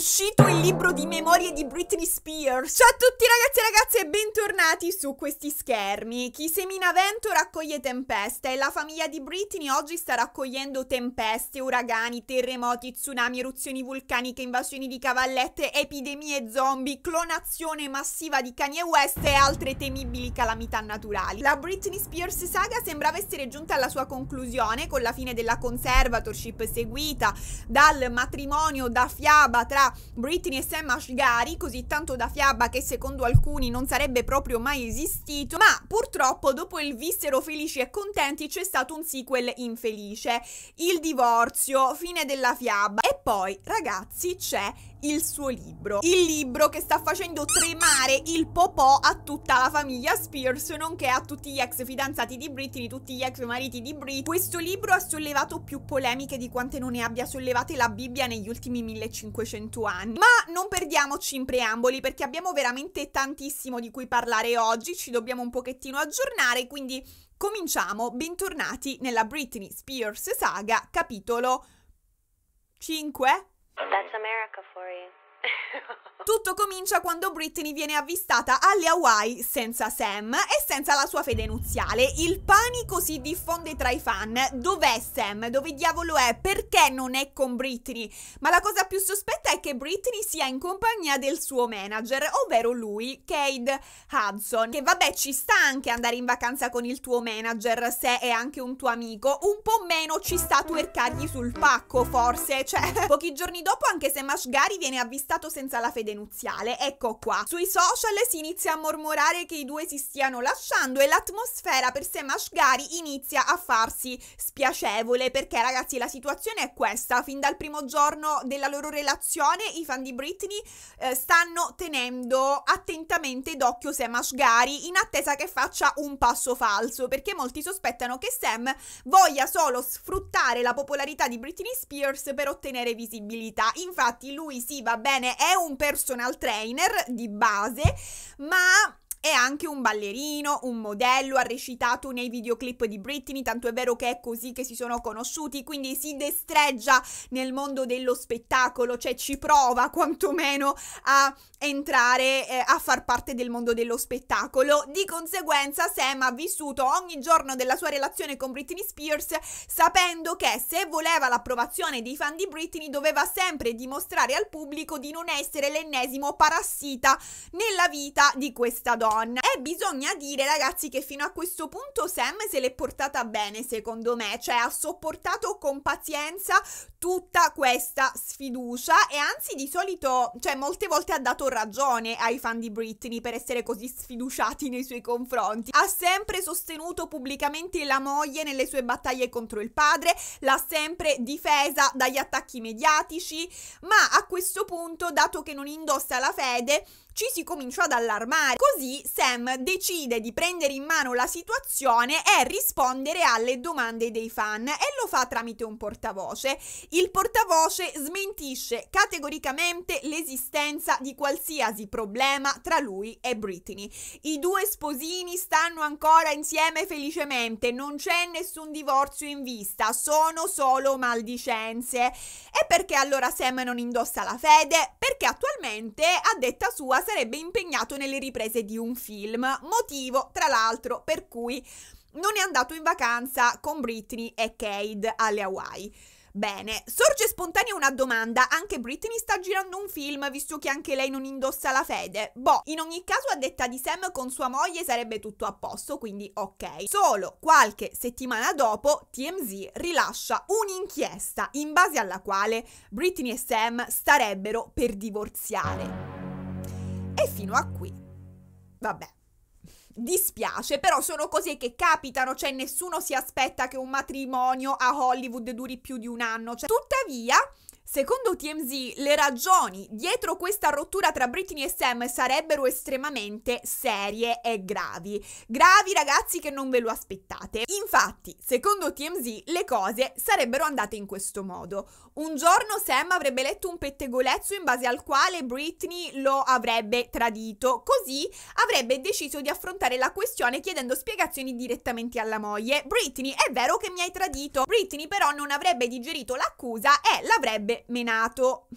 uscito il libro di memorie di Britney Spears. Ciao a tutti ragazzi e ragazze e bentornati su questi schermi. Chi semina vento raccoglie tempeste e la famiglia di Britney oggi sta raccogliendo tempeste, uragani, terremoti, tsunami, eruzioni vulcaniche, invasioni di cavallette, epidemie zombie, clonazione massiva di Kanye West e altre temibili calamità naturali. La Britney Spears saga sembrava essere giunta alla sua conclusione con la fine della conservatorship seguita dal matrimonio da fiaba tra Britney e Sam Ashgari, così tanto da fiaba che secondo alcuni non sarebbe proprio mai esistito, ma purtroppo dopo il vissero felici e contenti c'è stato un sequel infelice, il divorzio, fine della fiaba. E poi, ragazzi, c'è il suo libro. Il libro che sta facendo tremare il popò a tutta la famiglia Spears, nonché a tutti gli ex fidanzati di Britney, tutti gli ex mariti di Britney. Questo libro ha sollevato più polemiche di quante non ne abbia sollevate la Bibbia negli ultimi 1500 anni. Ma non perdiamoci in preamboli perché abbiamo veramente tantissimo di cui parlare oggi, ci dobbiamo un pochettino aggiornare, quindi cominciamo. Bentornati nella Britney Spears saga, capitolo 5. That's America for you. Tutto comincia quando Britney viene avvistata alle Hawaii senza Sam e senza la sua fede nuziale. Il panico si diffonde tra i fan. Dov'è Sam? Dove diavolo è? Perché non è con Britney? Ma la cosa più sospetta è che Britney sia in compagnia del suo manager, ovvero lui, Cade Hudson. Che vabbè, ci sta anche andare in vacanza con il tuo manager se è anche un tuo amico. Un po' meno ci sta twercargli sul pacco, forse. Cioè, pochi giorni dopo, anche se Mashgari viene avvistato senza la fede fede nuziale, ecco qua. Sui social si inizia a mormorare che i due si stiano lasciando e l'atmosfera per Sam Ashgari inizia a farsi spiacevole perché ragazzi la situazione è questa, fin dal primo giorno della loro relazione i fan di Britney eh, stanno tenendo attentamente d'occhio Sam Ashgari in attesa che faccia un passo falso perché molti sospettano che Sam voglia solo sfruttare la popolarità di Britney Spears per ottenere visibilità. Infatti lui sì va bene è un personaggio personal trainer di base, ma è anche un ballerino, un modello, ha recitato nei videoclip di Britney, tanto è vero che è così che si sono conosciuti, quindi si destreggia nel mondo dello spettacolo, cioè ci prova quantomeno a entrare eh, a far parte del mondo dello spettacolo. Di conseguenza Sam ha vissuto ogni giorno della sua relazione con Britney Spears sapendo che se voleva l'approvazione dei fan di Britney doveva sempre dimostrare al pubblico di non essere l'ennesimo parassita nella vita di questa donna. E bisogna dire ragazzi che fino a questo punto Sam se l'è portata bene secondo me, cioè ha sopportato con pazienza tutta questa sfiducia e anzi di solito, cioè molte volte ha dato ragione ai fan di Britney per essere così sfiduciati nei suoi confronti. Ha sempre sostenuto pubblicamente la moglie nelle sue battaglie contro il padre, l'ha sempre difesa dagli attacchi mediatici, ma a questo punto, dato che non indossa la fede, ci si cominciò ad allarmare. Così Sam decide di prendere in mano la situazione e rispondere alle domande dei fan e lo fa tramite un portavoce. Il portavoce smentisce categoricamente l'esistenza di qualsiasi problema tra lui e Britney. I due sposini stanno ancora insieme felicemente, non c'è nessun divorzio in vista, sono solo maldicenze. E perché allora Sam non indossa la fede? Perché attualmente a detta sua sarebbe impegnato nelle riprese di un film, motivo tra l'altro per cui non è andato in vacanza con Britney e Cade alle Hawaii. Bene, sorge spontanea una domanda, anche Britney sta girando un film visto che anche lei non indossa la fede. Boh, in ogni caso a detta di Sam con sua moglie sarebbe tutto a posto, quindi ok. Solo qualche settimana dopo TMZ rilascia un'inchiesta in base alla quale Britney e Sam starebbero per divorziare. E fino a qui. Vabbè. Dispiace, però sono cose che capitano, cioè nessuno si aspetta che un matrimonio a Hollywood duri più di un anno. Cioè, tuttavia, Secondo TMZ, le ragioni dietro questa rottura tra Britney e Sam sarebbero estremamente serie e gravi. Gravi ragazzi che non ve lo aspettate. Infatti, secondo TMZ, le cose sarebbero andate in questo modo. Un giorno Sam avrebbe letto un pettegolezzo in base al quale Britney lo avrebbe tradito, così avrebbe deciso di affrontare la questione chiedendo spiegazioni direttamente alla moglie. Britney, è vero che mi hai tradito. Britney però non avrebbe digerito l'accusa e l'avrebbe menato.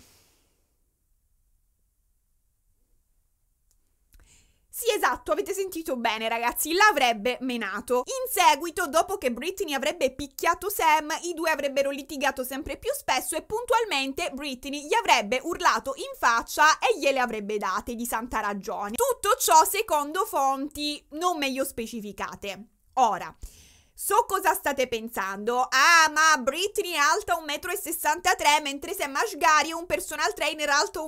Sì, esatto, avete sentito bene ragazzi, l'avrebbe menato. In seguito, dopo che Britney avrebbe picchiato Sam, i due avrebbero litigato sempre più spesso e puntualmente Britney gli avrebbe urlato in faccia e gliele avrebbe date di santa ragione. Tutto ciò secondo fonti non meglio specificate. Ora, So cosa state pensando. Ah, ma Britney è alta 1,63 m, mentre Sam Ashgari è un personal trainer alto 1,88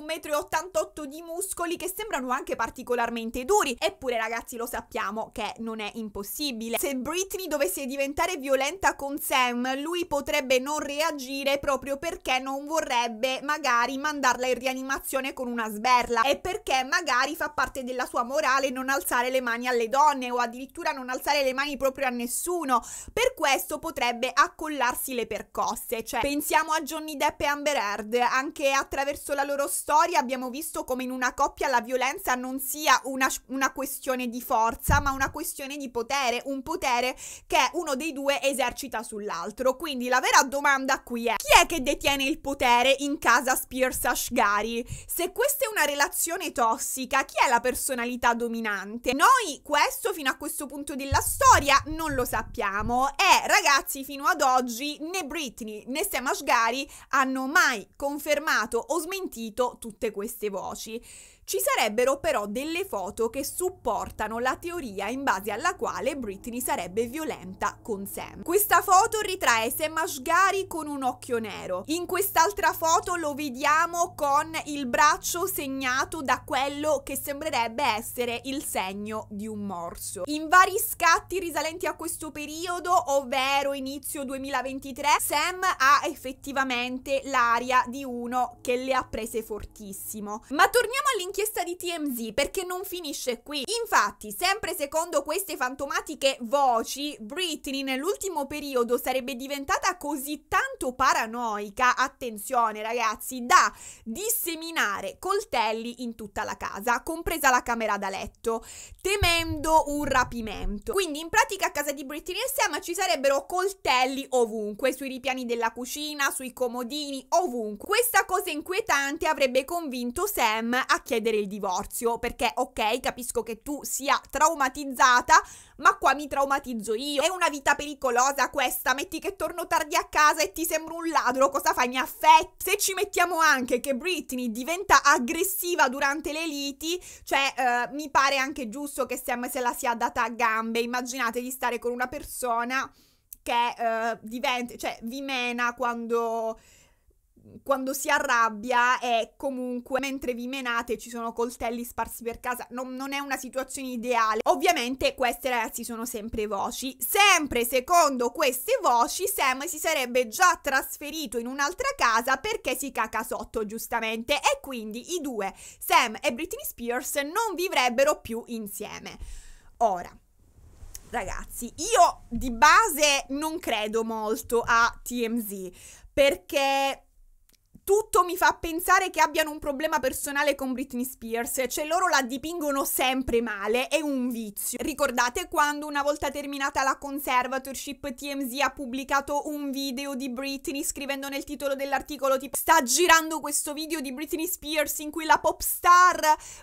m di muscoli che sembrano anche particolarmente duri. Eppure, ragazzi, lo sappiamo che non è impossibile. Se Britney dovesse diventare violenta con Sam, lui potrebbe non reagire proprio perché non vorrebbe magari mandarla in rianimazione con una sberla e perché magari fa parte della sua morale non alzare le mani alle donne o addirittura non alzare le mani proprio a nessuno vicino. Per questo potrebbe accollarsi le percosse, cioè pensiamo a Johnny Depp e Amber Heard, anche attraverso la loro storia abbiamo visto come in una coppia la violenza non sia una, una questione di forza, ma una questione di potere, un potere che uno dei due esercita sull'altro. Quindi la vera domanda qui è chi è che detiene il potere in casa Spears Ashgari? Se questa è una relazione tossica, chi è la personalità dominante? Noi questo fino a questo punto della storia non lo sappiamo abbiamo è ragazzi fino ad oggi né Britney né Sam Ashgari hanno mai confermato o smentito tutte queste voci. Ci sarebbero però delle foto che supportano la teoria in base alla quale Britney sarebbe violenta con Sam. Questa foto ritrae Sam Ashgari con un occhio nero. In quest'altra foto lo vediamo con il braccio segnato da quello che sembrerebbe essere il segno di un morso. In vari scatti risalenti a questo periodo, ovvero inizio 2023, Sam ha effettivamente l'aria di uno che le ha prese fortissimo. Ma torniamo all'interno l'inchiesta di TMZ perché non finisce qui. Infatti, sempre secondo queste fantomatiche voci, Britney nell'ultimo periodo sarebbe diventata così tanto paranoica, attenzione ragazzi, da disseminare coltelli in tutta la casa, compresa la camera da letto, temendo un rapimento. Quindi in pratica a casa di Britney e Sam ci sarebbero coltelli ovunque, sui ripiani della cucina, sui comodini, ovunque. Questa cosa inquietante avrebbe convinto Sam a chiedere chiedere il divorzio perché ok capisco che tu sia traumatizzata ma qua mi traumatizzo io è una vita pericolosa questa metti che torno tardi a casa e ti sembro un ladro cosa fai mi affetti se ci mettiamo anche che Britney diventa aggressiva durante le liti cioè eh, mi pare anche giusto che Sam se la sia data a gambe immaginate di stare con una persona che eh, diventa cioè vi mena quando quando si arrabbia è comunque mentre vi menate ci sono coltelli sparsi per casa, non, non è una situazione ideale. Ovviamente queste ragazzi sono sempre voci, sempre secondo queste voci Sam si sarebbe già trasferito in un'altra casa perché si caca sotto giustamente e quindi i due, Sam e Britney Spears, non vivrebbero più insieme. Ora, ragazzi, io di base non credo molto a TMZ perché tutto mi fa pensare che abbiano un problema personale con Britney Spears, cioè loro la dipingono sempre male, è un vizio. Ricordate quando una volta terminata la conservatorship TMZ ha pubblicato un video di Britney scrivendo nel titolo dell'articolo tipo sta girando questo video di Britney Spears in cui la pop star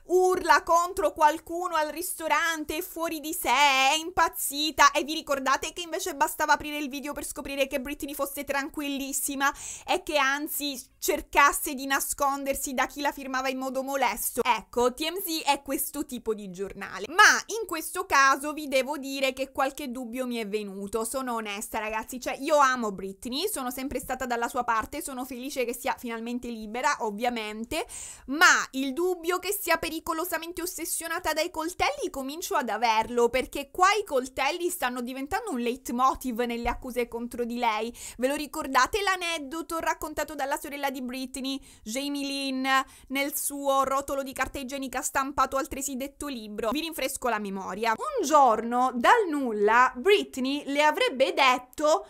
urla contro qualcuno al ristorante, è fuori di sé, è impazzita e vi ricordate che invece bastava aprire il video per scoprire che Britney fosse tranquillissima e che anzi c'è cioè, cercasse di nascondersi da chi la firmava in modo molesto. Ecco, TMZ è questo tipo di giornale. Ma in questo caso vi devo dire che qualche dubbio mi è venuto. Sono onesta, ragazzi. Cioè, io amo Britney, sono sempre stata dalla sua parte, sono felice che sia finalmente libera, ovviamente. Ma il dubbio che sia pericolosamente ossessionata dai coltelli comincio ad averlo, perché qua i coltelli stanno diventando un leitmotiv nelle accuse contro di lei. Ve lo ricordate l'aneddoto raccontato dalla sorella di Britney, Jamie Lynn nel suo rotolo di carta igienica stampato altresì detto libro. Vi rinfresco la memoria. Un giorno, dal nulla, Britney le avrebbe detto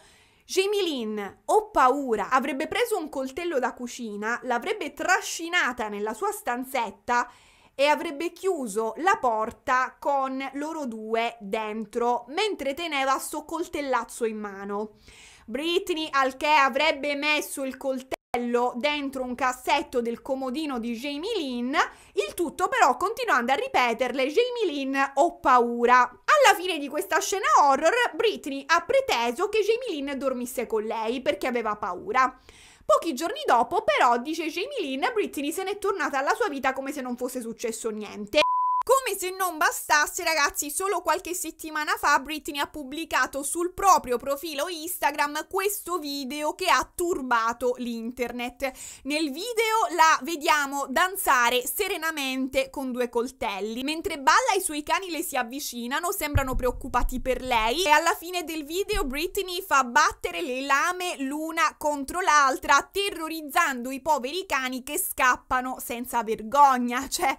Jamie Lynn, ho paura, avrebbe preso un coltello da cucina, l'avrebbe trascinata nella sua stanzetta e avrebbe chiuso la porta con loro due dentro, mentre teneva sto coltellazzo in mano. Britney al che avrebbe messo il coltello dentro un cassetto del comodino di Jamie Lynn, il tutto però continuando a ripeterle Jamie Lynn ho paura. Alla fine di questa scena horror, Britney ha preteso che Jamie Lynn dormisse con lei perché aveva paura. Pochi giorni dopo, però, dice Jamie Lynn, Britney se n'è tornata alla sua vita come se non fosse successo niente. Come se non bastasse, ragazzi, solo qualche settimana fa Britney ha pubblicato sul proprio profilo Instagram questo video che ha turbato l'internet. Nel video la vediamo danzare serenamente con due coltelli. Mentre balla i suoi cani le si avvicinano, sembrano preoccupati per lei e alla fine del video Britney fa battere le lame l'una contro l'altra, terrorizzando i poveri cani che scappano senza vergogna. Cioè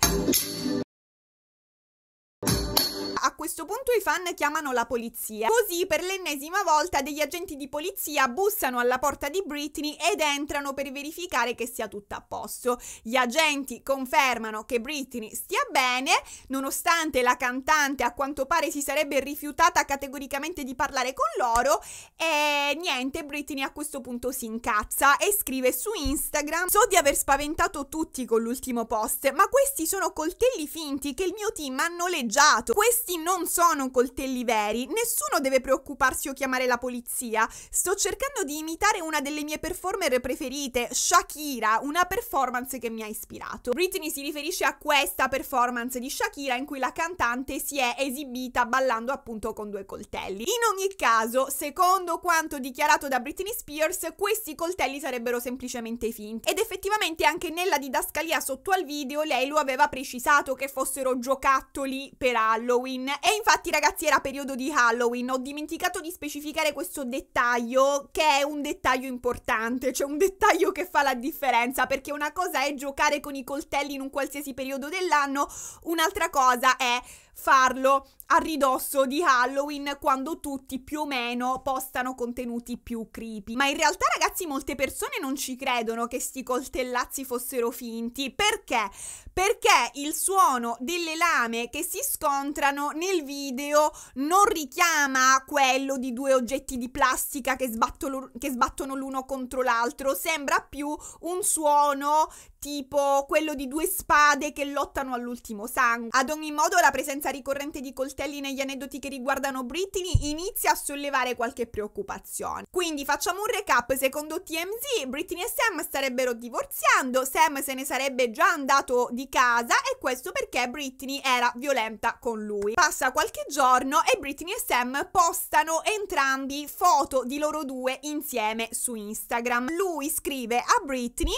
questo punto i fan chiamano la polizia. Così per l'ennesima volta degli agenti di polizia bussano alla porta di Britney ed entrano per verificare che sia tutto a posto. Gli agenti confermano che Britney stia bene, nonostante la cantante a quanto pare si sarebbe rifiutata categoricamente di parlare con loro e niente, Britney a questo punto si incazza e scrive su Instagram So di aver spaventato tutti con l'ultimo post, ma questi sono coltelli finti che il mio team ha noleggiato. Questi non non sono coltelli veri, nessuno deve preoccuparsi o chiamare la polizia. Sto cercando di imitare una delle mie performer preferite, Shakira, una performance che mi ha ispirato. Britney si riferisce a questa performance di Shakira in cui la cantante si è esibita ballando appunto con due coltelli. In ogni caso, secondo quanto dichiarato da Britney Spears, questi coltelli sarebbero semplicemente finti. Ed effettivamente anche nella didascalia sotto al video lei lo aveva precisato che fossero giocattoli per Halloween e infatti ragazzi era periodo di Halloween, ho dimenticato di specificare questo dettaglio che è un dettaglio importante, cioè un dettaglio che fa la differenza perché una cosa è giocare con i coltelli in un qualsiasi periodo dell'anno, un'altra cosa è farlo a ridosso di Halloween quando tutti più o meno postano contenuti più creepy. Ma in realtà ragazzi molte persone non ci credono che sti coltellazzi fossero finti. Perché? Perché il suono delle lame che si scontrano nel video non richiama quello di due oggetti di plastica che, sbattono, che sbattono l'uno contro l'altro. Sembra più un suono tipo quello di due spade che lottano all'ultimo sangue. Ad ogni modo la presenza ricorrente di coltellazzi coltelli negli aneddoti che riguardano Britney, inizia a sollevare qualche preoccupazione. Quindi facciamo un recap, secondo TMZ Britney e Sam starebbero divorziando, Sam se ne sarebbe già andato di casa e questo perché Britney era violenta con lui. Passa qualche giorno e Britney e Sam postano entrambi foto di loro due insieme su Instagram. Lui scrive a Britney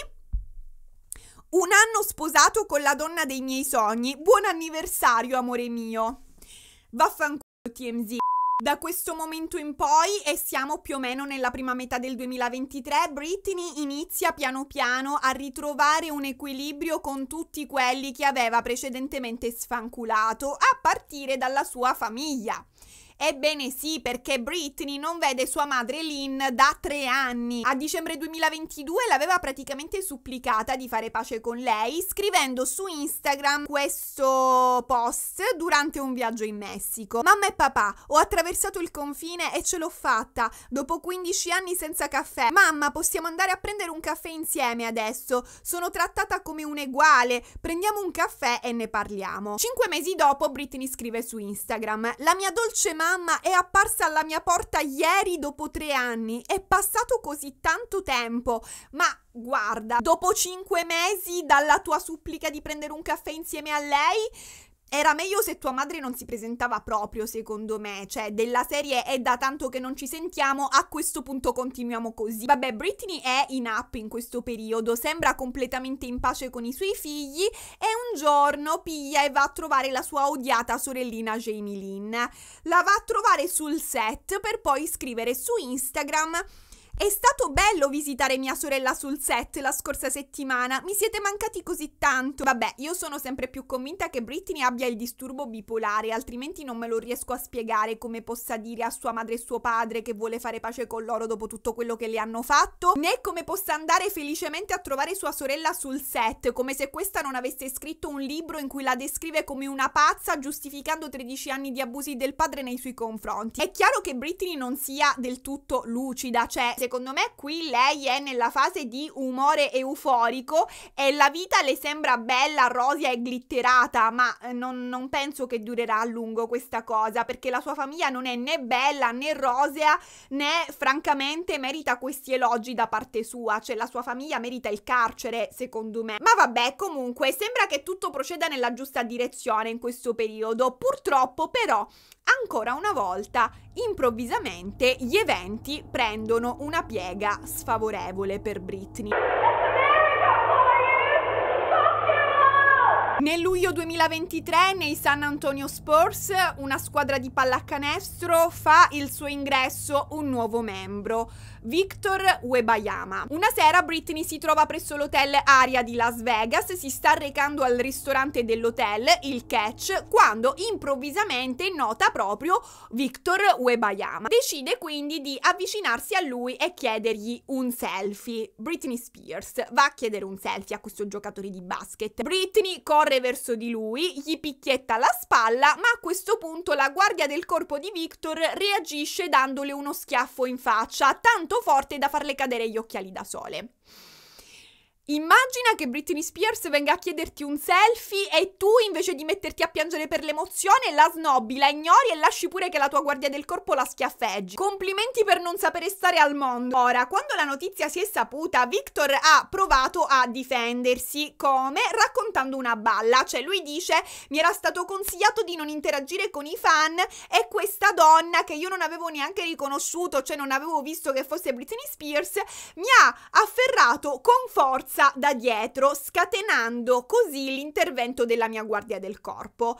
un anno sposato con la donna dei miei sogni. Buon anniversario, amore mio. Vaffanculo TMZ. Da questo momento in poi, e siamo più o meno nella prima metà del 2023, Britney inizia piano piano a ritrovare un equilibrio con tutti quelli che aveva precedentemente sfanculato, a partire dalla sua famiglia. Ebbene sì, perché Britney non vede sua madre Lynn da tre anni. A dicembre 2022 l'aveva praticamente supplicata di fare pace con lei, scrivendo su Instagram questo post durante un viaggio in Messico. Mamma e papà, ho attraversato il confine e ce l'ho fatta, dopo 15 anni senza caffè. Mamma, possiamo andare a prendere un caffè insieme adesso? Sono trattata come un'eguale, prendiamo un caffè e ne parliamo. Cinque mesi dopo Britney scrive su Instagram, la mia dolce mamma mamma è apparsa alla mia porta ieri dopo tre anni. È passato così tanto tempo, ma guarda, dopo cinque mesi dalla tua supplica di prendere un caffè insieme a lei, era meglio se tua madre non si presentava proprio, secondo me, cioè della serie è da tanto che non ci sentiamo, a questo punto continuiamo così. Vabbè, Britney è in up in questo periodo, sembra completamente in pace con i suoi figli e un giorno piglia e va a trovare la sua odiata sorellina Jamie Lynn. La va a trovare sul set per poi scrivere su Instagram è stato bello visitare mia sorella sul set la scorsa settimana, mi siete mancati così tanto. Vabbè, io sono sempre più convinta che Britney abbia il disturbo bipolare, altrimenti non me lo riesco a spiegare come possa dire a sua madre e suo padre che vuole fare pace con loro dopo tutto quello che le hanno fatto, né come possa andare felicemente a trovare sua sorella sul set, come se questa non avesse scritto un libro in cui la descrive come una pazza giustificando 13 anni di abusi del padre nei suoi confronti. È chiaro che Britney non sia del tutto lucida, cioè Se secondo me qui lei è nella fase di umore euforico e la vita le sembra bella, rosea e glitterata, ma eh, non, non penso che durerà a lungo questa cosa, perché la sua famiglia non è né bella né rosea né francamente merita questi elogi da parte sua, cioè la sua famiglia merita il carcere secondo me. Ma vabbè, comunque sembra che tutto proceda nella giusta direzione in questo periodo. Purtroppo però ancora una volta, improvvisamente, gli eventi prendono una piega sfavorevole per Britney. Nel luglio 2023 nei San Antonio Spurs una squadra di pallacanestro fa il suo ingresso un nuovo membro. Victor Webayama. Una sera Britney si trova presso l'hotel Aria di Las Vegas, si sta recando al ristorante dell'hotel, il Catch, quando improvvisamente nota proprio Victor Webayama. Decide quindi di avvicinarsi a lui e chiedergli un selfie. Britney Spears va a chiedere un selfie a questo giocatore di basket. Britney corre verso di lui, gli picchietta la spalla, ma a questo punto la guardia del corpo di Victor reagisce dandole uno schiaffo in faccia, tanto forte da farle cadere gli occhiali da sole. Immagina che Britney Spears venga a chiederti un selfie e tu invece di metterti a piangere per l'emozione la snobbi, la ignori e lasci pure che la tua guardia del corpo la schiaffeggi. Complimenti per non sapere stare al mondo. Ora, quando la notizia si è saputa, Victor ha provato a difendersi. Come? Raccontando una balla. Cioè lui dice mi era stato consigliato di non interagire con i fan e questa donna che io non avevo neanche riconosciuto, cioè non avevo visto che fosse Britney Spears, mi ha afferrato con forza puzza da dietro, scatenando così l'intervento della mia guardia del corpo.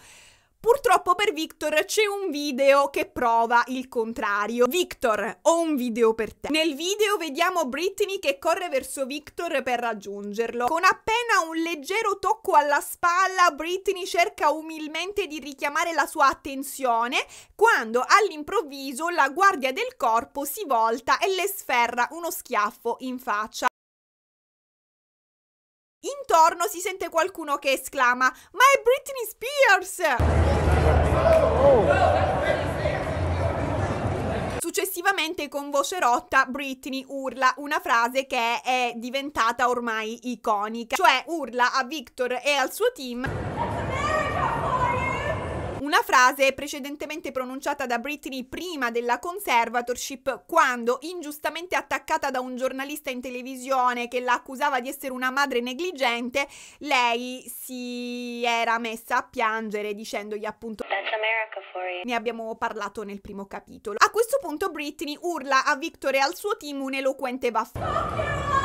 Purtroppo per Victor c'è un video che prova il contrario. Victor, ho un video per te. Nel video vediamo Britney che corre verso Victor per raggiungerlo. Con appena un leggero tocco alla spalla, Britney cerca umilmente di richiamare la sua attenzione quando all'improvviso la guardia del corpo si volta e le sferra uno schiaffo in faccia. Intorno si sente qualcuno che esclama Ma è Britney Spears! Successivamente con voce rotta Britney urla una frase che è diventata ormai iconica, cioè urla a Victor e al suo team una frase precedentemente pronunciata da Britney prima della conservatorship quando, ingiustamente attaccata da un giornalista in televisione che la accusava di essere una madre negligente, lei si era messa a piangere dicendogli appunto That's America for you. ne abbiamo parlato nel primo capitolo. A questo punto Britney urla a Victor e al suo team un eloquente vaffanculo.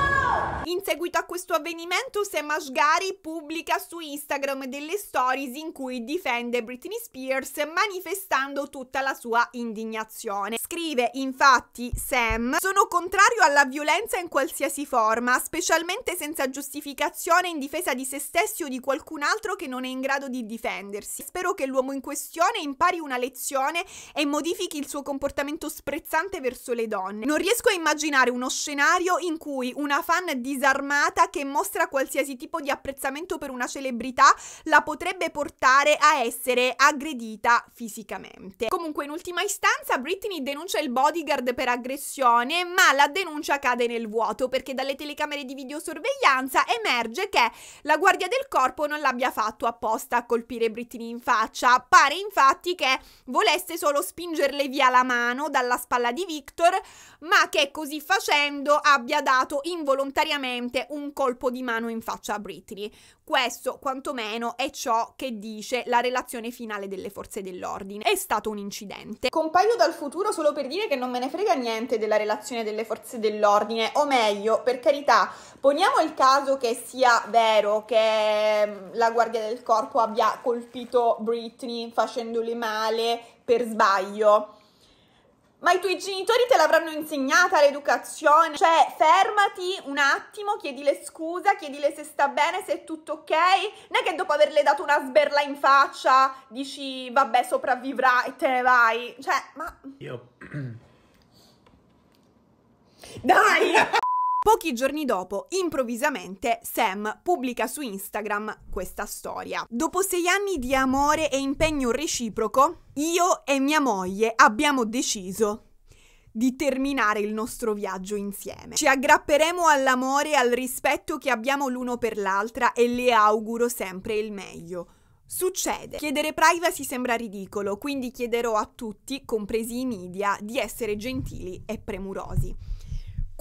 In seguito a questo avvenimento, Sam Ashgari pubblica su Instagram delle stories in cui difende Britney Spears manifestando tutta la sua indignazione. Scrive infatti Sam, sono contrario alla violenza in qualsiasi forma, specialmente senza giustificazione in difesa di se stessi o di qualcun altro che non è in grado di difendersi. Spero che l'uomo in questione impari una lezione e modifichi il suo comportamento sprezzante verso le donne. Non riesco a immaginare uno scenario in cui una fan di disarmata che mostra qualsiasi tipo di apprezzamento per una celebrità la potrebbe portare a essere aggredita fisicamente. Comunque in ultima istanza Britney denuncia il bodyguard per aggressione ma la denuncia cade nel vuoto perché dalle telecamere di videosorveglianza emerge che la guardia del corpo non l'abbia fatto apposta a colpire Britney in faccia. Pare infatti che volesse solo spingerle via la mano dalla spalla di Victor ma che così facendo abbia dato involontariamente veramente un colpo di mano in faccia a Britney. Questo, quantomeno, è ciò che dice la relazione finale delle forze dell'ordine. È stato un incidente. Compaio dal futuro solo per dire che non me ne frega niente della relazione delle forze dell'ordine, o meglio, per carità, poniamo il caso che sia vero che mm, la guardia del corpo abbia colpito Britney facendole male per sbaglio ma i tuoi genitori te l'avranno insegnata l'educazione, cioè fermati un attimo, chiedile scusa, chiedile se sta bene, se è tutto ok, non è che dopo averle dato una sberla in faccia dici vabbè sopravvivrai e te ne vai, cioè ma... Io... Dai! Pochi giorni dopo, improvvisamente, Sam pubblica su Instagram questa storia. Dopo sei anni di amore e impegno reciproco, io e mia moglie abbiamo deciso di terminare il nostro viaggio insieme. Ci aggrapperemo all'amore e al rispetto che abbiamo l'uno per l'altra e le auguro sempre il meglio. Succede. Chiedere privacy sembra ridicolo, quindi chiederò a tutti, compresi i media, di essere gentili e premurosi.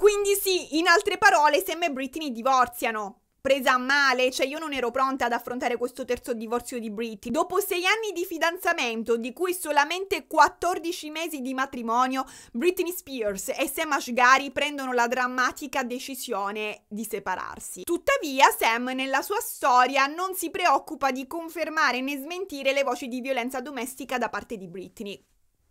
Quindi sì, in altre parole, Sam e Britney divorziano presa male, cioè io non ero pronta ad affrontare questo terzo divorzio di Britney. Dopo sei anni di fidanzamento, di cui solamente 14 mesi di matrimonio, Britney Spears e Sam Ashgari prendono la drammatica decisione di separarsi. Tuttavia Sam nella sua storia non si preoccupa di confermare né smentire le voci di violenza domestica da parte di Britney.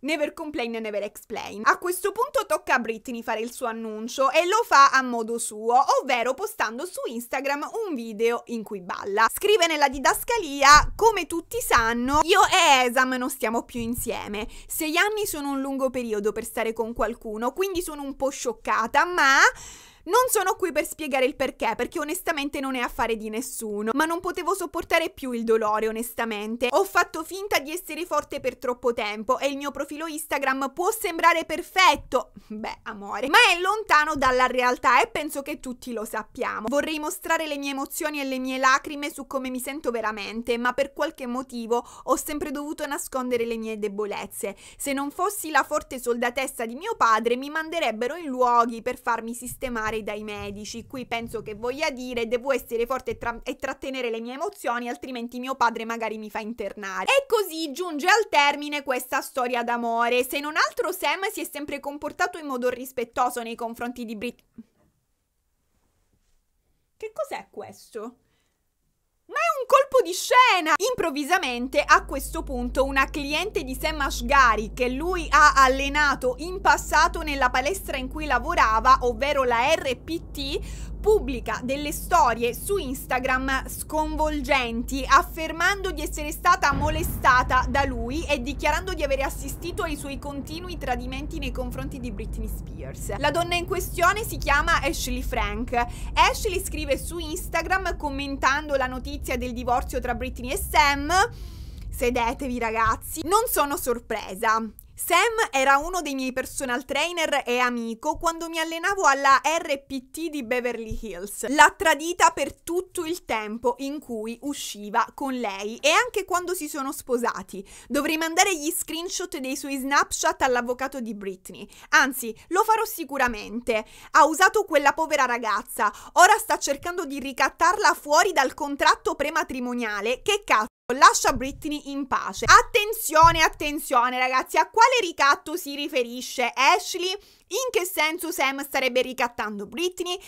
Never complain, never explain. A questo punto tocca a Britney fare il suo annuncio e lo fa a modo suo, ovvero postando su Instagram un video in cui balla. Scrive nella didascalia, come tutti sanno, io e Esam non stiamo più insieme. Sei anni sono un lungo periodo per stare con qualcuno, quindi sono un po' scioccata, ma... Non sono qui per spiegare il perché, perché onestamente non è affare di nessuno, ma non potevo sopportare più il dolore, onestamente. Ho fatto finta di essere forte per troppo tempo e il mio profilo Instagram può sembrare perfetto, beh, amore, ma è lontano dalla realtà e penso che tutti lo sappiamo. Vorrei mostrare le mie emozioni e le mie lacrime su come mi sento veramente, ma per qualche motivo ho sempre dovuto nascondere le mie debolezze. Se non fossi la forte soldatessa di mio padre, mi manderebbero in luoghi per farmi sistemare fare dai medici. Qui penso che voglia dire devo essere forte e, tra e trattenere le mie emozioni, altrimenti mio padre magari mi fa internare. E così giunge al termine questa storia d'amore. Se non altro Sam si è sempre comportato in modo rispettoso nei confronti di Brit. Che cos'è questo? Ma è un colpo di scena! Improvvisamente a questo punto una cliente di Sam Ashgari che lui ha allenato in passato nella palestra in cui lavorava, ovvero la RPT, pubblica delle storie su Instagram sconvolgenti, affermando di essere stata molestata da lui e dichiarando di aver assistito ai suoi continui tradimenti nei confronti di Britney Spears. La donna in questione si chiama Ashley Frank. Ashley scrive su Instagram commentando la notizia del divorzio tra Britney e Sam. Sedetevi ragazzi, non sono sorpresa. Sam era uno dei miei personal trainer e amico quando mi allenavo alla RPT di Beverly Hills. L'ha tradita per tutto il tempo in cui usciva con lei e anche quando si sono sposati. Dovrei mandare gli screenshot dei suoi snapshot all'avvocato di Britney. Anzi, lo farò sicuramente. Ha usato quella povera ragazza. Ora sta cercando di ricattarla fuori dal contratto prematrimoniale. Che cazzo? Lascia Britney in pace. Attenzione, attenzione ragazzi, a quale ricatto si riferisce Ashley? In che senso Sam starebbe ricattando Britney?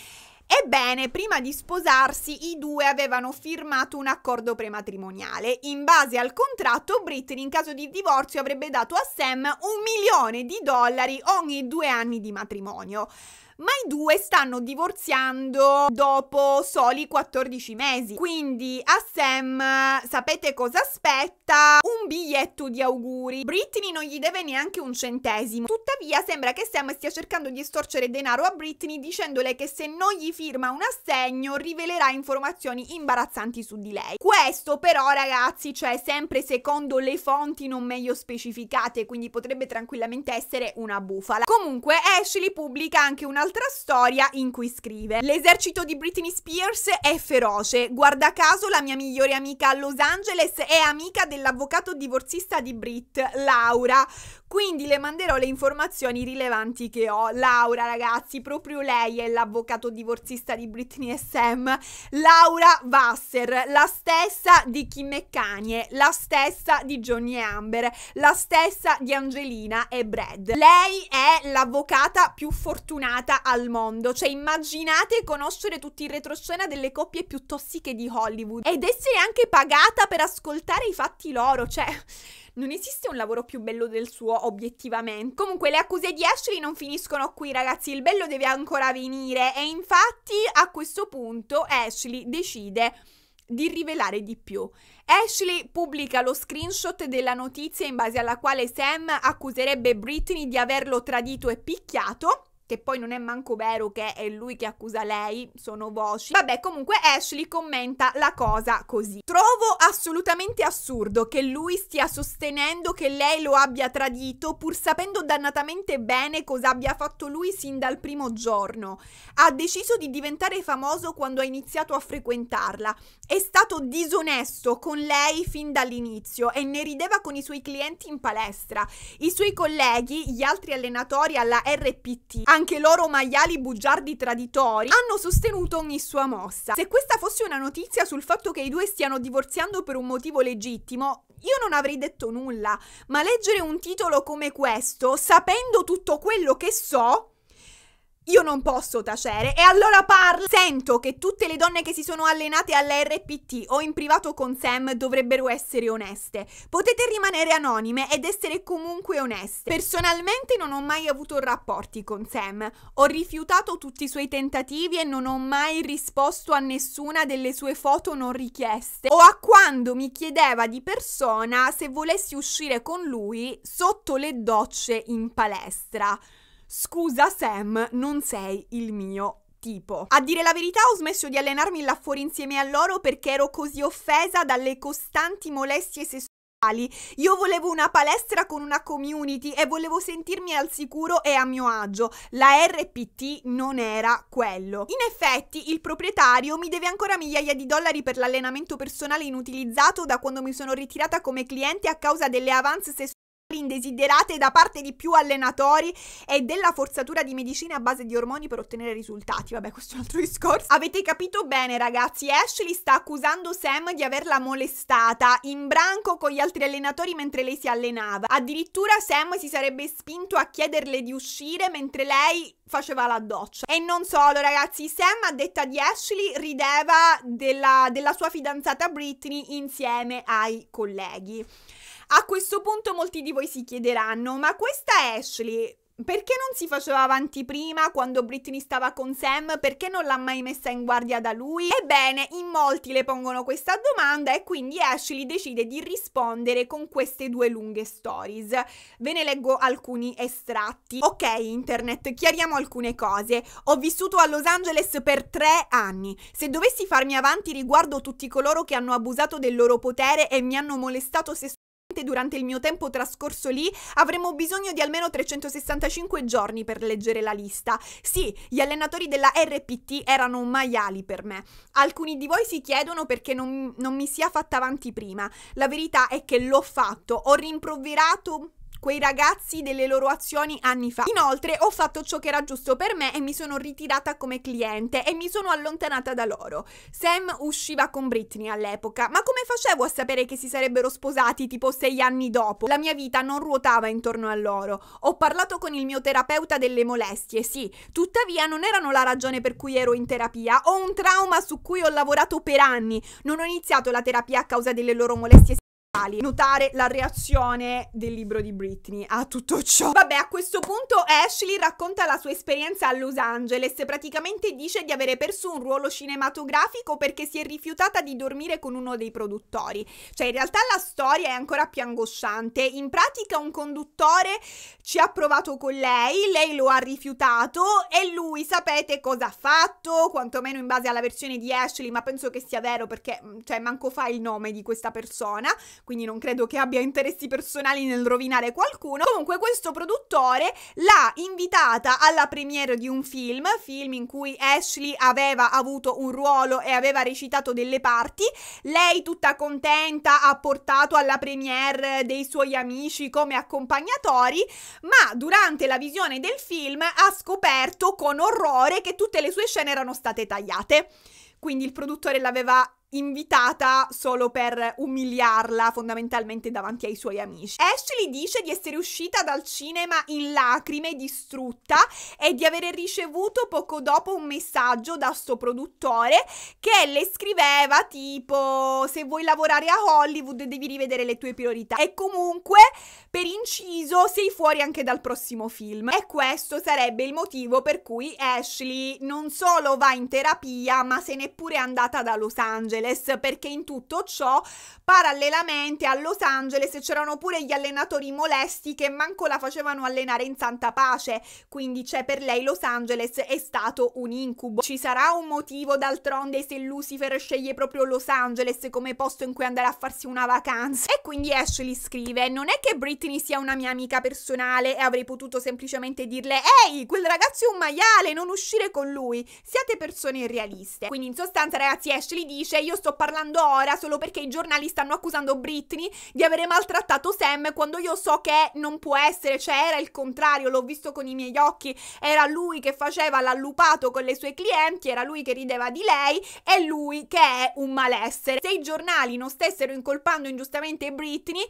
Ebbene, prima di sposarsi i due avevano firmato un accordo prematrimoniale. In base al contratto, Britney in caso di divorzio avrebbe dato a Sam un milione di dollari ogni due anni di matrimonio ma i due stanno divorziando dopo soli 14 mesi. Quindi a Sam sapete cosa aspetta? Un biglietto di auguri. Britney non gli deve neanche un centesimo. Tuttavia sembra che Sam stia cercando di estorcere denaro a Britney dicendole che se non gli firma un assegno rivelerà informazioni imbarazzanti su di lei. Questo però ragazzi, cioè sempre secondo le fonti non meglio specificate, quindi potrebbe tranquillamente essere una bufala. Comunque Ashley pubblica anche una un'altra storia in cui scrive L'esercito di Britney Spears è feroce, guarda caso la mia migliore amica a Los Angeles è amica dell'avvocato divorzista di Brit, Laura. Quindi le manderò le informazioni rilevanti che ho. Laura, ragazzi, proprio lei è l'avvocato divorzista di Britney e Sam. Laura Wasser, la stessa di Kim e Kanye, la stessa di Johnny e Amber, la stessa di Angelina e Brad. Lei è l'avvocata più fortunata al mondo. Cioè, immaginate conoscere tutti i retroscena delle coppie più tossiche di Hollywood ed essere anche pagata per ascoltare i fatti loro. Cioè. Non esiste un lavoro più bello del suo, obiettivamente. Comunque, le accuse di Ashley non finiscono qui, ragazzi. Il bello deve ancora venire. E infatti, a questo punto, Ashley decide di rivelare di più. Ashley pubblica lo screenshot della notizia in base alla quale Sam accuserebbe Britney di averlo tradito e picchiato che poi non è manco vero che è lui che accusa lei, sono voci. Vabbè, comunque Ashley commenta la cosa così. Trovo assolutamente assurdo che lui stia sostenendo che lei lo abbia tradito pur sapendo dannatamente bene cosa abbia fatto lui sin dal primo giorno. Ha deciso di diventare famoso quando ha iniziato a frequentarla. È stato disonesto con lei fin dall'inizio e ne rideva con i suoi clienti in palestra. I suoi colleghi, gli altri allenatori alla RPT, anche loro maiali bugiardi traditori, hanno sostenuto ogni sua mossa. Se questa fosse una notizia sul fatto che i due stiano divorziando per un motivo legittimo, io non avrei detto nulla, ma leggere un titolo come questo, sapendo tutto quello che so, io non posso tacere e allora parlo. Sento che tutte le donne che si sono allenate alla RPT o in privato con Sam dovrebbero essere oneste. Potete rimanere anonime ed essere comunque oneste. Personalmente non ho mai avuto rapporti con Sam. Ho rifiutato tutti i suoi tentativi e non ho mai risposto a nessuna delle sue foto non richieste o a quando mi chiedeva di persona se volessi uscire con lui sotto le docce in palestra scusa Sam, non sei il mio Tipo. A dire la verità ho smesso di allenarmi là fuori insieme a loro perché ero così offesa dalle costanti molestie sessuali. Io volevo una palestra con una community e volevo sentirmi al sicuro e a mio agio. La RPT non era quello. In effetti il proprietario mi deve ancora migliaia di dollari per l'allenamento personale inutilizzato da quando mi sono ritirata come cliente a causa delle avance sessuali indesiderate da parte di più allenatori e della forzatura di medicine a base di ormoni per ottenere risultati. Vabbè, questo è un altro discorso. Avete capito bene, ragazzi. Ashley sta accusando Sam di averla molestata in branco con gli altri allenatori mentre lei si allenava. Addirittura Sam si sarebbe spinto a chiederle di uscire mentre lei faceva la doccia. E non solo, ragazzi, Sam a detta di Ashley rideva della, della sua fidanzata Britney insieme ai colleghi. A questo punto molti di voi si chiederanno, ma questa Ashley perché non si faceva avanti prima quando Britney stava con Sam? Perché non l'ha mai messa in guardia da lui? Ebbene, in molti le pongono questa domanda e quindi Ashley decide di rispondere con queste due lunghe stories. Ve ne leggo alcuni estratti. Ok, internet, chiariamo alcune cose. Ho vissuto a Los Angeles per tre anni. Se dovessi farmi avanti riguardo tutti coloro che hanno abusato del loro potere e mi hanno molestato sessualmente, Durante il mio tempo trascorso lì avremo bisogno di almeno 365 giorni per leggere la lista. Sì, gli allenatori della RPT erano maiali per me. Alcuni di voi si chiedono perché non, non mi sia fatta avanti prima. La verità è che l'ho fatto, ho rimproverato quei ragazzi delle loro azioni anni fa. Inoltre ho fatto ciò che era giusto per me e mi sono ritirata come cliente e mi sono allontanata da loro. Sam usciva con Britney all'epoca, ma come facevo a sapere che si sarebbero sposati tipo sei anni dopo? La mia vita non ruotava intorno a loro. Ho parlato con il mio terapeuta delle molestie, sì, tuttavia non erano la ragione per cui ero in terapia. Ho un trauma su cui ho lavorato per anni. Non ho iniziato la terapia a causa delle loro molestie Notare la reazione del libro di Britney a tutto ciò. Vabbè, a questo punto Ashley racconta la sua esperienza a Los Angeles. Praticamente dice di avere perso un ruolo cinematografico perché si è rifiutata di dormire con uno dei produttori. Cioè, in realtà la storia è ancora più angosciante. In pratica, un conduttore ci ha provato con lei, lei lo ha rifiutato e lui sapete cosa ha fatto, quantomeno in base alla versione di Ashley, ma penso che sia vero perché, mm, cioè, manco fa il nome di questa persona quindi non credo che abbia interessi personali nel rovinare qualcuno. Comunque questo produttore l'ha invitata alla premiere di un film, film in cui Ashley aveva avuto un ruolo e aveva recitato delle parti. Lei tutta contenta ha portato alla premiere dei suoi amici come accompagnatori, ma durante la visione del film ha scoperto con orrore che tutte le sue scene erano state tagliate. Quindi il produttore l'aveva invitata solo per umiliarla fondamentalmente davanti ai suoi amici. Ashley dice di essere uscita dal cinema in lacrime, distrutta e di avere ricevuto poco dopo un messaggio da suo produttore che le scriveva tipo se vuoi lavorare a Hollywood devi rivedere le tue priorità e comunque per inciso sei fuori anche dal prossimo film. E questo sarebbe il motivo per cui Ashley non solo va in terapia, ma se n'è pure andata da Los Angeles, perché in tutto ciò, parallelamente a Los Angeles c'erano pure gli allenatori molesti che manco la facevano allenare in santa pace, quindi c'è per lei Los Angeles è stato un incubo. Ci sarà un motivo d'altronde se Lucifer sceglie proprio Los Angeles come posto in cui andare a farsi una vacanza. E quindi Ashley scrive: "Non è che Brit Brittany sia una mia amica personale e avrei potuto semplicemente dirle Ehi, quel ragazzo è un maiale, non uscire con lui. Siate persone realiste. Quindi in sostanza ragazzi Ashley dice io sto parlando ora solo perché i giornali stanno accusando Britney di avere maltrattato Sam quando io so che non può essere, cioè era il contrario, l'ho visto con i miei occhi, era lui che faceva l'allupato con le sue clienti, era lui che rideva di lei e lui che è un malessere. Se i giornali non stessero incolpando ingiustamente Britney,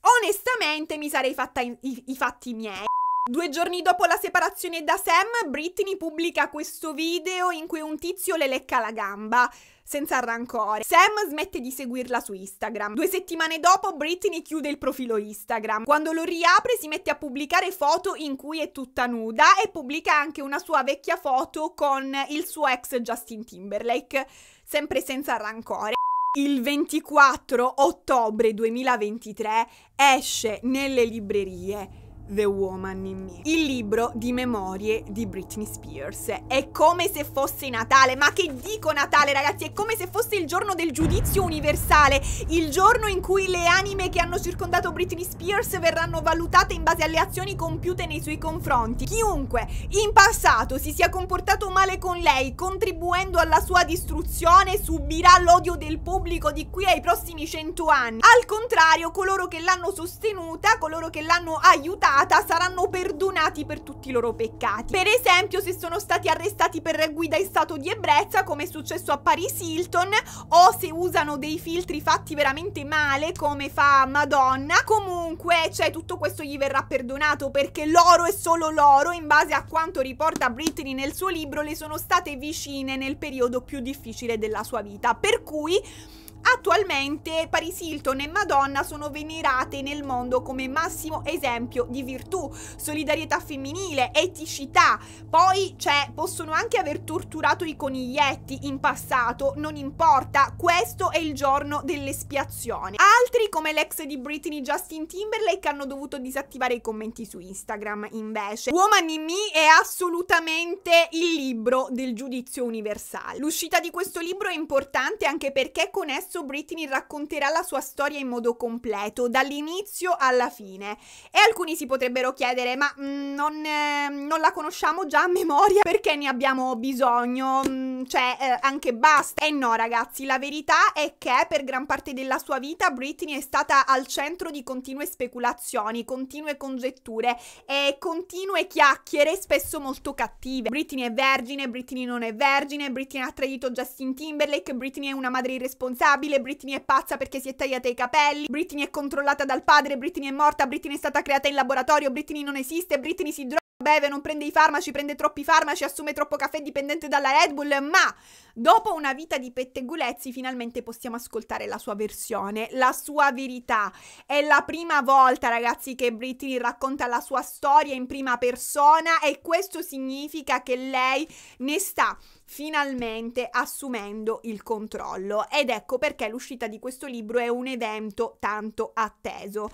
Onestamente mi sarei fatta i, i fatti miei. Due giorni dopo la separazione da Sam, Britney pubblica questo video in cui un tizio le lecca la gamba, senza rancore. Sam smette di seguirla su Instagram. Due settimane dopo Britney chiude il profilo Instagram. Quando lo riapre si mette a pubblicare foto in cui è tutta nuda e pubblica anche una sua vecchia foto con il suo ex Justin Timberlake, sempre senza rancore. Il 24 ottobre 2023 esce nelle librerie The Woman in Me, il libro di memorie di Britney Spears. È come se fosse Natale, ma che dico Natale ragazzi, è come se fosse il giorno del giudizio universale, il giorno in cui le anime che hanno circondato Britney Spears verranno valutate in base alle azioni compiute nei suoi confronti. Chiunque in passato si sia comportato male con lei, contribuendo alla sua distruzione, subirà l'odio del pubblico di qui ai prossimi cento anni. Al contrario, coloro che l'hanno sostenuta, coloro che l'hanno aiutata, puntata saranno perdonati per tutti i loro peccati. Per esempio se sono stati arrestati per guida in stato di ebbrezza come è successo a Paris Hilton o se usano dei filtri fatti veramente male come fa Madonna. Comunque cioè tutto questo gli verrà perdonato perché l'oro e solo l'oro in base a quanto riporta Britney nel suo libro le sono state vicine nel periodo più difficile della sua vita. Per cui Attualmente Paris Hilton e Madonna sono venerate nel mondo come massimo esempio di virtù, solidarietà femminile, eticità. Poi, cioè, possono anche aver torturato i coniglietti in passato, non importa, questo è il giorno dell'espiazione. Altri, come l'ex di Britney Justin Timberlake, hanno dovuto disattivare i commenti su Instagram, invece. Woman in Me è assolutamente il libro del giudizio universale. L'uscita di questo libro è importante anche perché con esso adesso Britney racconterà la sua storia in modo completo, dall'inizio alla fine. E alcuni si potrebbero chiedere, ma mh, mm, non, eh, non, la conosciamo già a memoria perché ne abbiamo bisogno? Mh, mm, cioè, eh, anche basta. E no, ragazzi, la verità è che per gran parte della sua vita Britney è stata al centro di continue speculazioni, continue congetture e continue chiacchiere spesso molto cattive. Britney è vergine, Britney non è vergine, Britney ha tradito Justin Timberlake, Britney è una madre irresponsabile, insopportabile, Britney è pazza perché si è tagliata i capelli, Britney è controllata dal padre, Britney è morta, Britney è stata creata in laboratorio, Britney non esiste, Britney si droga, beve, non prende i farmaci, prende troppi farmaci, assume troppo caffè dipendente dalla Red Bull, ma dopo una vita di pettegolezzi finalmente possiamo ascoltare la sua versione, la sua verità. È la prima volta, ragazzi, che Britney racconta la sua storia in prima persona e questo significa che lei ne sta finalmente assumendo il controllo ed ecco perché l'uscita di questo libro è un evento tanto atteso.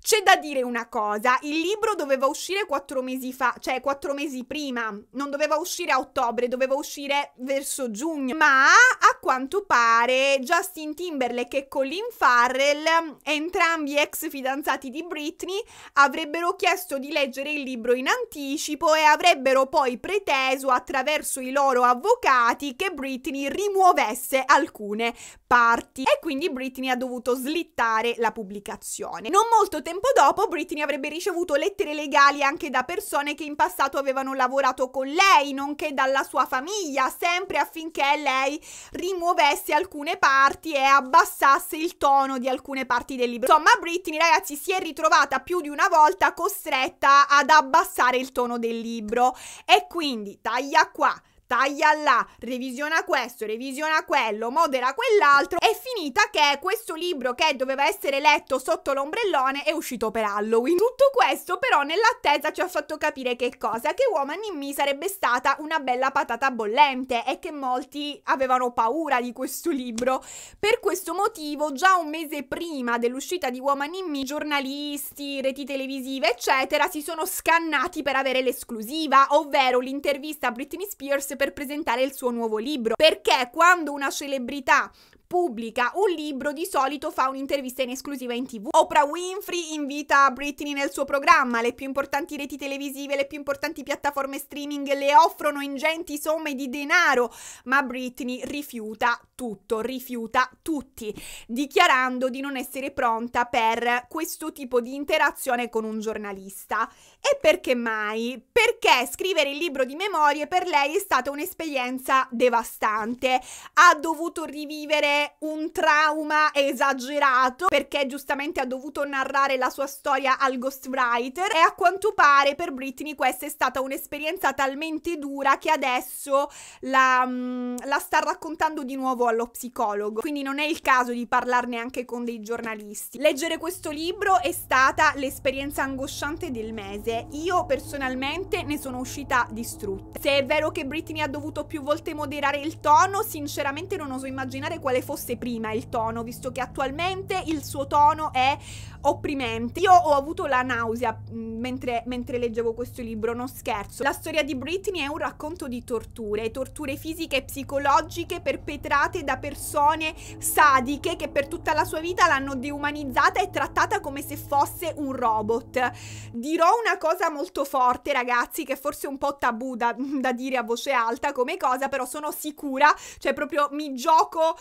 C'è da dire una cosa, il libro doveva uscire quattro mesi fa, cioè quattro mesi prima, non doveva uscire a ottobre, doveva uscire verso giugno, ma a quanto pare Justin Timberlake e Colin Farrell, entrambi ex fidanzati di Britney, avrebbero chiesto di leggere il libro in anticipo e avrebbero poi preteso attraverso i loro avvocati avvocati che Britney rimuovesse alcune parti e quindi Britney ha dovuto slittare la pubblicazione. Non molto tempo dopo Britney avrebbe ricevuto lettere legali anche da persone che in passato avevano lavorato con lei, nonché dalla sua famiglia, sempre affinché lei rimuovesse alcune parti e abbassasse il tono di alcune parti del libro. Insomma, Britney, ragazzi, si è ritrovata più di una volta costretta ad abbassare il tono del libro e quindi taglia qua taglia là, revisiona questo, revisiona quello, modera quell'altro. È finita che questo libro che doveva essere letto sotto l'ombrellone è uscito per Halloween. Tutto questo però nell'attesa ci ha fatto capire che cosa? Che Woman in Me sarebbe stata una bella patata bollente e che molti avevano paura di questo libro. Per questo motivo già un mese prima dell'uscita di Woman in Me giornalisti, reti televisive eccetera si sono scannati per avere l'esclusiva, ovvero l'intervista a Britney Spears per presentare il suo nuovo libro, perché quando una celebrità pubblica un libro di solito fa un'intervista in esclusiva in tv. Oprah Winfrey invita Britney nel suo programma, le più importanti reti televisive, le più importanti piattaforme streaming le offrono ingenti somme di denaro, ma Britney rifiuta tutto, rifiuta tutti, dichiarando di non essere pronta per questo tipo di interazione con un giornalista. E perché mai? Perché scrivere il libro di memorie per lei è stata un'esperienza devastante. Ha dovuto rivivere un trauma esagerato perché giustamente ha dovuto narrare la sua storia al ghostwriter e a quanto pare per Britney questa è stata un'esperienza talmente dura che adesso la, mm, la sta raccontando di nuovo allo psicologo. Quindi non è il caso di parlarne anche con dei giornalisti. Leggere questo libro è stata l'esperienza angosciante del mese mese. Cioè, io personalmente ne sono uscita distrutta. Se è vero che Britney ha dovuto più volte moderare il tono, sinceramente non oso immaginare quale fosse prima il tono, visto che attualmente il suo tono è opprimente. Io ho avuto la nausea mm, mentre, mentre, leggevo questo libro, non scherzo. La storia di Britney è un racconto di torture, torture fisiche e psicologiche perpetrate da persone sadiche che per tutta la sua vita l'hanno deumanizzata e trattata come se fosse un robot. Dirò una cosa molto forte, ragazzi, che forse è un po' tabù da, da dire a voce alta come cosa, però sono sicura, cioè proprio mi gioco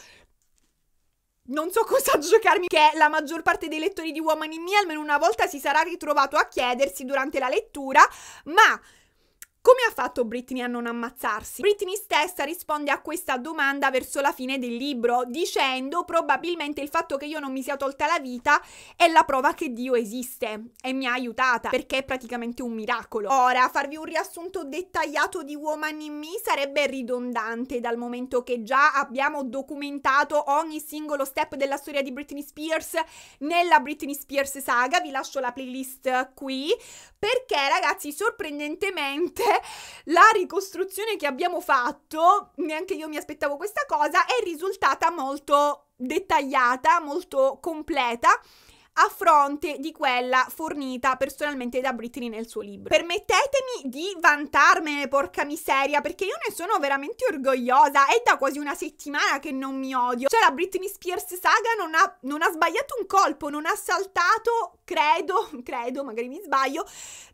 non so cosa giocarmi, che la maggior parte dei lettori di Uomini in Me almeno una volta si sarà ritrovato a chiedersi durante la lettura, ma come ha fatto Britney a non ammazzarsi? Britney stessa risponde a questa domanda verso la fine del libro, dicendo probabilmente il fatto che io non mi sia tolta la vita è la prova che Dio esiste e mi ha aiutata, perché è praticamente un miracolo. Ora, farvi un riassunto dettagliato di Woman in Me sarebbe ridondante dal momento che già abbiamo documentato ogni singolo step della storia di Britney Spears nella Britney Spears saga, vi lascio la playlist qui, perché ragazzi sorprendentemente la ricostruzione che abbiamo fatto, neanche io mi aspettavo questa cosa, è risultata molto dettagliata, molto completa a fronte di quella fornita personalmente da Britney nel suo libro. Permettetemi di vantarmene, porca miseria, perché io ne sono veramente orgogliosa. È da quasi una settimana che non mi odio. Cioè, la Britney Spears saga non ha, non ha sbagliato un colpo, non ha saltato, credo, credo, magari mi sbaglio,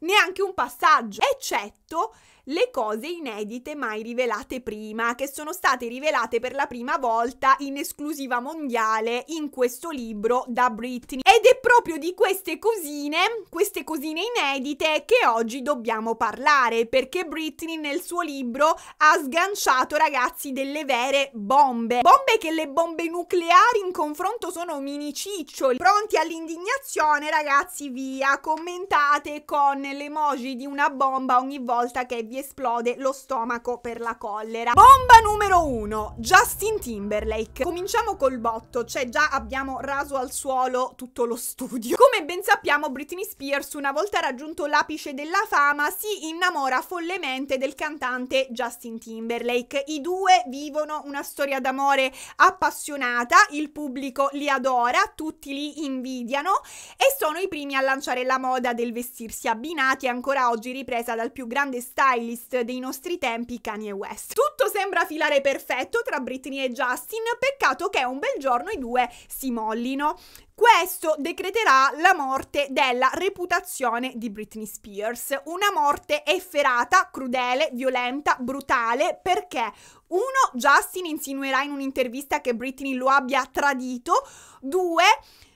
neanche un passaggio, eccetto le cose inedite mai rivelate prima, che sono state rivelate per la prima volta in esclusiva mondiale in questo libro da Britney. Ed è proprio di queste cosine, queste cosine inedite, che oggi dobbiamo parlare, perché Britney nel suo libro ha sganciato, ragazzi, delle vere bombe. Bombe che le bombe nucleari in confronto sono mini ciccioli. Pronti all'indignazione, ragazzi, via, commentate con l'emoji di una bomba ogni volta che vi gli esplode lo stomaco per la collera. Bomba numero uno, Justin Timberlake. Cominciamo col botto, cioè già abbiamo raso al suolo tutto lo studio. Come ben sappiamo Britney Spears una volta raggiunto l'apice della fama si innamora follemente del cantante Justin Timberlake. I due vivono una storia d'amore appassionata, il pubblico li adora, tutti li invidiano e sono i primi a lanciare la moda del vestirsi abbinati ancora oggi ripresa dal più grande style stylist dei nostri tempi Kanye West. Tutto sembra filare perfetto tra Britney e Justin, peccato che un bel giorno i due si mollino. Questo decreterà la morte della reputazione di Britney Spears, una morte efferata, crudele, violenta, brutale, perché uno, Justin insinuerà in un'intervista che Britney lo abbia tradito, due,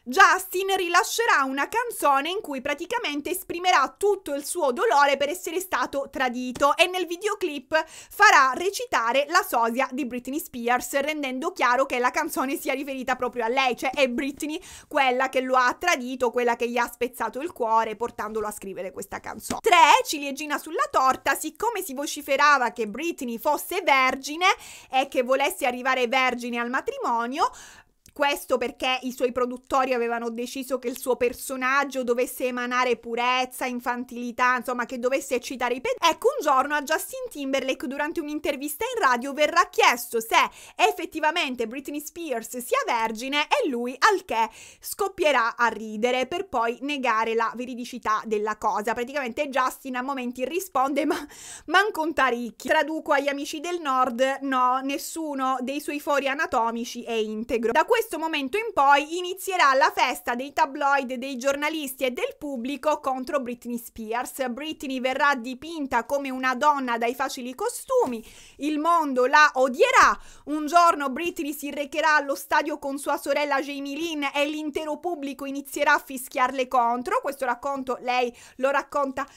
Justin rilascerà una canzone in cui praticamente esprimerà tutto il suo dolore per essere stato tradito e nel videoclip farà recitare la sosia di Britney Spears rendendo chiaro che la canzone sia riferita proprio a lei, cioè è Britney quella che lo ha tradito, quella che gli ha spezzato il cuore portandolo a scrivere questa canzone. 3. Ciliegina sulla torta, siccome si vociferava che Britney fosse vergine e che volesse arrivare vergine al matrimonio, questo perché i suoi produttori avevano deciso che il suo personaggio dovesse emanare purezza, infantilità, insomma che dovesse eccitare i pedoni. Ecco, un giorno a Justin Timberlake durante un'intervista in radio verrà chiesto se effettivamente Britney Spears sia vergine e lui al che scoppierà a ridere per poi negare la veridicità della cosa. Praticamente Justin a momenti risponde ma manconta ricchi. Traduco agli amici del nord, no, nessuno dei suoi fori anatomici è integro. Da questo questo momento in poi inizierà la festa dei tabloid, dei giornalisti e del pubblico contro Britney Spears. Britney verrà dipinta come una donna dai facili costumi, il mondo la odierà, un giorno Britney si recherà allo stadio con sua sorella Jamie Lynn e l'intero pubblico inizierà a fischiarle contro. Questo racconto lei lo racconta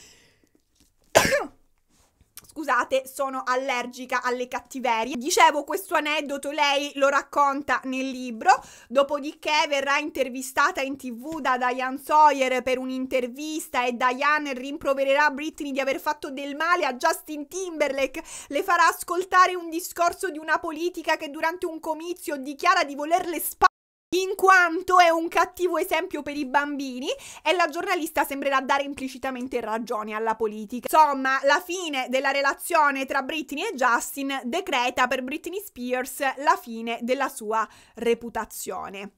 scusate, sono allergica alle cattiverie. Dicevo questo aneddoto, lei lo racconta nel libro, dopodiché verrà intervistata in tv da Diane Sawyer per un'intervista e Diane rimprovererà Britney di aver fatto del male a Justin Timberlake, le farà ascoltare un discorso di una politica che durante un comizio dichiara di volerle sparare in quanto è un cattivo esempio per i bambini e la giornalista sembrerà dare implicitamente ragione alla politica. Insomma, la fine della relazione tra Britney e Justin decreta per Britney Spears la fine della sua reputazione.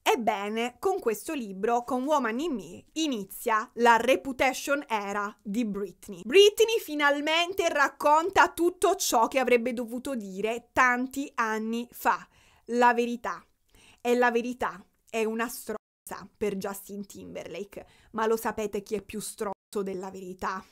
Ebbene, con questo libro, con Woman in Me, inizia la reputation era di Britney. Britney finalmente racconta tutto ciò che avrebbe dovuto dire tanti anni fa, la verità. È la verità, è una strozza per Justin Timberlake, ma lo sapete chi è più strozzo della verità?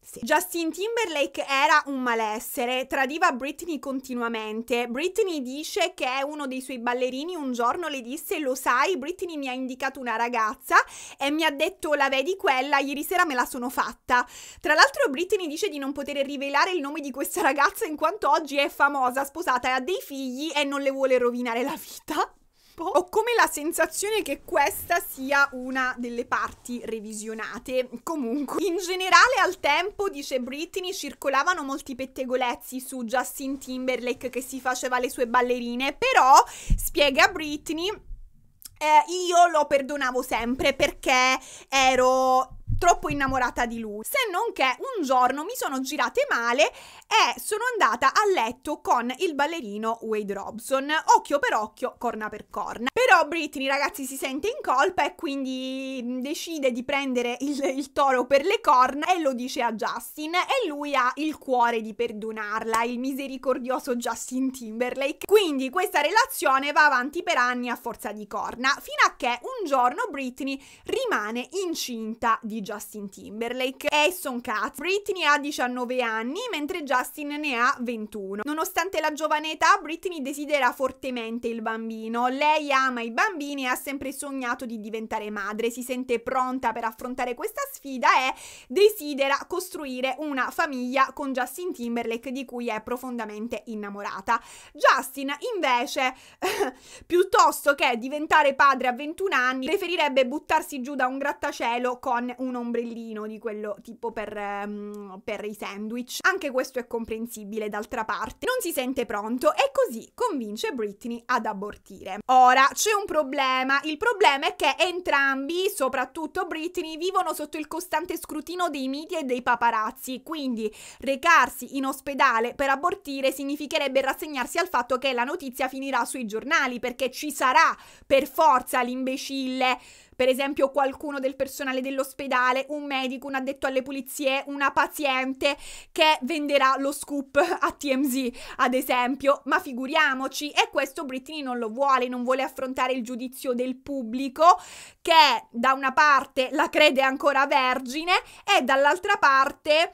Sì. Justin Timberlake era un malessere, tradiva Britney continuamente. Britney dice che è uno dei suoi ballerini un giorno le disse: Lo sai, Britney mi ha indicato una ragazza e mi ha detto: La vedi quella? Ieri sera me la sono fatta. Tra l'altro, Britney dice di non poter rivelare il nome di questa ragazza in quanto oggi è famosa, sposata e ha dei figli e non le vuole rovinare la vita tempo. Ho come la sensazione che questa sia una delle parti revisionate. Comunque, in generale al tempo, dice Britney, circolavano molti pettegolezzi su Justin Timberlake che si faceva le sue ballerine, però, spiega Britney, eh, io lo perdonavo sempre perché ero troppo innamorata di lui. Se non che un giorno mi sono girate male e sono andata a letto con il ballerino Wade Robson, occhio per occhio, corna per corna. Però Britney, ragazzi, si sente in colpa e quindi mm, decide di prendere il, il toro per le corna e lo dice a Justin e lui ha il cuore di perdonarla, il misericordioso Justin Timberlake. Quindi questa relazione va avanti per anni a forza di corna, fino a che un giorno Britney rimane incinta di di Justin Timberlake. E son Cat. Britney ha 19 anni, mentre Justin ne ha 21. Nonostante la giovane età, Britney desidera fortemente il bambino. Lei ama i bambini e ha sempre sognato di diventare madre. Si sente pronta per affrontare questa sfida e desidera costruire una famiglia con Justin Timberlake di cui è profondamente innamorata. Justin invece, piuttosto che diventare padre a 21 anni, preferirebbe buttarsi giù da un grattacielo con un un ombrellino di quello tipo per, um, per i sandwich. Anche questo è comprensibile d'altra parte. Non si sente pronto e così convince Britney ad abortire. Ora c'è un problema. Il problema è che entrambi, soprattutto Britney, vivono sotto il costante scrutino dei media e dei paparazzi. Quindi recarsi in ospedale per abortire significherebbe rassegnarsi al fatto che la notizia finirà sui giornali perché ci sarà per forza l'imbecille per esempio qualcuno del personale dell'ospedale, un medico, un addetto alle pulizie, una paziente che venderà lo scoop a TMZ, ad esempio, ma figuriamoci, e questo Britney non lo vuole, non vuole affrontare il giudizio del pubblico che da una parte la crede ancora vergine e dall'altra parte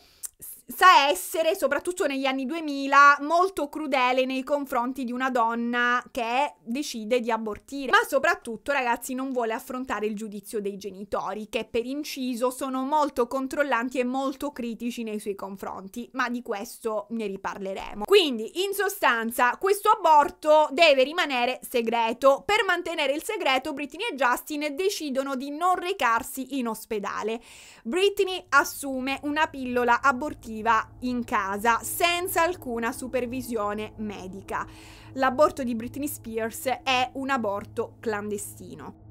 sa essere, soprattutto negli anni 2000, molto crudele nei confronti di una donna che decide di abortire. Ma soprattutto, ragazzi, non vuole affrontare il giudizio dei genitori, che per inciso sono molto controllanti e molto critici nei suoi confronti, ma di questo ne riparleremo. Quindi, in sostanza, questo aborto deve rimanere segreto. Per mantenere il segreto, Britney e Justin decidono di non recarsi in ospedale. Britney assume una pillola abortiva positiva in casa senza alcuna supervisione medica. L'aborto di Britney Spears è un aborto clandestino.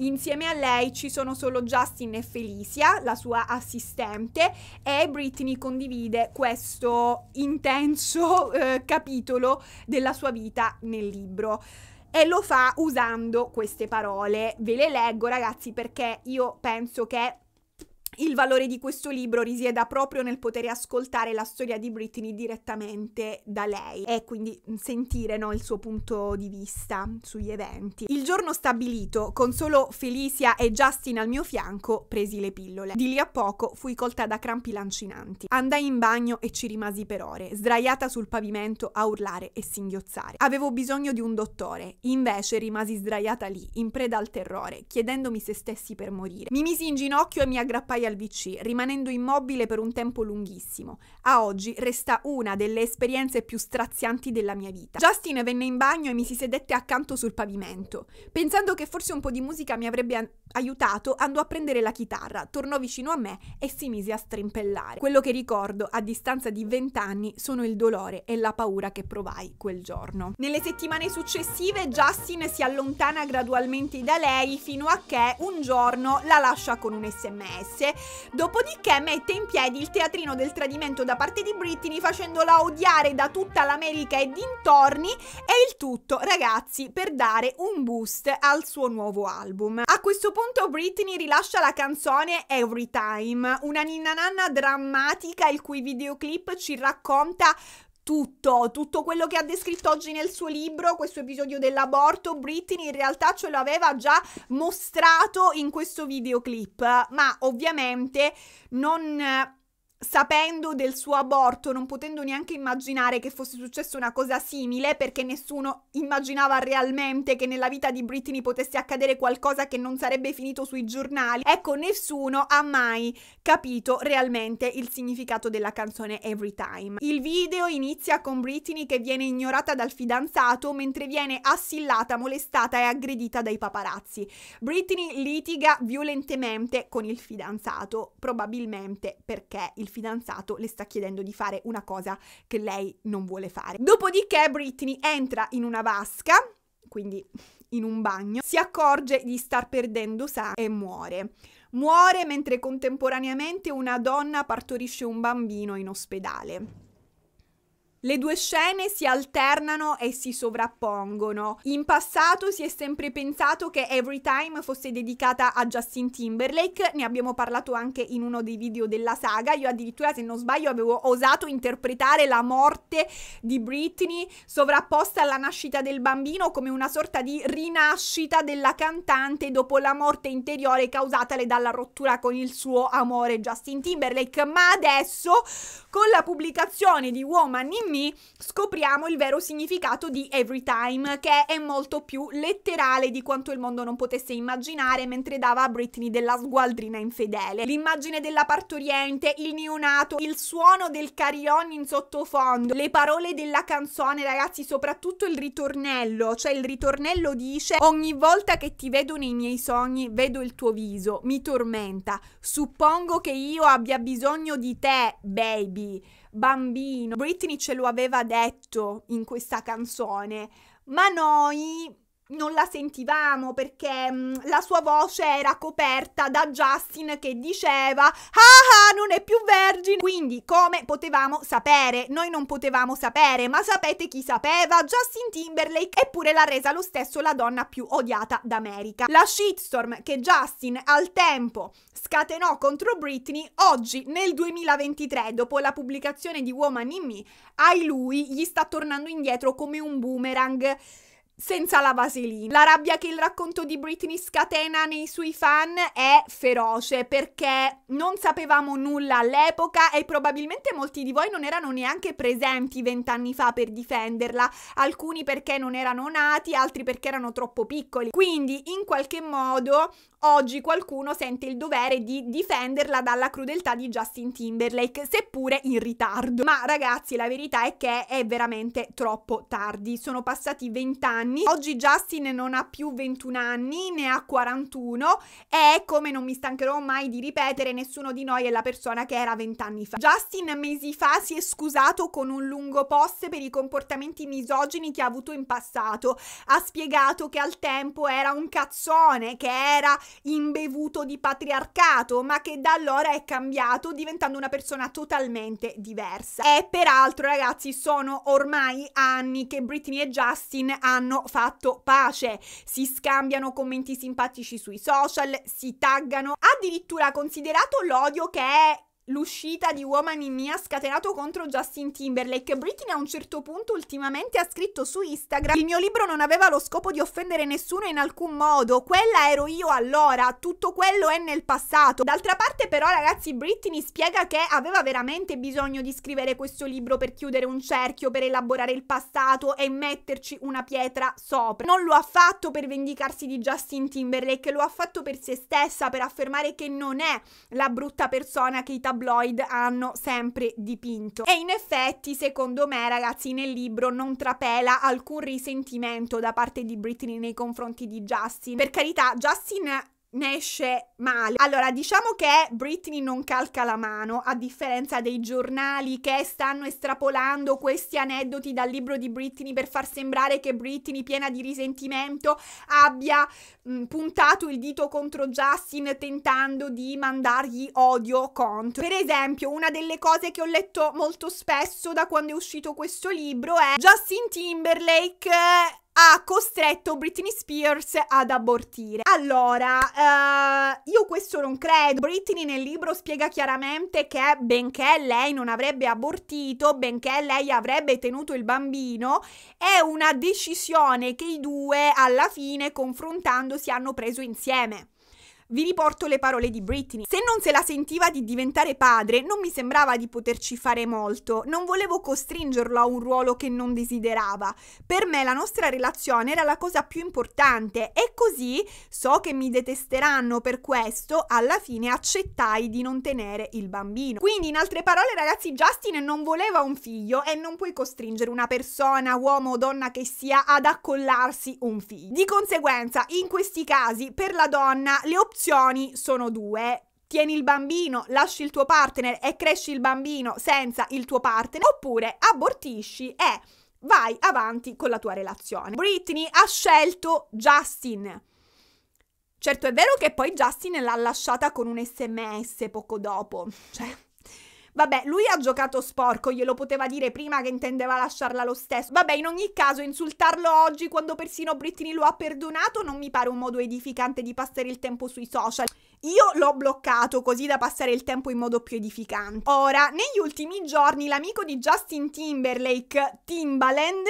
Insieme a lei ci sono solo Justin e Felicia, la sua assistente, e Britney condivide questo intenso eh, capitolo della sua vita nel libro. E lo fa usando queste parole. Ve le leggo ragazzi perché io penso che il valore di questo libro risieda proprio nel poter ascoltare la storia di Britney direttamente da lei e quindi sentire no, il suo punto di vista sugli eventi. Il giorno stabilito, con solo Felicia e Justin al mio fianco, presi le pillole. Di lì a poco fui colta da crampi lancinanti. Andai in bagno e ci rimasi per ore, sdraiata sul pavimento a urlare e singhiozzare. Avevo bisogno di un dottore, invece rimasi sdraiata lì, in preda al terrore, chiedendomi se stessi per morire. Mi misi in ginocchio e mi aggrappai al VC, rimanendo immobile per un tempo lunghissimo. A oggi resta una delle esperienze più strazianti della mia vita. Justin venne in bagno e mi si sedette accanto sul pavimento. Pensando che forse un po' di musica mi avrebbe a- aiutato, andò a prendere la chitarra, tornò vicino a me e si mise a strimpellare. Quello che ricordo, a distanza di vent'anni, sono il dolore e la paura che provai quel giorno. Nelle settimane successive Justin si allontana gradualmente da lei fino a che un giorno la lascia con un sms dopodiché mette in piedi il teatrino del tradimento da parte di Britney, facendola odiare da tutta l'America e dintorni e il tutto, ragazzi, per dare un boost al suo nuovo album. A questo punto Britney rilascia la canzone Every Time, una ninna nanna drammatica il cui videoclip ci racconta tutto, tutto quello che ha descritto oggi nel suo libro, questo episodio dell'aborto, Britney in realtà ce lo aveva già mostrato in questo videoclip, ma ovviamente non sapendo del suo aborto, non potendo neanche immaginare che fosse successa una cosa simile, perché nessuno immaginava realmente che nella vita di Britney potesse accadere qualcosa che non sarebbe finito sui giornali. Ecco, nessuno ha mai capito realmente il significato della canzone Every Time. Il video inizia con Britney che viene ignorata dal fidanzato mentre viene assillata, molestata e aggredita dai paparazzi. Britney litiga violentemente con il fidanzato, probabilmente perché il il fidanzato le sta chiedendo di fare una cosa che lei non vuole fare. Dopodiché Britney entra in una vasca, quindi in un bagno, si accorge di star perdendo sangue e muore. Muore mentre contemporaneamente una donna partorisce un bambino in ospedale. Le due scene si alternano e si sovrappongono. In passato si è sempre pensato che Every Time fosse dedicata a Justin Timberlake, ne abbiamo parlato anche in uno dei video della saga, io addirittura se non sbaglio avevo osato interpretare la morte di Britney sovrapposta alla nascita del bambino come una sorta di rinascita della cantante dopo la morte interiore causatale dalla rottura con il suo amore Justin Timberlake, ma adesso con la pubblicazione di Woman in quindi scopriamo il vero significato di Every Time, che è molto più letterale di quanto il mondo non potesse immaginare mentre dava a Britney della sgualdrina infedele. L'immagine della partoriente, il neonato, il suono del carillon in sottofondo, le parole della canzone, ragazzi, soprattutto il ritornello, cioè il ritornello dice ogni volta che ti vedo nei miei sogni vedo il tuo viso, mi tormenta, suppongo che io abbia bisogno di te, baby bambino. Britney ce lo aveva detto in questa canzone, ma noi non la sentivamo perché mh, mm, la sua voce era coperta da Justin che diceva ah, ah non è più vergine quindi come potevamo sapere noi non potevamo sapere ma sapete chi sapeva Justin Timberlake eppure l'ha resa lo stesso la donna più odiata d'America la shitstorm che Justin al tempo scatenò contro Britney oggi nel 2023 dopo la pubblicazione di Woman in Me ai lui gli sta tornando indietro come un boomerang senza la vaselina. La rabbia che il racconto di Britney scatena nei suoi fan è feroce perché non sapevamo nulla all'epoca e probabilmente molti di voi non erano neanche presenti vent'anni fa per difenderla, alcuni perché non erano nati, altri perché erano troppo piccoli. Quindi in qualche modo oggi qualcuno sente il dovere di difenderla dalla crudeltà di Justin Timberlake, seppure in ritardo. Ma ragazzi la verità è che è veramente troppo tardi, sono passati vent'anni anni. Oggi Justin non ha più 21 anni, ne ha 41 e come non mi stancherò mai di ripetere, nessuno di noi è la persona che era 20 anni fa. Justin mesi fa si è scusato con un lungo post per i comportamenti misogini che ha avuto in passato. Ha spiegato che al tempo era un cazzone, che era imbevuto di patriarcato, ma che da allora è cambiato diventando una persona totalmente diversa. E peraltro ragazzi sono ormai anni che Britney e Justin hanno hanno fatto pace, si scambiano commenti simpatici sui social, si taggano, addirittura considerato l'odio che è l'uscita di Woman in Me ha scatenato contro Justin Timberlake. Britney a un certo punto ultimamente ha scritto su Instagram: Il mio libro non aveva lo scopo di offendere nessuno in alcun modo. Quella ero io allora, tutto quello è nel passato. D'altra parte, però, ragazzi, Britney spiega che aveva veramente bisogno di scrivere questo libro per chiudere un cerchio, per elaborare il passato e metterci una pietra sopra. Non lo ha fatto per vendicarsi di Justin Timberlake, lo ha fatto per se stessa, per affermare che non è la brutta persona che i tabù tabloid hanno sempre dipinto. E in effetti, secondo me, ragazzi, nel libro non trapela alcun risentimento da parte di Britney nei confronti di Justin. Per carità, Justin ne esce male. Allora, diciamo che Britney non calca la mano, a differenza dei giornali che stanno estrapolando questi aneddoti dal libro di Britney per far sembrare che Britney, piena di risentimento, abbia mh, mm, puntato il dito contro Justin tentando di mandargli odio contro. Per esempio, una delle cose che ho letto molto spesso da quando è uscito questo libro è Justin Timberlake ha costretto Britney Spears ad abortire. Allora, eh, io questo non credo. Britney nel libro spiega chiaramente che benché lei non avrebbe abortito, benché lei avrebbe tenuto il bambino, è una decisione che i due alla fine confrontandosi hanno preso insieme. Vi riporto le parole di Britney. Se non se la sentiva di diventare padre, non mi sembrava di poterci fare molto. Non volevo costringerlo a un ruolo che non desiderava. Per me la nostra relazione era la cosa più importante e così, so che mi detesteranno per questo, alla fine accettai di non tenere il bambino. Quindi, in altre parole, ragazzi, Justin non voleva un figlio e non puoi costringere una persona, uomo o donna che sia, ad accollarsi un figlio. Di conseguenza, in questi casi, per la donna, le opzioni opzioni sono due. Tieni il bambino, lasci il tuo partner e cresci il bambino senza il tuo partner, oppure abortisci e vai avanti con la tua relazione. Britney ha scelto Justin. Certo è vero che poi Justin l'ha lasciata con un sms poco dopo, cioè Vabbè, lui ha giocato sporco, glielo poteva dire prima che intendeva lasciarla lo stesso. Vabbè, in ogni caso, insultarlo oggi quando persino Britney lo ha perdonato non mi pare un modo edificante di passare il tempo sui social. Io l'ho bloccato così da passare il tempo in modo più edificante. Ora, negli ultimi giorni l'amico di Justin Timberlake, Timbaland,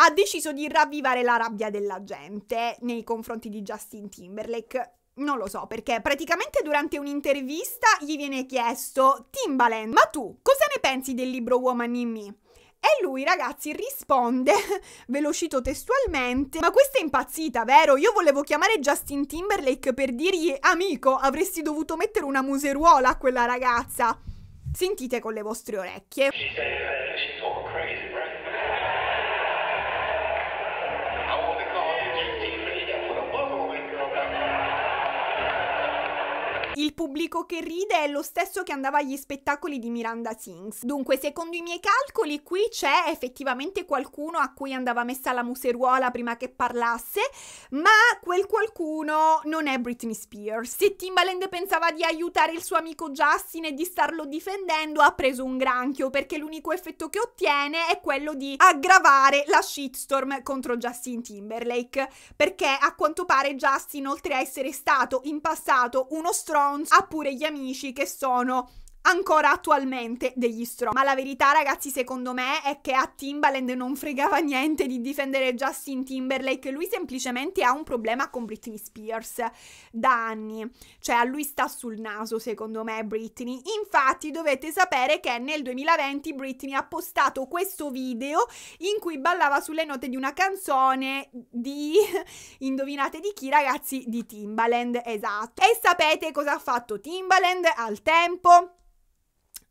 ha deciso di ravvivare la rabbia della gente nei confronti di Justin Timberlake non lo so perché praticamente durante un'intervista gli viene chiesto Timbaland, ma tu cosa ne pensi del libro Woman in Me? E lui, ragazzi, risponde, ve lo cito testualmente, ma questa è impazzita, vero? Io volevo chiamare Justin Timberlake per dirgli, amico, avresti dovuto mettere una museruola a quella ragazza. Sentite con le vostre orecchie. She's Il pubblico che ride è lo stesso che andava agli spettacoli di Miranda Sings. Dunque, secondo i miei calcoli, qui c'è effettivamente qualcuno a cui andava messa la museruola prima che parlasse, ma quel qualcuno non è Britney Spears. Se Timbaland pensava di aiutare il suo amico Justin e di starlo difendendo, ha preso un granchio perché l'unico effetto che ottiene è quello di aggravare la shitstorm contro Justin Timberlake, perché a quanto pare Justin, oltre a essere stato in passato uno stronzo, Thrones ha pure gli amici che sono ancora attualmente degli stro. Ma la verità, ragazzi, secondo me è che a Timbaland non fregava niente di difendere Justin Timberlake, lui semplicemente ha un problema con Britney Spears da anni, cioè a lui sta sul naso, secondo me, Britney. Infatti, dovete sapere che nel 2020 Britney ha postato questo video in cui ballava sulle note di una canzone di indovinate di chi, ragazzi, di Timbaland, esatto. E sapete cosa ha fatto Timbaland al tempo?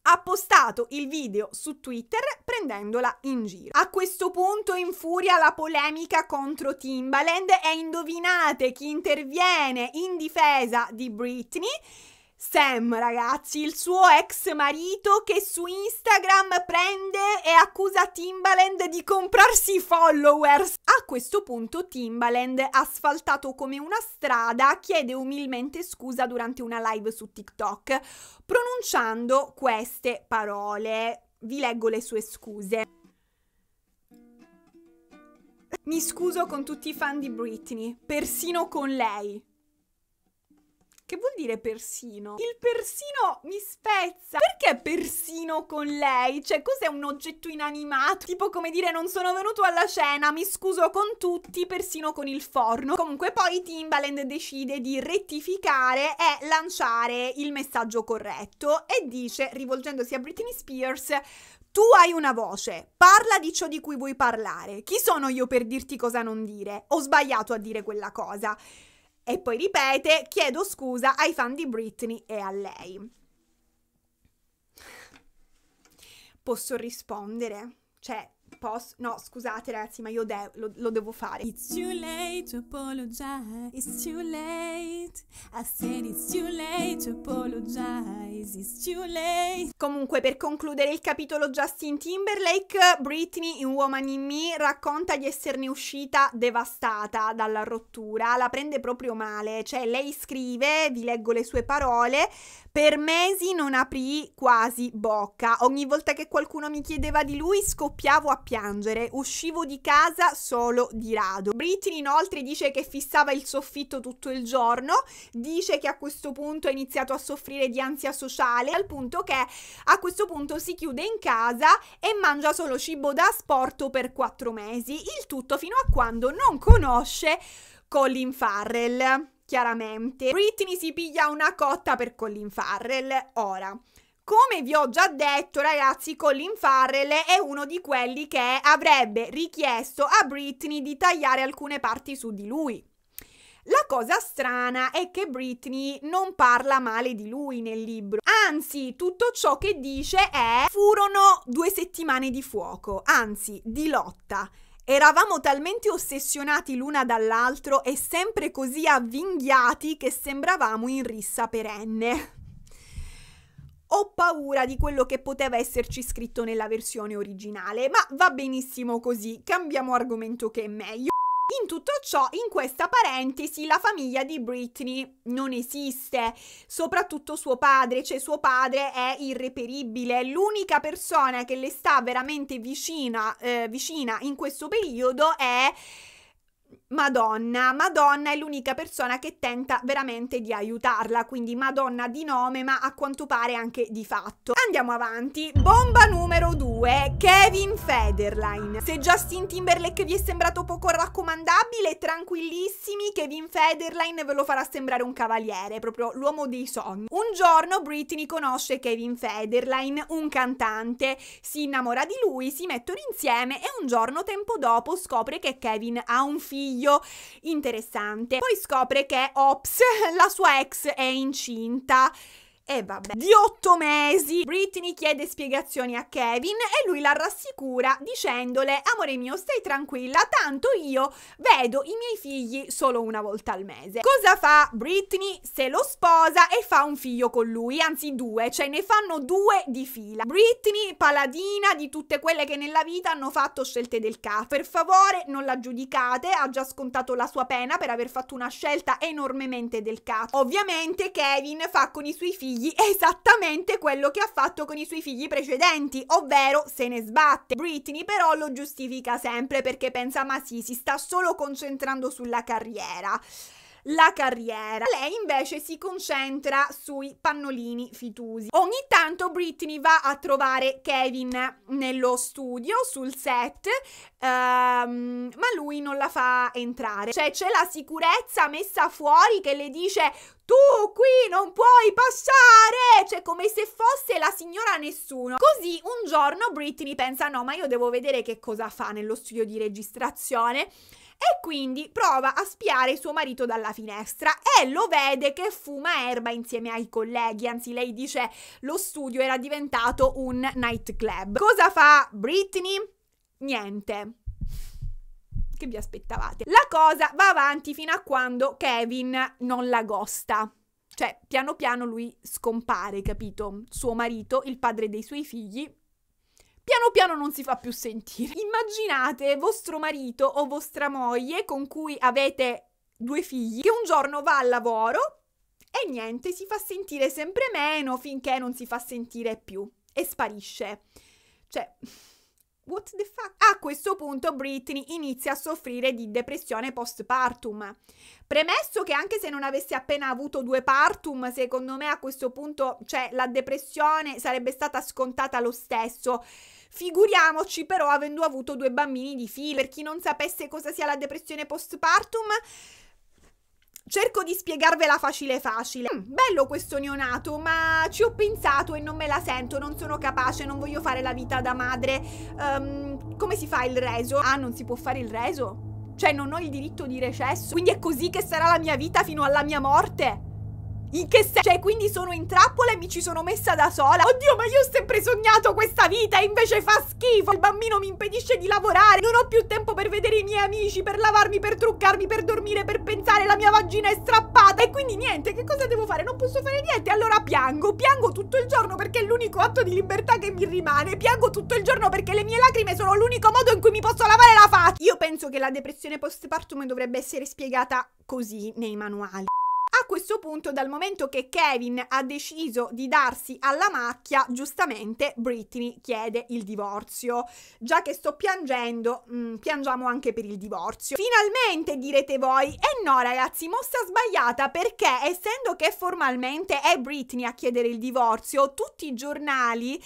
ha postato il video su Twitter prendendola in giro. A questo punto infuria la polemica contro Timbaland e indovinate chi interviene in difesa di Britney Sam, ragazzi, il suo ex marito che su Instagram prende e accusa Timbaland di comprarsi followers. A questo punto Timbaland, asfaltato come una strada, chiede umilmente scusa durante una live su TikTok pronunciando queste parole. Vi leggo le sue scuse. Mi scuso con tutti i fan di Britney, persino con lei. Che vuol dire persino? Il persino mi spezza. Perché persino con lei? Cioè, cos'è un oggetto inanimato? Tipo come dire non sono venuto alla cena, mi scuso con tutti, persino con il forno. Comunque poi Timbaland decide di rettificare e lanciare il messaggio corretto e dice, rivolgendosi a Britney Spears, tu hai una voce, parla di ciò di cui vuoi parlare. Chi sono io per dirti cosa non dire? Ho sbagliato a dire quella cosa. E poi ripete, chiedo scusa ai fan di Britney e a lei. Posso rispondere? Cioè, posso... No, scusate ragazzi, ma io de lo, lo, devo fare. It's too late to apologize, it's too late. I said it's too late to apologize, it's too late. Comunque, per concludere il capitolo Justin Timberlake, Britney in Woman in Me racconta di esserne uscita devastata dalla rottura, la prende proprio male, cioè lei scrive, vi leggo le sue parole, per mesi non aprì quasi bocca. Ogni volta che qualcuno mi chiedeva di lui scoppiavo a piangere. Uscivo di casa solo di rado. Britney inoltre dice che fissava il soffitto tutto il giorno. Dice che a questo punto ha iniziato a soffrire di ansia sociale al punto che a questo punto si chiude in casa e mangia solo cibo da sporto per quattro mesi. Il tutto fino a quando non conosce Colin Farrell chiaramente. Britney si piglia una cotta per Colin Farrell, ora. Come vi ho già detto, ragazzi, Colin Farrell è uno di quelli che avrebbe richiesto a Britney di tagliare alcune parti su di lui. La cosa strana è che Britney non parla male di lui nel libro. Anzi, tutto ciò che dice è furono due settimane di fuoco, anzi, di lotta. Eravamo talmente ossessionati l'una dall'altro e sempre così avvinghiati che sembravamo in rissa perenne. Ho paura di quello che poteva esserci scritto nella versione originale, ma va benissimo così, cambiamo argomento che è meglio. In tutto ciò, in questa parentesi, la famiglia di Britney non esiste, soprattutto suo padre, cioè suo padre è irreperibile, l'unica persona che le sta veramente vicina, eh, vicina in questo periodo è Madonna, Madonna è l'unica persona che tenta veramente di aiutarla, quindi Madonna di nome ma a quanto pare anche di fatto. Andiamo avanti, bomba numero 2, Kevin Federline. Se Justin Timberlake vi è sembrato poco raccomandabile, tranquillissimi, Kevin Federline ve lo farà sembrare un cavaliere, proprio l'uomo dei sogni. Un giorno Britney conosce Kevin Federline, un cantante, si innamora di lui, si mettono insieme e un giorno tempo dopo scopre che Kevin ha un figlio figlio interessante. Poi scopre che Ops, la sua ex, è incinta e vabbè. Di otto mesi Britney chiede spiegazioni a Kevin e lui la rassicura dicendole amore mio stai tranquilla tanto io vedo i miei figli solo una volta al mese. Cosa fa Britney? Se lo sposa e fa un figlio con lui, anzi due, cioè ne fanno due di fila. Britney paladina di tutte quelle che nella vita hanno fatto scelte del cazzo. Per favore non la giudicate, ha già scontato la sua pena per aver fatto una scelta enormemente del cazzo. Ovviamente Kevin fa con i suoi figli figli esattamente quello che ha fatto con i suoi figli precedenti, ovvero se ne sbatte. Britney però lo giustifica sempre perché pensa ma sì, si sta solo concentrando sulla carriera la carriera. Lei invece si concentra sui pannolini fitusi. Ogni tanto Britney va a trovare Kevin nello studio, sul set, ehm, ma lui non la fa entrare. Cioè c'è la sicurezza messa fuori che le dice tu qui non puoi passare! Cioè, come se fosse la signora nessuno. Così un giorno Britney pensa: no, ma io devo vedere che cosa fa nello studio di registrazione e quindi prova a spiare suo marito dalla finestra e lo vede che fuma erba insieme ai colleghi, anzi lei dice lo studio era diventato un nightclub. Cosa fa Britney? Niente che vi aspettavate. La cosa va avanti fino a quando Kevin non la gosta. Cioè, piano piano lui scompare, capito? Suo marito, il padre dei suoi figli, piano piano non si fa più sentire. Immaginate vostro marito o vostra moglie con cui avete due figli che un giorno va al lavoro e niente, si fa sentire sempre meno finché non si fa sentire più e sparisce. Cioè, what the fuck? A questo punto Britney inizia a soffrire di depressione postpartum. Premesso che anche se non avesse appena avuto due partum, secondo me a questo punto, cioè, la depressione sarebbe stata scontata lo stesso. Figuriamoci però avendo avuto due bambini di fila. Per chi non sapesse cosa sia la depressione postpartum, Cerco di spiegarvela facile facile. Mm, bello questo neonato, ma ci ho pensato e non me la sento, non sono capace, non voglio fare la vita da madre. Um, come si fa il reso? Ah, non si può fare il reso? Cioè non ho il diritto di recesso? Quindi è così che sarà la mia vita fino alla mia morte? In che senso? Cioè, quindi sono in trappola e mi ci sono messa da sola? Oddio, ma io ho sempre sognato questa vita e invece fa schifo. Il bambino mi impedisce di lavorare. Non ho più tempo per vedere i miei amici, per lavarmi, per truccarmi, per dormire, per pensare. La mia vagina è strappata. E quindi niente, che cosa devo fare? Non posso fare niente. Allora piango. Piango tutto il giorno perché è l'unico atto di libertà che mi rimane. Piango tutto il giorno perché le mie lacrime sono l'unico modo in cui mi posso lavare la faccia. Io penso che la depressione postpartum dovrebbe essere spiegata così nei manuali. A questo punto, dal momento che Kevin ha deciso di darsi alla macchia, giustamente Britney chiede il divorzio. Già che sto piangendo, mh, mm, piangiamo anche per il divorzio. Finalmente direte voi, eh no ragazzi, mossa sbagliata perché essendo che formalmente è Britney a chiedere il divorzio, tutti i giornali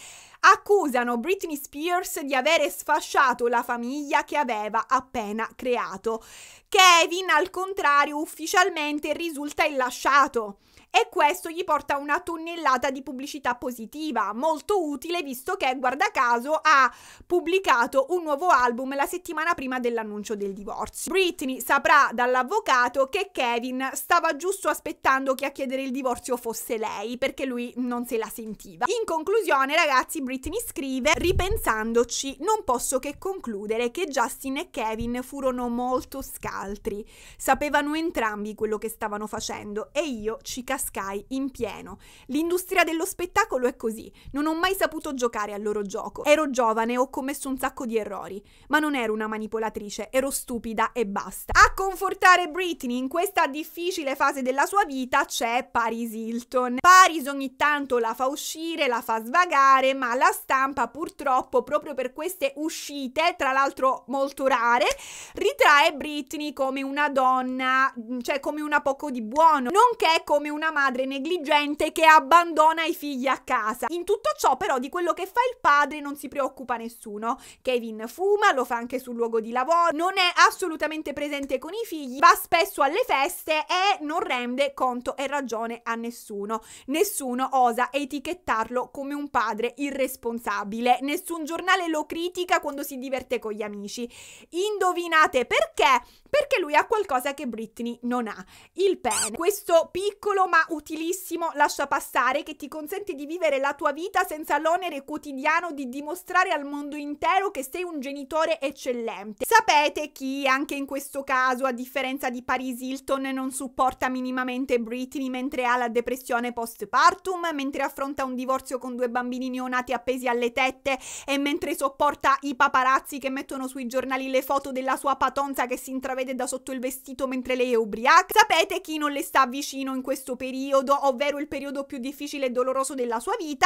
accusano Britney Spears di avere sfasciato la famiglia che aveva appena creato. Kevin, al contrario, ufficialmente risulta illasciato e questo gli porta una tonnellata di pubblicità positiva, molto utile visto che, guarda caso, ha pubblicato un nuovo album la settimana prima dell'annuncio del divorzio. Britney saprà dall'avvocato che Kevin stava giusto aspettando che a chiedere il divorzio fosse lei, perché lui non se la sentiva. In conclusione, ragazzi, Britney scrive, ripensandoci, non posso che concludere che Justin e Kevin furono molto scaltri. Sapevano entrambi quello che stavano facendo e io ci cascavo. Sky in pieno. L'industria dello spettacolo è così. Non ho mai saputo giocare al loro gioco. Ero giovane e ho commesso un sacco di errori. Ma non ero una manipolatrice, ero stupida e basta. A confortare Britney in questa difficile fase della sua vita c'è Paris Hilton. Paris ogni tanto la fa uscire, la fa svagare, ma la stampa purtroppo proprio per queste uscite, tra l'altro molto rare, ritrae Britney come una donna, cioè come una poco di buono, nonché come una madre negligente che abbandona i figli a casa. In tutto ciò però di quello che fa il padre non si preoccupa nessuno. Kevin fuma, lo fa anche sul luogo di lavoro, non è assolutamente presente con i figli, va spesso alle feste e non rende conto e ragione a nessuno. Nessuno osa etichettarlo come un padre irresponsabile, nessun giornale lo critica quando si diverte con gli amici. Indovinate perché? perché lui ha qualcosa che Britney non ha, il pen. Questo piccolo ma utilissimo lascia passare che ti consente di vivere la tua vita senza l'onere quotidiano di dimostrare al mondo intero che sei un genitore eccellente. Sapete chi anche in questo caso, a differenza di Paris Hilton, non supporta minimamente Britney mentre ha la depressione postpartum, mentre affronta un divorzio con due bambini neonati appesi alle tette e mentre sopporta i paparazzi che mettono sui giornali le foto della sua patonza che si intravede vede da sotto il vestito mentre lei è ubriaca. Sapete chi non le sta vicino in questo periodo, ovvero il periodo più difficile e doloroso della sua vita?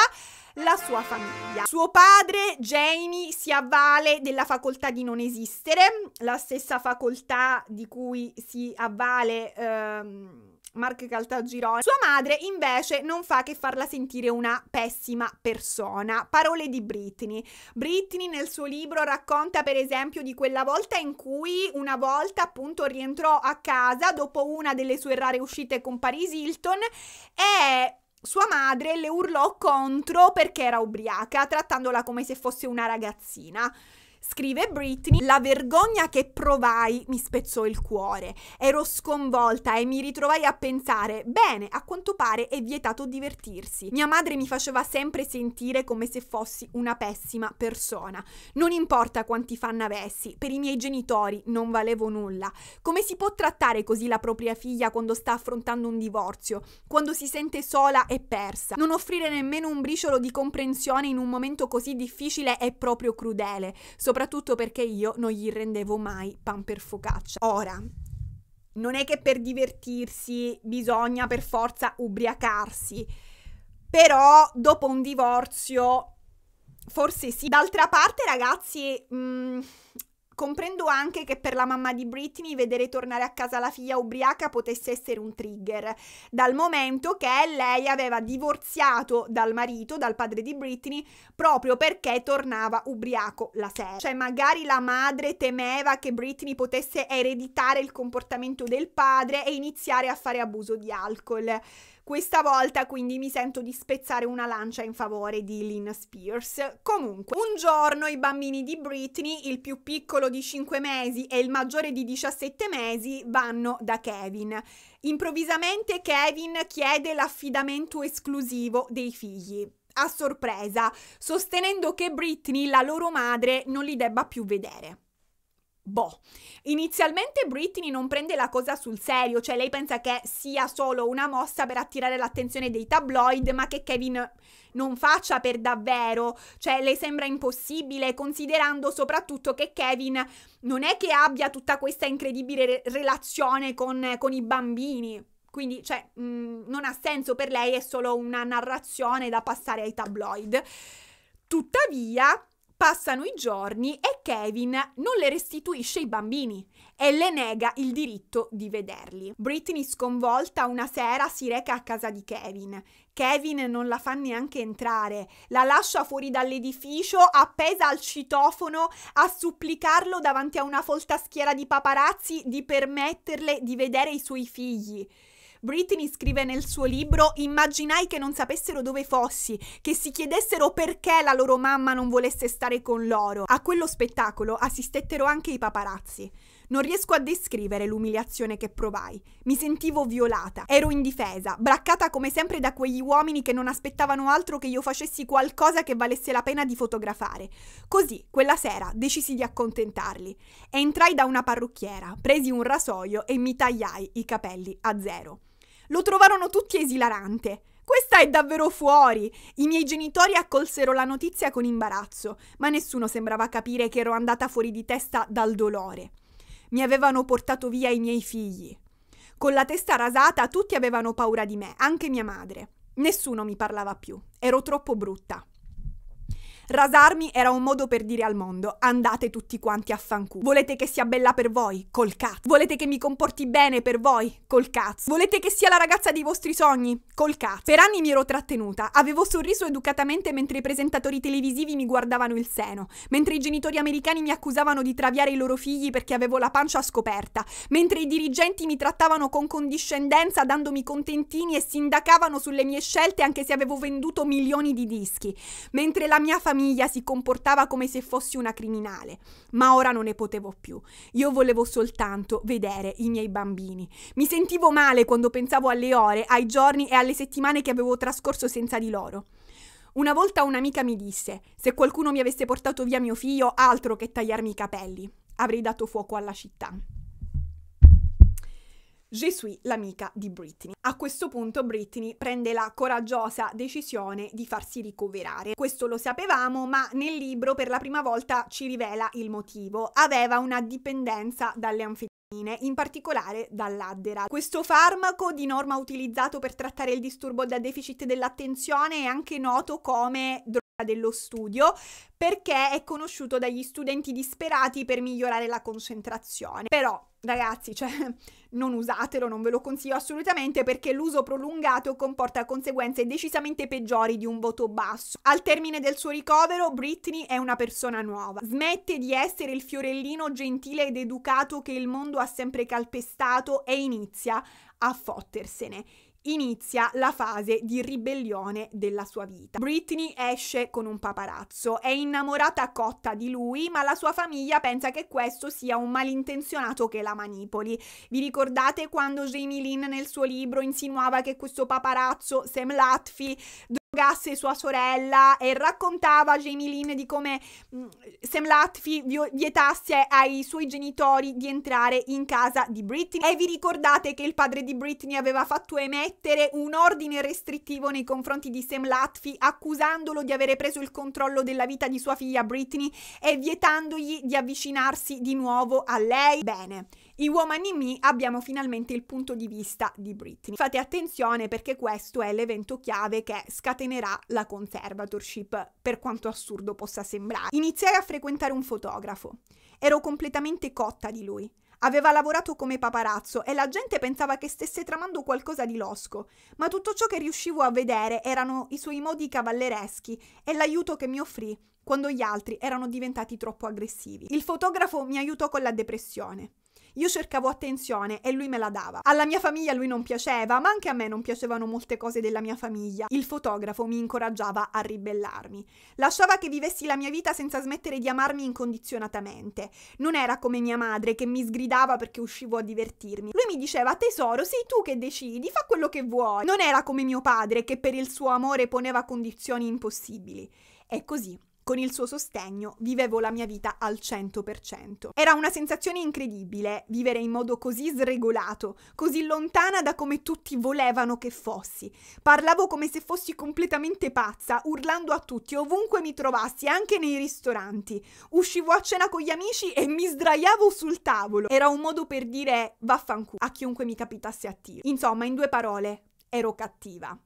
La sua famiglia. Suo padre, Jamie, si avvale della facoltà di non esistere, la stessa facoltà di cui si avvale... Ehm, Mark Caltagirone. Sua madre invece non fa che farla sentire una pessima persona. Parole di Britney. Britney nel suo libro racconta per esempio di quella volta in cui una volta appunto rientrò a casa dopo una delle sue rare uscite con Paris Hilton e sua madre le urlò contro perché era ubriaca, trattandola come se fosse una ragazzina. Scrive Britney, la vergogna che provai mi spezzò il cuore. Ero sconvolta e mi ritrovai a pensare, bene, a quanto pare è vietato divertirsi. Mia madre mi faceva sempre sentire come se fossi una pessima persona. Non importa quanti fan avessi, per i miei genitori non valevo nulla. Come si può trattare così la propria figlia quando sta affrontando un divorzio, quando si sente sola e persa? Non offrire nemmeno un briciolo di comprensione in un momento così difficile è proprio crudele, soprattutto soprattutto perché io non gli rendevo mai pan per focaccia. Ora, non è che per divertirsi bisogna per forza ubriacarsi, però dopo un divorzio forse sì. D'altra parte, ragazzi, mh, mm, Comprendo anche che per la mamma di Britney vedere tornare a casa la figlia ubriaca potesse essere un trigger, dal momento che lei aveva divorziato dal marito, dal padre di Britney, proprio perché tornava ubriaco la sera. Cioè magari la madre temeva che Britney potesse ereditare il comportamento del padre e iniziare a fare abuso di alcol. Questa volta quindi mi sento di spezzare una lancia in favore di Lynn Spears. Comunque, un giorno i bambini di Britney, il più piccolo di 5 mesi e il maggiore di 17 mesi, vanno da Kevin. Improvvisamente Kevin chiede l'affidamento esclusivo dei figli a sorpresa, sostenendo che Britney, la loro madre, non li debba più vedere. Boh, inizialmente Britney non prende la cosa sul serio, cioè lei pensa che sia solo una mossa per attirare l'attenzione dei tabloid, ma che Kevin non faccia per davvero, cioè le sembra impossibile, considerando soprattutto che Kevin non è che abbia tutta questa incredibile re- relazione con, con, i bambini, quindi cioè, mh, mm, non ha senso per lei, è solo una narrazione da passare ai tabloid. Tuttavia, Passano i giorni e Kevin non le restituisce i bambini e le nega il diritto di vederli. Britney sconvolta una sera si reca a casa di Kevin. Kevin non la fa neanche entrare, la lascia fuori dall'edificio, appesa al citofono a supplicarlo davanti a una folta schiera di paparazzi di permetterle di vedere i suoi figli. Britney scrive nel suo libro Immaginai che non sapessero dove fossi, che si chiedessero perché la loro mamma non volesse stare con loro. A quello spettacolo assistettero anche i paparazzi. Non riesco a descrivere l'umiliazione che provai. Mi sentivo violata, ero indifesa, braccata come sempre da quegli uomini che non aspettavano altro che io facessi qualcosa che valesse la pena di fotografare. Così, quella sera, decisi di accontentarli. Entrai da una parrucchiera, presi un rasoio e mi tagliai i capelli a zero. Lo trovarono tutti esilarante. Questa è davvero fuori! I miei genitori accolsero la notizia con imbarazzo, ma nessuno sembrava capire che ero andata fuori di testa dal dolore. Mi avevano portato via i miei figli. Con la testa rasata tutti avevano paura di me, anche mia madre. Nessuno mi parlava più, ero troppo brutta. Rasarmi era un modo per dire al mondo andate tutti quanti a fanculo. Volete che sia bella per voi? Col cazzo. Volete che mi comporti bene per voi? Col cazzo. Volete che sia la ragazza dei vostri sogni? Col cazzo. Per anni mi ero trattenuta, avevo sorriso educatamente mentre i presentatori televisivi mi guardavano il seno, mentre i genitori americani mi accusavano di traviare i loro figli perché avevo la pancia scoperta, mentre i dirigenti mi trattavano con condiscendenza dandomi contentini e sindacavano sulle mie scelte anche se avevo venduto milioni di dischi, mentre la mia famiglia famiglia si comportava come se fossi una criminale, ma ora non ne potevo più. Io volevo soltanto vedere i miei bambini. Mi sentivo male quando pensavo alle ore, ai giorni e alle settimane che avevo trascorso senza di loro. Una volta un'amica mi disse: Se qualcuno mi avesse portato via mio figlio, altro che tagliarmi i capelli. Avrei dato fuoco alla città. Je suis l'amica di Britney. A questo punto Britney prende la coraggiosa decisione di farsi ricoverare. Questo lo sapevamo, ma nel libro per la prima volta ci rivela il motivo. Aveva una dipendenza dalle anfetamine in particolare dall'addera. Questo farmaco di norma utilizzato per trattare il disturbo da deficit dell'attenzione è anche noto come droga dello studio perché è conosciuto dagli studenti disperati per migliorare la concentrazione. Però Ragazzi, cioè, non usatelo, non ve lo consiglio assolutamente perché l'uso prolungato comporta conseguenze decisamente peggiori di un voto basso. Al termine del suo ricovero, Britney è una persona nuova. Smette di essere il fiorellino gentile ed educato che il mondo ha sempre calpestato e inizia a fottersene inizia la fase di ribellione della sua vita. Britney esce con un paparazzo, è innamorata cotta di lui, ma la sua famiglia pensa che questo sia un malintenzionato che la manipoli. Vi ricordate quando Jamie Lynn nel suo libro insinuava che questo paparazzo, Sam Latfi, drogasse sua sorella e raccontava a Jamie Lynn di come mm, Sam Latfi vietasse ai suoi genitori di entrare in casa di Britney. E vi ricordate che il padre di Britney aveva fatto emettere un ordine restrittivo nei confronti di Sam Latfi accusandolo di avere preso il controllo della vita di sua figlia Britney e vietandogli di avvicinarsi di nuovo a lei? Bene. In Woman in Me abbiamo finalmente il punto di vista di Britney. Fate attenzione perché questo è l'evento chiave che scatenerà la conservatorship, per quanto assurdo possa sembrare. Iniziai a frequentare un fotografo. Ero completamente cotta di lui. Aveva lavorato come paparazzo e la gente pensava che stesse tramando qualcosa di losco, ma tutto ciò che riuscivo a vedere erano i suoi modi cavallereschi e l'aiuto che mi offrì quando gli altri erano diventati troppo aggressivi. Il fotografo mi aiutò con la depressione. Io cercavo attenzione e lui me la dava. Alla mia famiglia lui non piaceva, ma anche a me non piacevano molte cose della mia famiglia. Il fotografo mi incoraggiava a ribellarmi. Lasciava che vivessi la mia vita senza smettere di amarmi incondizionatamente. Non era come mia madre che mi sgridava perché uscivo a divertirmi. Lui mi diceva tesoro, sei tu che decidi, fa quello che vuoi. Non era come mio padre che per il suo amore poneva condizioni impossibili. E così con il suo sostegno vivevo la mia vita al 100%. Era una sensazione incredibile vivere in modo così sregolato, così lontana da come tutti volevano che fossi. Parlavo come se fossi completamente pazza, urlando a tutti, ovunque mi trovassi, anche nei ristoranti. Uscivo a cena con gli amici e mi sdraiavo sul tavolo. Era un modo per dire vaffanculo a chiunque mi capitasse a tiro. Insomma, in due parole, ero cattiva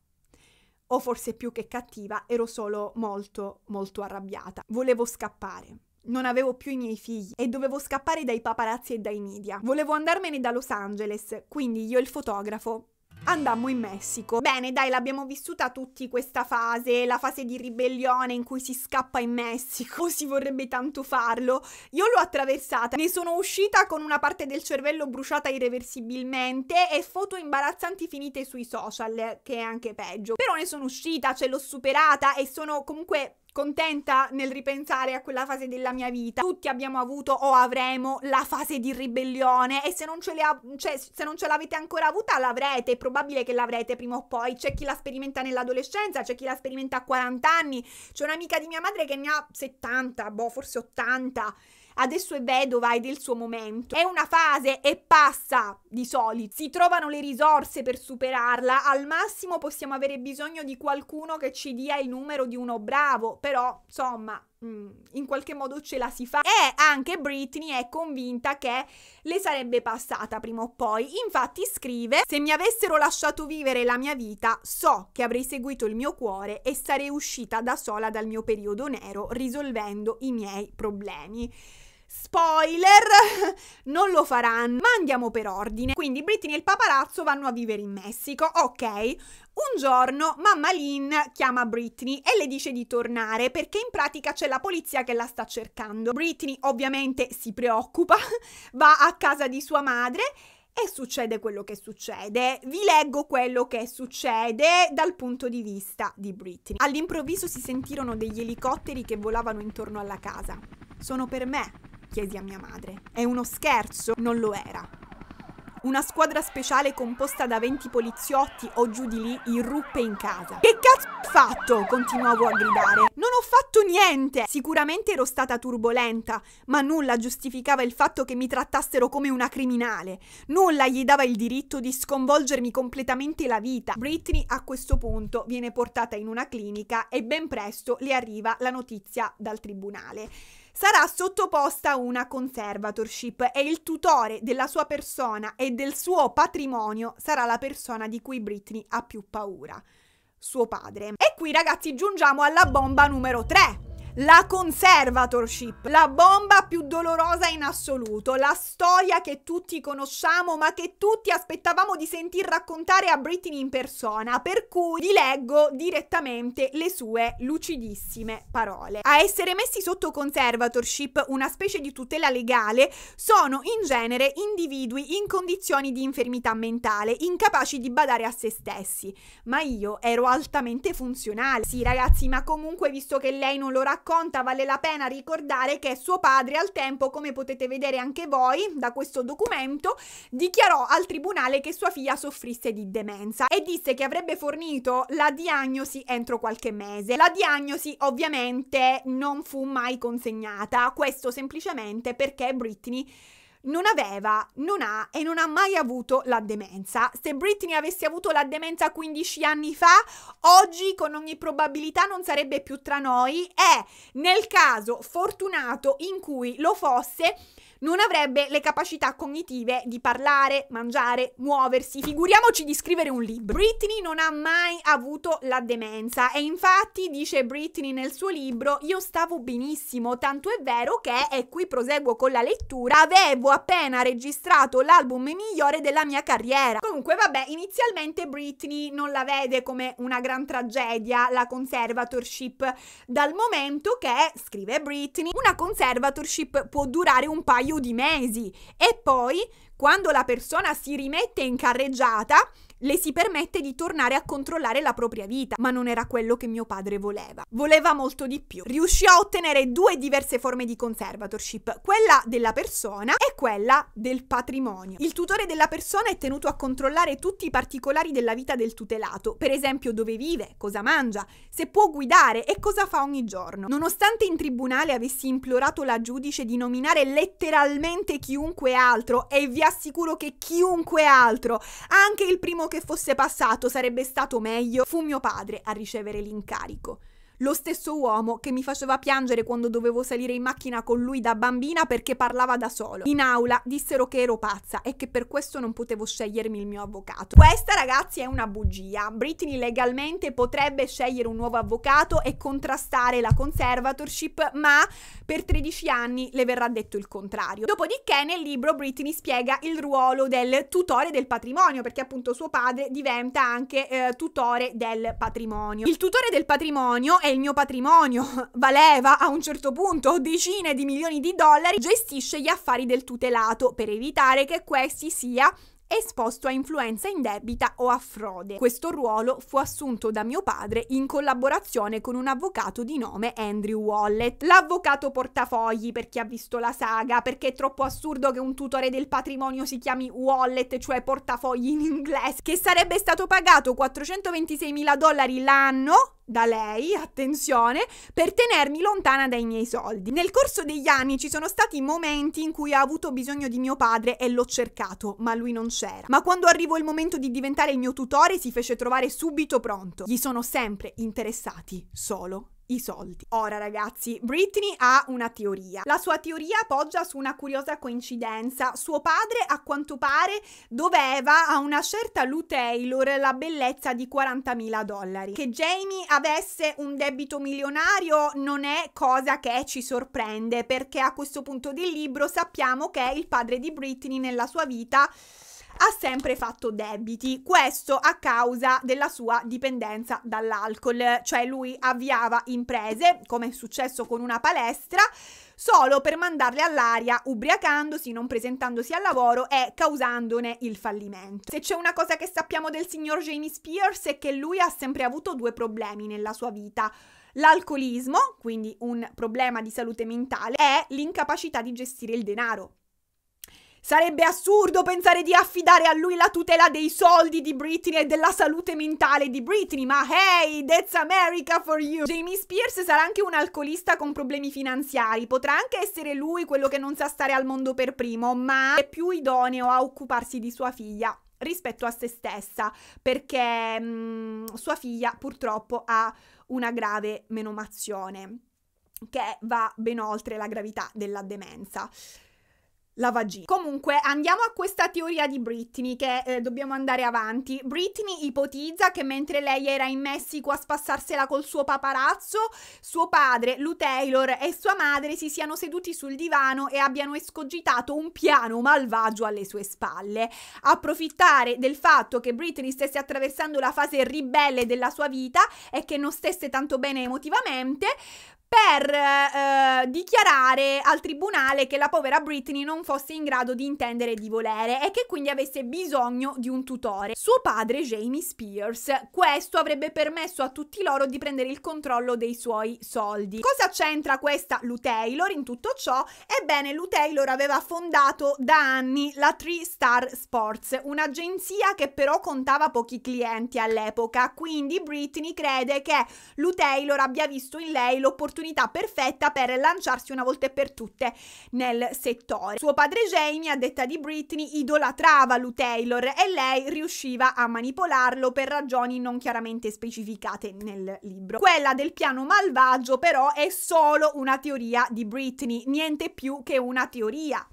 o forse più che cattiva, ero solo molto, molto arrabbiata. Volevo scappare. Non avevo più i miei figli e dovevo scappare dai paparazzi e dai media. Volevo andarmene da Los Angeles, quindi io e il fotografo andammo in Messico. Bene, dai, l'abbiamo vissuta tutti questa fase, la fase di ribellione in cui si scappa in Messico, si vorrebbe tanto farlo. Io l'ho attraversata, ne sono uscita con una parte del cervello bruciata irreversibilmente e foto imbarazzanti finite sui social, che è anche peggio. Però ne sono uscita, ce l'ho superata e sono comunque contenta nel ripensare a quella fase della mia vita. Tutti abbiamo avuto o avremo la fase di ribellione e se non ce, ha, cioè, se non ce l'avete ancora avuta l'avrete, è probabile che l'avrete prima o poi. C'è chi la sperimenta nell'adolescenza, c'è chi la sperimenta a 40 anni, c'è un'amica di mia madre che ne ha 70, boh, forse 80 adesso è vedova ed è il suo momento. È una fase e passa di solito. Si trovano le risorse per superarla, al massimo possiamo avere bisogno di qualcuno che ci dia il numero di uno bravo, però insomma mm, in qualche modo ce la si fa e anche Britney è convinta che le sarebbe passata prima o poi infatti scrive se mi avessero lasciato vivere la mia vita so che avrei seguito il mio cuore e sarei uscita da sola dal mio periodo nero risolvendo i miei problemi Spoiler, non lo faranno, ma andiamo per ordine. Quindi Britney e il paparazzo vanno a vivere in Messico, ok. Un giorno mamma Lynn chiama Britney e le dice di tornare perché in pratica c'è la polizia che la sta cercando. Britney ovviamente si preoccupa, va a casa di sua madre e succede quello che succede. Vi leggo quello che succede dal punto di vista di Britney. All'improvviso si sentirono degli elicotteri che volavano intorno alla casa. Sono per me, chiesi a mia madre. È uno scherzo? Non lo era. Una squadra speciale composta da 20 poliziotti o giù di lì irruppe in casa. Che cazzo ho fatto? continuavo a gridare. Non ho fatto niente! Sicuramente ero stata turbolenta, ma nulla giustificava il fatto che mi trattassero come una criminale. Nulla gli dava il diritto di sconvolgermi completamente la vita. Britney a questo punto viene portata in una clinica e ben presto le arriva la notizia dal tribunale sarà sottoposta a una conservatorship e il tutore della sua persona e del suo patrimonio sarà la persona di cui Britney ha più paura, suo padre. E qui ragazzi giungiamo alla bomba numero 3 la conservatorship, la bomba più dolorosa in assoluto, la storia che tutti conosciamo ma che tutti aspettavamo di sentir raccontare a Britney in persona, per cui vi leggo direttamente le sue lucidissime parole. A essere messi sotto conservatorship, una specie di tutela legale, sono in genere individui in condizioni di infermità mentale, incapaci di badare a se stessi. Ma io ero altamente funzionale. Sì ragazzi, ma comunque visto che lei non lo racconta, racconta vale la pena ricordare che suo padre al tempo, come potete vedere anche voi da questo documento, dichiarò al tribunale che sua figlia soffrisse di demenza e disse che avrebbe fornito la diagnosi entro qualche mese. La diagnosi ovviamente non fu mai consegnata, questo semplicemente perché Britney non aveva, non ha e non ha mai avuto la demenza. Se Britney avesse avuto la demenza 15 anni fa, oggi con ogni probabilità non sarebbe più tra noi e nel caso fortunato in cui lo fosse, non avrebbe le capacità cognitive di parlare, mangiare, muoversi, figuriamoci di scrivere un libro. Britney non ha mai avuto la demenza e infatti dice Britney nel suo libro io stavo benissimo, tanto è vero che, e qui proseguo con la lettura, avevo appena registrato l'album migliore della mia carriera. Comunque vabbè, inizialmente Britney non la vede come una gran tragedia, la conservatorship, dal momento che, scrive Britney, una conservatorship può durare un paio paio di mesi e poi quando la persona si rimette in carreggiata le si permette di tornare a controllare la propria vita, ma non era quello che mio padre voleva. Voleva molto di più. Riuscì a ottenere due diverse forme di conservatorship, quella della persona e quella del patrimonio. Il tutore della persona è tenuto a controllare tutti i particolari della vita del tutelato, per esempio dove vive, cosa mangia, se può guidare e cosa fa ogni giorno. Nonostante in tribunale avessi implorato la giudice di nominare letteralmente chiunque altro, e vi assicuro che chiunque altro, anche il primo che fosse passato sarebbe stato meglio, fu mio padre a ricevere l'incarico lo stesso uomo che mi faceva piangere quando dovevo salire in macchina con lui da bambina perché parlava da solo. In aula dissero che ero pazza e che per questo non potevo scegliermi il mio avvocato. Questa ragazzi è una bugia. Britney legalmente potrebbe scegliere un nuovo avvocato e contrastare la conservatorship, ma per 13 anni le verrà detto il contrario. Dopodiché nel libro Britney spiega il ruolo del tutore del patrimonio, perché appunto suo padre diventa anche eh, tutore del patrimonio. Il tutore del patrimonio è il mio patrimonio, valeva a un certo punto decine di milioni di dollari, gestisce gli affari del tutelato per evitare che questi sia esposto a influenza indebita o a frode. Questo ruolo fu assunto da mio padre in collaborazione con un avvocato di nome Andrew Wallet. L'avvocato portafogli per chi ha visto la saga, perché è troppo assurdo che un tutore del patrimonio si chiami Wallet, cioè portafogli in inglese, che sarebbe stato pagato 426 mila dollari l'anno da lei, attenzione, per tenermi lontana dai miei soldi. Nel corso degli anni ci sono stati momenti in cui ho avuto bisogno di mio padre e l'ho cercato, ma lui non c'era. Ma quando arrivò il momento di diventare il mio tutore si fece trovare subito pronto. Gli sono sempre interessati solo i soldi. Ora ragazzi, Britney ha una teoria. La sua teoria poggia su una curiosa coincidenza. Suo padre, a quanto pare, doveva a una certa Lou Taylor la bellezza di 40.000 dollari. Che Jamie avesse un debito milionario non è cosa che ci sorprende, perché a questo punto del libro sappiamo che il padre di Britney nella sua vita ha sempre fatto debiti, questo a causa della sua dipendenza dall'alcol, cioè lui avviava imprese, come è successo con una palestra, solo per mandarle all'aria ubriacandosi, non presentandosi al lavoro e causandone il fallimento. Se c'è una cosa che sappiamo del signor Jamie Spears è che lui ha sempre avuto due problemi nella sua vita. L'alcolismo, quindi un problema di salute mentale, e l'incapacità di gestire il denaro. Sarebbe assurdo pensare di affidare a lui la tutela dei soldi di Britney e della salute mentale di Britney, ma hey, that's America for you! Jamie Spears sarà anche un alcolista con problemi finanziari, potrà anche essere lui quello che non sa stare al mondo per primo, ma è più idoneo a occuparsi di sua figlia rispetto a se stessa, perché mh, mm, sua figlia purtroppo ha una grave menomazione che va ben oltre la gravità della demenza la vagina. Comunque andiamo a questa teoria di Britney che eh, dobbiamo andare avanti. Britney ipotizza che mentre lei era in Messico a spassarsela col suo paparazzo, suo padre, Lou Taylor e sua madre si siano seduti sul divano e abbiano escogitato un piano malvagio alle sue spalle. Approfittare del fatto che Britney stesse attraversando la fase ribelle della sua vita e che non stesse tanto bene emotivamente, per eh, dichiarare al tribunale che la povera Britney non fosse in grado di intendere e di volere e che quindi avesse bisogno di un tutore. Suo padre, Jamie Spears, questo avrebbe permesso a tutti loro di prendere il controllo dei suoi soldi. Cosa c'entra questa Lou Taylor in tutto ciò? Ebbene, Lou Taylor aveva fondato da anni la Three Star Sports, un'agenzia che però contava pochi clienti all'epoca, quindi Britney crede che Lou Taylor abbia visto in lei l'opportunità l'opportunità perfetta per lanciarsi una volta e per tutte nel settore. Suo padre Jamie, a detta di Britney, idolatrava Lou Taylor e lei riusciva a manipolarlo per ragioni non chiaramente specificate nel libro. Quella del piano malvagio però è solo una teoria di Britney, niente più che una teoria.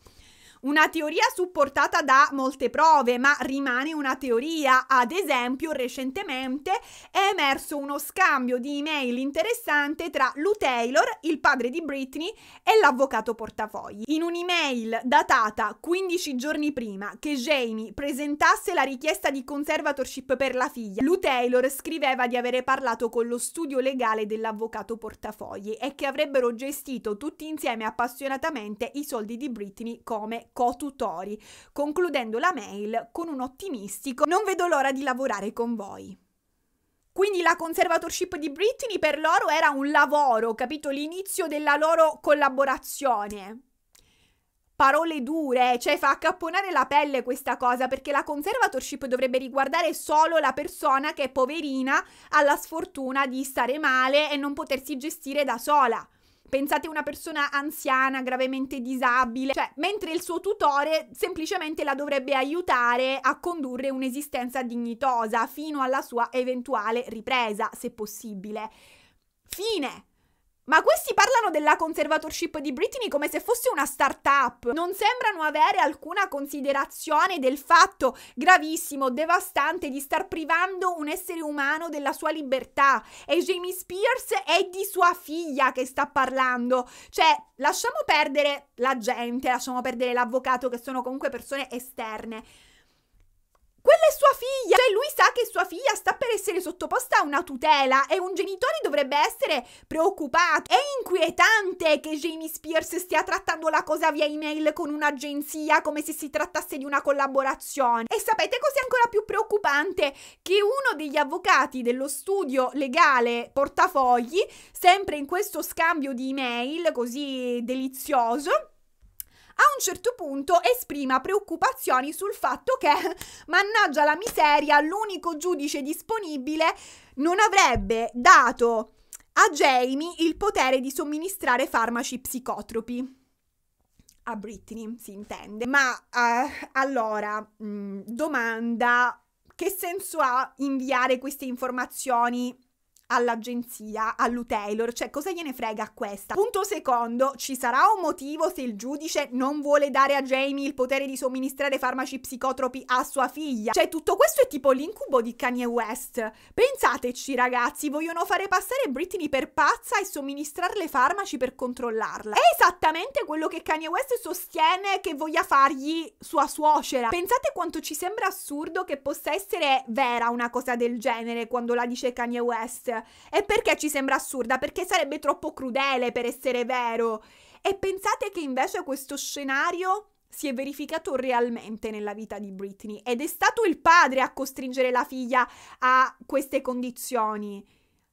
Una teoria supportata da molte prove, ma rimane una teoria. Ad esempio, recentemente è emerso uno scambio di email interessante tra Lou Taylor, il padre di Britney, e l'avvocato portafogli. In un'email datata 15 giorni prima che Jamie presentasse la richiesta di conservatorship per la figlia, Lou Taylor scriveva di avere parlato con lo studio legale dell'avvocato portafogli e che avrebbero gestito tutti insieme appassionatamente i soldi di Britney come co-tutori, concludendo la mail con un ottimistico non vedo l'ora di lavorare con voi. Quindi la conservatorship di Britney per loro era un lavoro, capito? L'inizio della loro collaborazione. Parole dure, cioè fa accapponare la pelle questa cosa perché la conservatorship dovrebbe riguardare solo la persona che è poverina, ha la sfortuna di stare male e non potersi gestire da sola. Pensate a una persona anziana, gravemente disabile, cioè mentre il suo tutore semplicemente la dovrebbe aiutare a condurre un'esistenza dignitosa fino alla sua eventuale ripresa, se possibile. Fine! Ma questi parlano della conservatorship di Britney come se fosse una start-up. Non sembrano avere alcuna considerazione del fatto gravissimo, devastante di star privando un essere umano della sua libertà. E Jamie Spears è di sua figlia che sta parlando. Cioè, lasciamo perdere la gente, lasciamo perdere l'avvocato che sono comunque persone esterne sua figlia, cioè lui sa che sua figlia sta per essere sottoposta a una tutela e un genitore dovrebbe essere preoccupato. È inquietante che Jamie Spears stia trattando la cosa via email con un'agenzia come se si trattasse di una collaborazione. E sapete cos'è ancora più preoccupante? Che uno degli avvocati dello studio legale portafogli, sempre in questo scambio di email così delizioso, a un certo punto esprima preoccupazioni sul fatto che, mannaggia la miseria, l'unico giudice disponibile non avrebbe dato a Jamie il potere di somministrare farmaci psicotropi. A Britney si intende. Ma uh, allora, mh, mm, domanda, che senso ha inviare queste informazioni all'agenzia, all'U Taylor, cioè cosa gliene frega a questa? Punto secondo, ci sarà un motivo se il giudice non vuole dare a Jamie il potere di somministrare farmaci psicotropi a sua figlia? Cioè tutto questo è tipo l'incubo di Kanye West. Pensateci ragazzi, vogliono fare passare Britney per pazza e somministrarle farmaci per controllarla. È esattamente quello che Kanye West sostiene che voglia fargli sua suocera. Pensate quanto ci sembra assurdo che possa essere vera una cosa del genere quando la dice Kanye West e perché ci sembra assurda? Perché sarebbe troppo crudele per essere vero. E pensate che invece questo scenario si è verificato realmente nella vita di Britney ed è stato il padre a costringere la figlia a queste condizioni.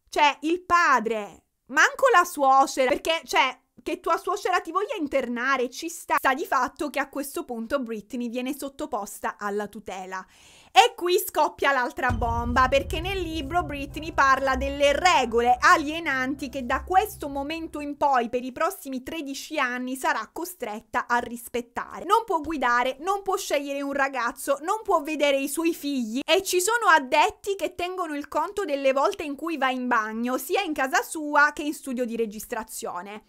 Cioè, il padre, manco la suocera, perché, cioè, che tua suocera ti voglia internare ci sta. Sta di fatto che a questo punto Britney viene sottoposta alla tutela e qui scoppia l'altra bomba, perché nel libro Britney parla delle regole alienanti che da questo momento in poi per i prossimi 13 anni sarà costretta a rispettare. Non può guidare, non può scegliere un ragazzo, non può vedere i suoi figli e ci sono addetti che tengono il conto delle volte in cui va in bagno, sia in casa sua che in studio di registrazione.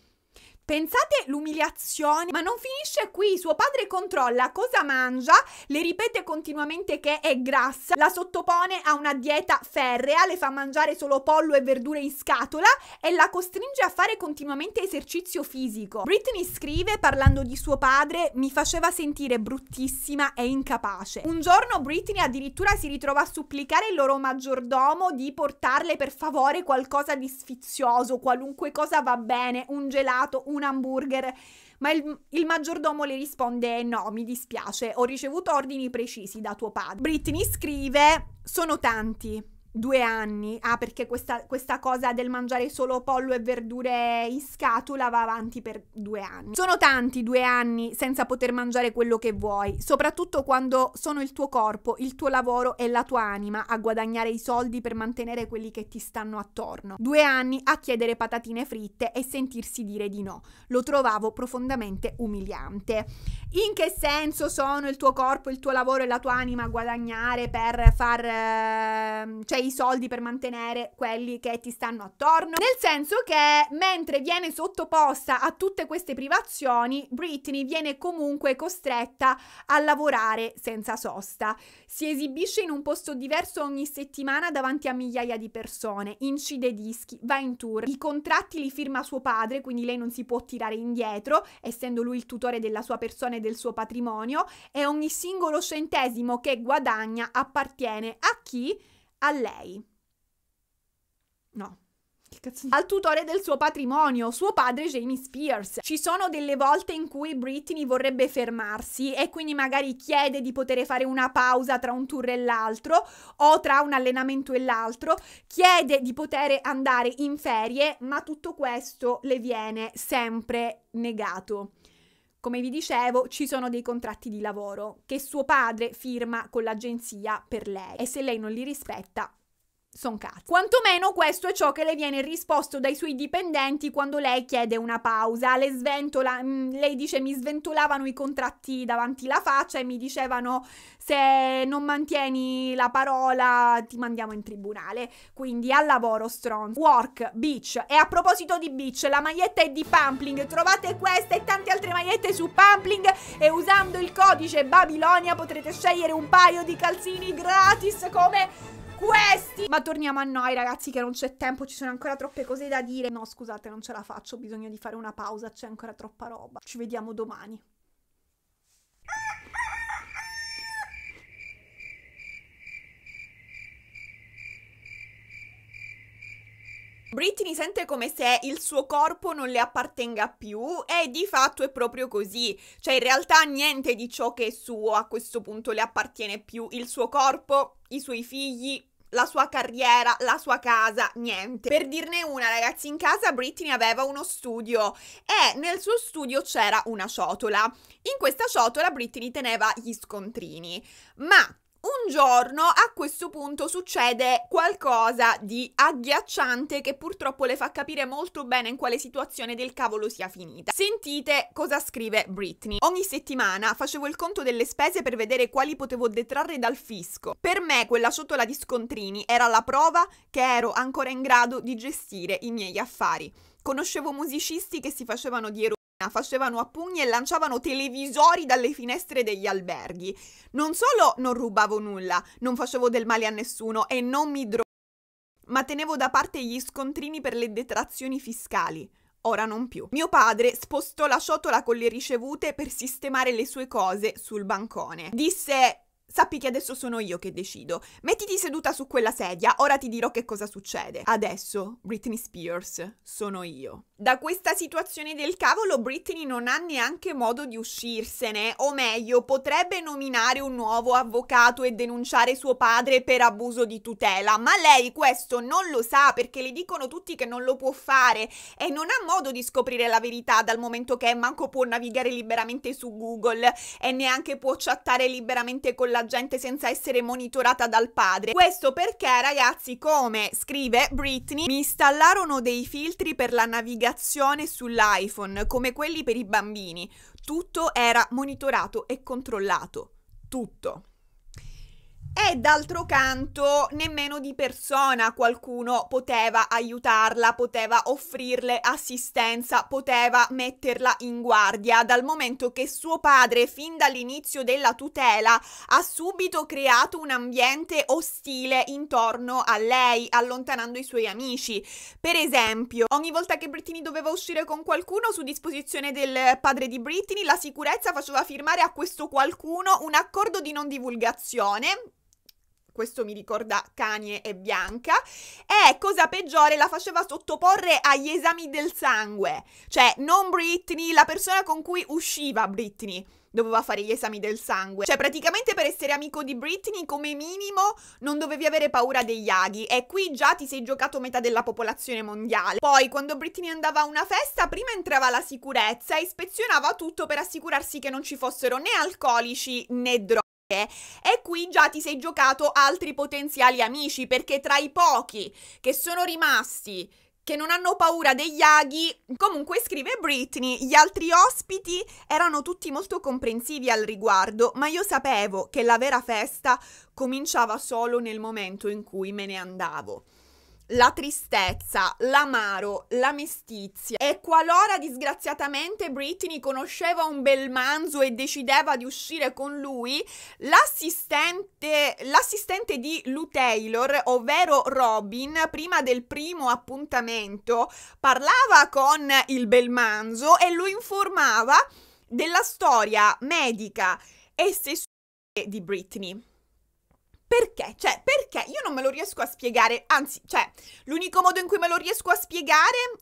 Pensate l'umiliazione, ma non finisce qui. Suo padre controlla cosa mangia, le ripete continuamente che è grassa, la sottopone a una dieta ferrea, le fa mangiare solo pollo e verdure in scatola e la costringe a fare continuamente esercizio fisico. Britney scrive parlando di suo padre: Mi faceva sentire bruttissima e incapace. Un giorno Britney addirittura si ritrova a supplicare il loro maggiordomo di portarle per favore qualcosa di sfizioso, qualunque cosa va bene, un gelato, un un hamburger. Ma il, il, maggiordomo le risponde: No, mi dispiace, ho ricevuto ordini precisi da tuo padre. Britney scrive: Sono tanti due anni. Ah, perché questa, questa, cosa del mangiare solo pollo e verdure in scatola va avanti per due anni. Sono tanti due anni senza poter mangiare quello che vuoi, soprattutto quando sono il tuo corpo, il tuo lavoro e la tua anima a guadagnare i soldi per mantenere quelli che ti stanno attorno. Due anni a chiedere patatine fritte e sentirsi dire di no. Lo trovavo profondamente umiliante. In che senso sono il tuo corpo, il tuo lavoro e la tua anima a guadagnare per far... Eh, cioè i soldi per mantenere quelli che ti stanno attorno. Nel senso che mentre viene sottoposta a tutte queste privazioni, Britney viene comunque costretta a lavorare senza sosta. Si esibisce in un posto diverso ogni settimana davanti a migliaia di persone, incide dischi, va in tour. I contratti li firma suo padre, quindi lei non si può tirare indietro, essendo lui il tutore della sua persona e del suo patrimonio, e ogni singolo centesimo che guadagna appartiene a chi? a lei. No, al tutore del suo patrimonio, suo padre Jamie Spears. Ci sono delle volte in cui Britney vorrebbe fermarsi e quindi magari chiede di poter fare una pausa tra un tour e l'altro o tra un allenamento e l'altro, chiede di poter andare in ferie, ma tutto questo le viene sempre negato. Come vi dicevo, ci sono dei contratti di lavoro che suo padre firma con l'agenzia per lei e se lei non li rispetta son cazzo. Quantomeno questo è ciò che le viene risposto dai suoi dipendenti quando lei chiede una pausa. Le sventola, mh, mm, lei dice mi sventolavano i contratti davanti la faccia e mi dicevano se non mantieni la parola ti mandiamo in tribunale. Quindi al lavoro stronzo. Work, beach. E a proposito di beach, la maglietta è di Pampling. Trovate questa e tante altre magliette su Pampling e usando il codice Babilonia potrete scegliere un paio di calzini gratis come questi Ma torniamo a noi ragazzi che non c'è tempo Ci sono ancora troppe cose da dire No scusate non ce la faccio Ho bisogno di fare una pausa C'è ancora troppa roba Ci vediamo domani Britney sente come se il suo corpo non le appartenga più e di fatto è proprio così, cioè in realtà niente di ciò che è suo a questo punto le appartiene più, il suo corpo, i suoi figli, la sua carriera, la sua casa, niente. Per dirne una, ragazzi, in casa Britney aveva uno studio e nel suo studio c'era una ciotola. In questa ciotola Britney teneva gli scontrini, ma un giorno a questo punto succede qualcosa di agghiacciante che purtroppo le fa capire molto bene in quale situazione del cavolo sia finita. Sentite cosa scrive Britney. Ogni settimana facevo il conto delle spese per vedere quali potevo detrarre dal fisco. Per me quella ciotola di scontrini era la prova che ero ancora in grado di gestire i miei affari. Conoscevo musicisti che si facevano di eroi facevano a pugni e lanciavano televisori dalle finestre degli alberghi. Non solo non rubavo nulla, non facevo del male a nessuno e non mi drogavo, ma tenevo da parte gli scontrini per le detrazioni fiscali. Ora non più. Mio padre spostò la ciotola con le ricevute per sistemare le sue cose sul bancone. Disse Sappi che adesso sono io che decido. Mettiti seduta su quella sedia, ora ti dirò che cosa succede. Adesso, Britney Spears, sono io. Da questa situazione del cavolo Britney non ha neanche modo di uscirsene, o meglio, potrebbe nominare un nuovo avvocato e denunciare suo padre per abuso di tutela, ma lei questo non lo sa perché le dicono tutti che non lo può fare e non ha modo di scoprire la verità dal momento che manco può navigare liberamente su Google e neanche può chattare liberamente con la gente senza essere monitorata dal padre. Questo perché ragazzi, come scrive Britney, mi installarono dei filtri per la navigazione sull'iPhone, come quelli per i bambini. Tutto era monitorato e controllato. Tutto e d'altro canto nemmeno di persona qualcuno poteva aiutarla, poteva offrirle assistenza, poteva metterla in guardia, dal momento che suo padre fin dall'inizio della tutela ha subito creato un ambiente ostile intorno a lei, allontanando i suoi amici. Per esempio, ogni volta che Brittany doveva uscire con qualcuno su disposizione del padre di Brittany, la sicurezza faceva firmare a questo qualcuno un accordo di non divulgazione questo mi ricorda Canie e Bianca, e cosa peggiore la faceva sottoporre agli esami del sangue, cioè non Britney, la persona con cui usciva Britney doveva fare gli esami del sangue. Cioè, praticamente per essere amico di Britney, come minimo, non dovevi avere paura degli aghi. E qui già ti sei giocato metà della popolazione mondiale. Poi, quando Britney andava a una festa, prima entrava la sicurezza e ispezionava tutto per assicurarsi che non ci fossero né alcolici né droghe. E qui già ti sei giocato altri potenziali amici, perché tra i pochi che sono rimasti che non hanno paura degli aghi. Comunque scrive Britney, gli altri ospiti erano tutti molto comprensivi al riguardo, ma io sapevo che la vera festa cominciava solo nel momento in cui me ne andavo la tristezza, l'amaro, la mestizia. E qualora disgraziatamente Britney conosceva un bel manzo e decideva di uscire con lui, l'assistente, l'assistente di Lou Taylor, ovvero Robin, prima del primo appuntamento, parlava con il bel manzo e lo informava della storia medica e sessuale di Britney perché? Cioè, perché? Io non me lo riesco a spiegare, anzi, cioè, l'unico modo in cui me lo riesco a spiegare,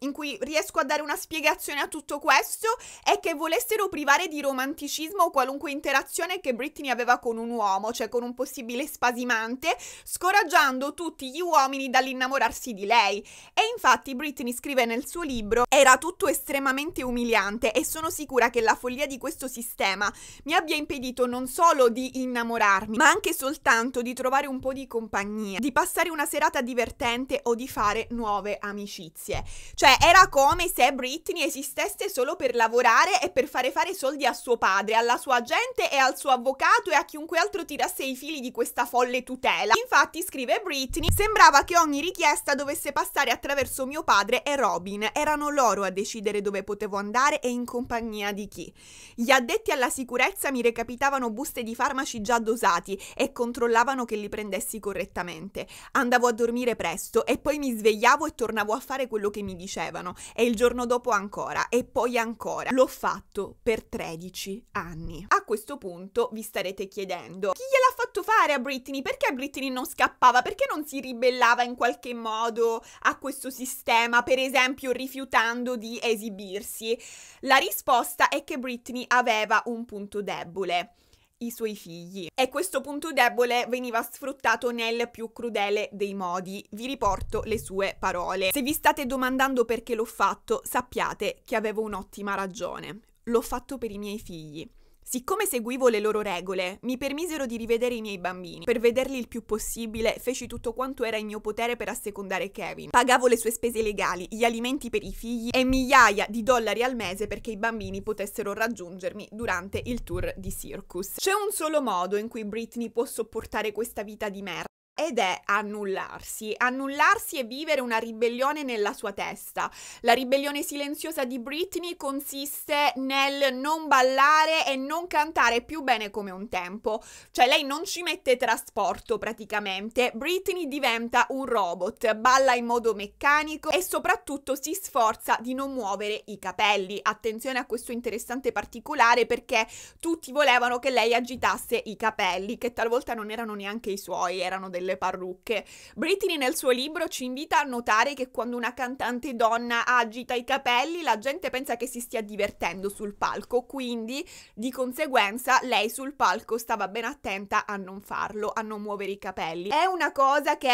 in cui riesco a dare una spiegazione a tutto questo, è che volessero privare di romanticismo qualunque interazione che Britney aveva con un uomo, cioè con un possibile spasimante, scoraggiando tutti gli uomini dall'innamorarsi di lei. E infatti Britney scrive nel suo libro, era tutto estremamente umiliante e sono sicura che la follia di questo sistema mi abbia impedito non solo di innamorarmi, ma anche soltanto di trovare trovare un po' di compagnia, di passare una serata divertente o di fare nuove amicizie. Cioè era come se Britney esistesse solo per lavorare e per fare fare soldi a suo padre, alla sua agente e al suo avvocato e a chiunque altro tirasse i fili di questa folle tutela. Infatti, scrive Britney, sembrava che ogni richiesta dovesse passare attraverso mio padre e Robin. Erano loro a decidere dove potevo andare e in compagnia di chi. Gli addetti alla sicurezza mi recapitavano buste di farmaci già dosati e controllavano mano che li prendessi correttamente. Andavo a dormire presto e poi mi svegliavo e tornavo a fare quello che mi dicevano e il giorno dopo ancora e poi ancora. L'ho fatto per 13 anni. A questo punto vi starete chiedendo chi gliel'ha fatto fare a Britney? Perché Britney non scappava? Perché non si ribellava in qualche modo a questo sistema? Per esempio rifiutando di esibirsi? La risposta è che Britney aveva un punto debole i suoi figli. E questo punto debole veniva sfruttato nel più crudele dei modi. Vi riporto le sue parole. Se vi state domandando perché l'ho fatto, sappiate che avevo un'ottima ragione. L'ho fatto per i miei figli. Siccome seguivo le loro regole, mi permisero di rivedere i miei bambini. Per vederli il più possibile, feci tutto quanto era in mio potere per assecondare Kevin. Pagavo le sue spese legali, gli alimenti per i figli e migliaia di dollari al mese perché i bambini potessero raggiungermi durante il tour di Circus. C'è un solo modo in cui Britney può sopportare questa vita di merda ed è annullarsi, annullarsi e vivere una ribellione nella sua testa. La ribellione silenziosa di Britney consiste nel non ballare e non cantare più bene come un tempo, cioè lei non ci mette trasporto praticamente. Britney diventa un robot, balla in modo meccanico e soprattutto si sforza di non muovere i capelli. Attenzione a questo interessante particolare perché tutti volevano che lei agitasse i capelli, che talvolta non erano neanche i suoi, erano delle nelle parrucche. Britney nel suo libro ci invita a notare che quando una cantante donna agita i capelli la gente pensa che si stia divertendo sul palco, quindi di conseguenza lei sul palco stava ben attenta a non farlo, a non muovere i capelli. È una cosa che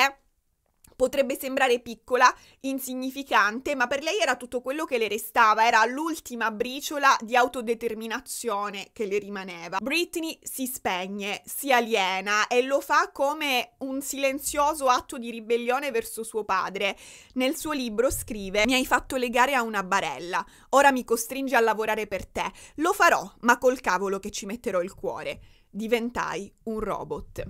potrebbe sembrare piccola, insignificante, ma per lei era tutto quello che le restava, era l'ultima briciola di autodeterminazione che le rimaneva. Britney si spegne, si aliena e lo fa come un silenzioso atto di ribellione verso suo padre. Nel suo libro scrive: Mi hai fatto legare a una barella, ora mi costringe a lavorare per te. Lo farò, ma col cavolo che ci metterò il cuore. Diventai un robot.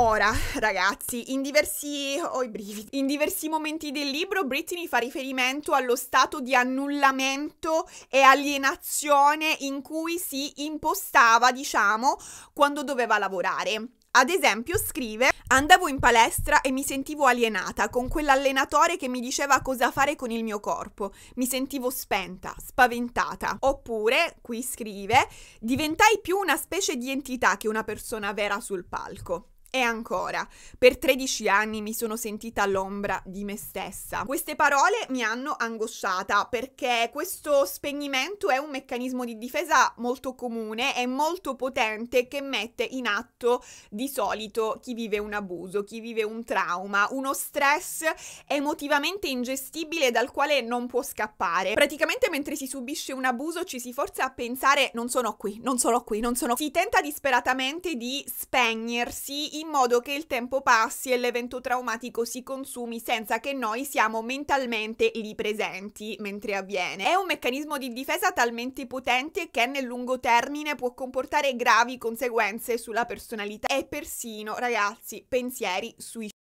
Ora, ragazzi, in diversi, oh, in diversi, momenti del libro Brittany fa riferimento allo stato di annullamento e alienazione in cui si impostava, diciamo, quando doveva lavorare. Ad esempio scrive, andavo in palestra e mi sentivo alienata con quell'allenatore che mi diceva cosa fare con il mio corpo, mi sentivo spenta, spaventata. Oppure, qui scrive, diventai più una specie di entità che una persona vera sul palco. E ancora, per 13 anni mi sono sentita all'ombra di me stessa. Queste parole mi hanno angosciata perché questo spegnimento è un meccanismo di difesa molto comune e molto potente che mette in atto di solito chi vive un abuso, chi vive un trauma, uno stress emotivamente ingestibile dal quale non può scappare. Praticamente mentre si subisce un abuso ci si forza a pensare non sono qui, non sono qui, non sono qui. Si tenta disperatamente di spegnersi in modo che il tempo passi e l'evento traumatico si consumi senza che noi siamo mentalmente lì presenti mentre avviene. È un meccanismo di difesa talmente potente che nel lungo termine può comportare gravi conseguenze sulla personalità e persino, ragazzi, pensieri suicidi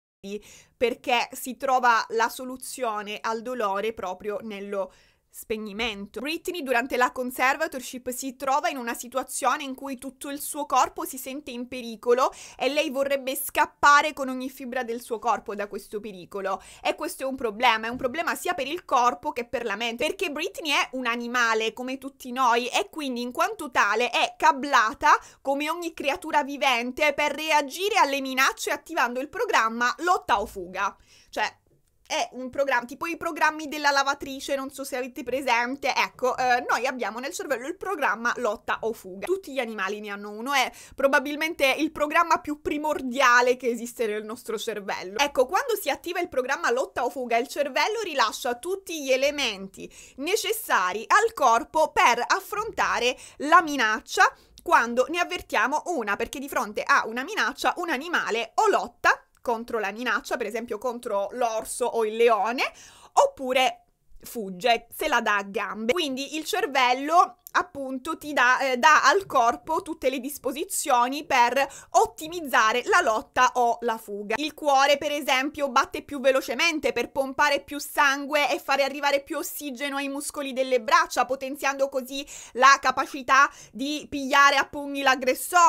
perché si trova la soluzione al dolore proprio nello spegnimento. Britney durante la conservatorship si trova in una situazione in cui tutto il suo corpo si sente in pericolo e lei vorrebbe scappare con ogni fibra del suo corpo da questo pericolo. E questo è un problema, è un problema sia per il corpo che per la mente, perché Britney è un animale come tutti noi e quindi in quanto tale è cablata come ogni creatura vivente per reagire alle minacce attivando il programma lotta o fuga. Cioè, è un programma, tipo i programmi della lavatrice, non so se avete presente, ecco, eh, noi abbiamo nel cervello il programma lotta o fuga. Tutti gli animali ne hanno uno, è probabilmente il programma più primordiale che esiste nel nostro cervello. Ecco, quando si attiva il programma lotta o fuga, il cervello rilascia tutti gli elementi necessari al corpo per affrontare la minaccia quando ne avvertiamo una, perché di fronte a una minaccia un animale o lotta contro la minaccia, per esempio contro l'orso o il leone, oppure fugge, se la dà a gambe. Quindi il cervello appunto ti dà, eh, dà, al corpo tutte le disposizioni per ottimizzare la lotta o la fuga. Il cuore per esempio batte più velocemente per pompare più sangue e fare arrivare più ossigeno ai muscoli delle braccia potenziando così la capacità di pigliare a pugni l'aggressore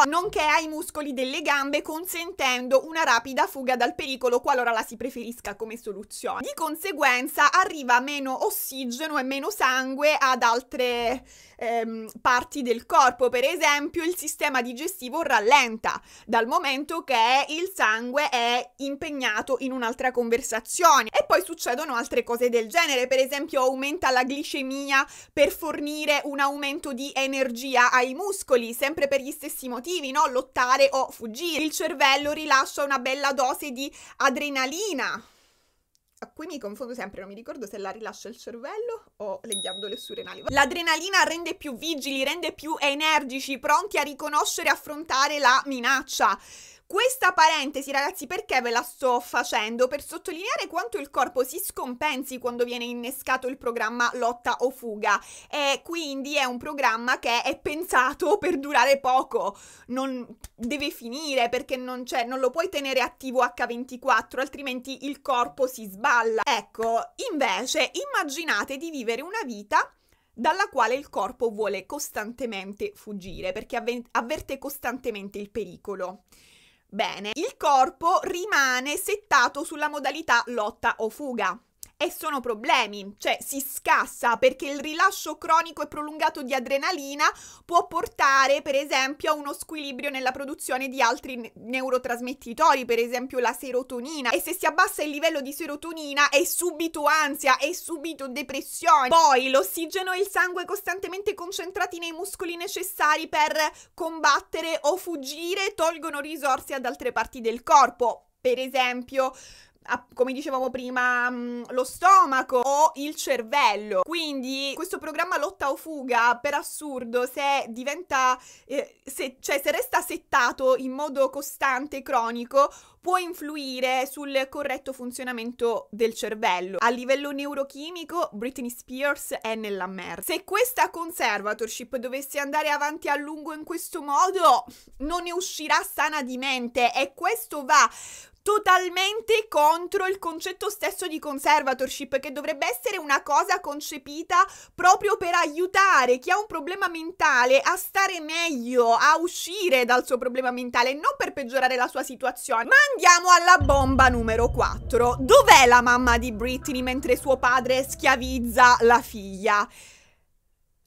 nonché ai muscoli delle gambe consentendo una rapida fuga dal pericolo qualora la si preferisca come soluzione. Di conseguenza arriva meno ossigeno e meno sangue ad altre ehm, parti del corpo. Per esempio, il sistema digestivo rallenta dal momento che il sangue è impegnato in un'altra conversazione. E poi succedono altre cose del genere, per esempio aumenta la glicemia per fornire un aumento di energia ai muscoli, sempre per gli stessi motivi, no? Lottare o fuggire. Il cervello rilascia una bella dose di adrenalina a cui mi confondo sempre, non mi ricordo se la rilascia il cervello o le ghiandole surrenali. L'adrenalina rende più vigili, rende più energici, pronti a riconoscere e affrontare la minaccia. Questa parentesi, ragazzi, perché ve la sto facendo? Per sottolineare quanto il corpo si scompensi quando viene innescato il programma Lotta o Fuga. E quindi è un programma che è pensato per durare poco. Non deve finire perché non, non lo puoi tenere attivo H24, altrimenti il corpo si sballa. Ecco, invece, immaginate di vivere una vita dalla quale il corpo vuole costantemente fuggire perché avverte costantemente il pericolo. Bene, il corpo rimane settato sulla modalità lotta o fuga e sono problemi, cioè si scassa perché il rilascio cronico e prolungato di adrenalina può portare per esempio a uno squilibrio nella produzione di altri neurotrasmettitori, per esempio la serotonina e se si abbassa il livello di serotonina è subito ansia, è subito depressione. Poi l'ossigeno e il sangue costantemente concentrati nei muscoli necessari per combattere o fuggire tolgono risorse ad altre parti del corpo per esempio come dicevamo prima, mm, lo stomaco o il cervello. Quindi questo programma lotta o fuga, per assurdo, se diventa, eh, se, cioè se resta settato in modo costante, cronico, può influire sul corretto funzionamento del cervello. A livello neurochimico, Britney Spears è nella merda. Se questa conservatorship dovesse andare avanti a lungo in questo modo, non ne uscirà sana di mente e questo va totalmente contro il concetto stesso di conservatorship, che dovrebbe essere una cosa concepita proprio per aiutare chi ha un problema mentale a stare meglio, a uscire dal suo problema mentale, non per peggiorare la sua situazione. Ma andiamo alla bomba numero 4. Dov'è la mamma di Britney mentre suo padre schiavizza la figlia?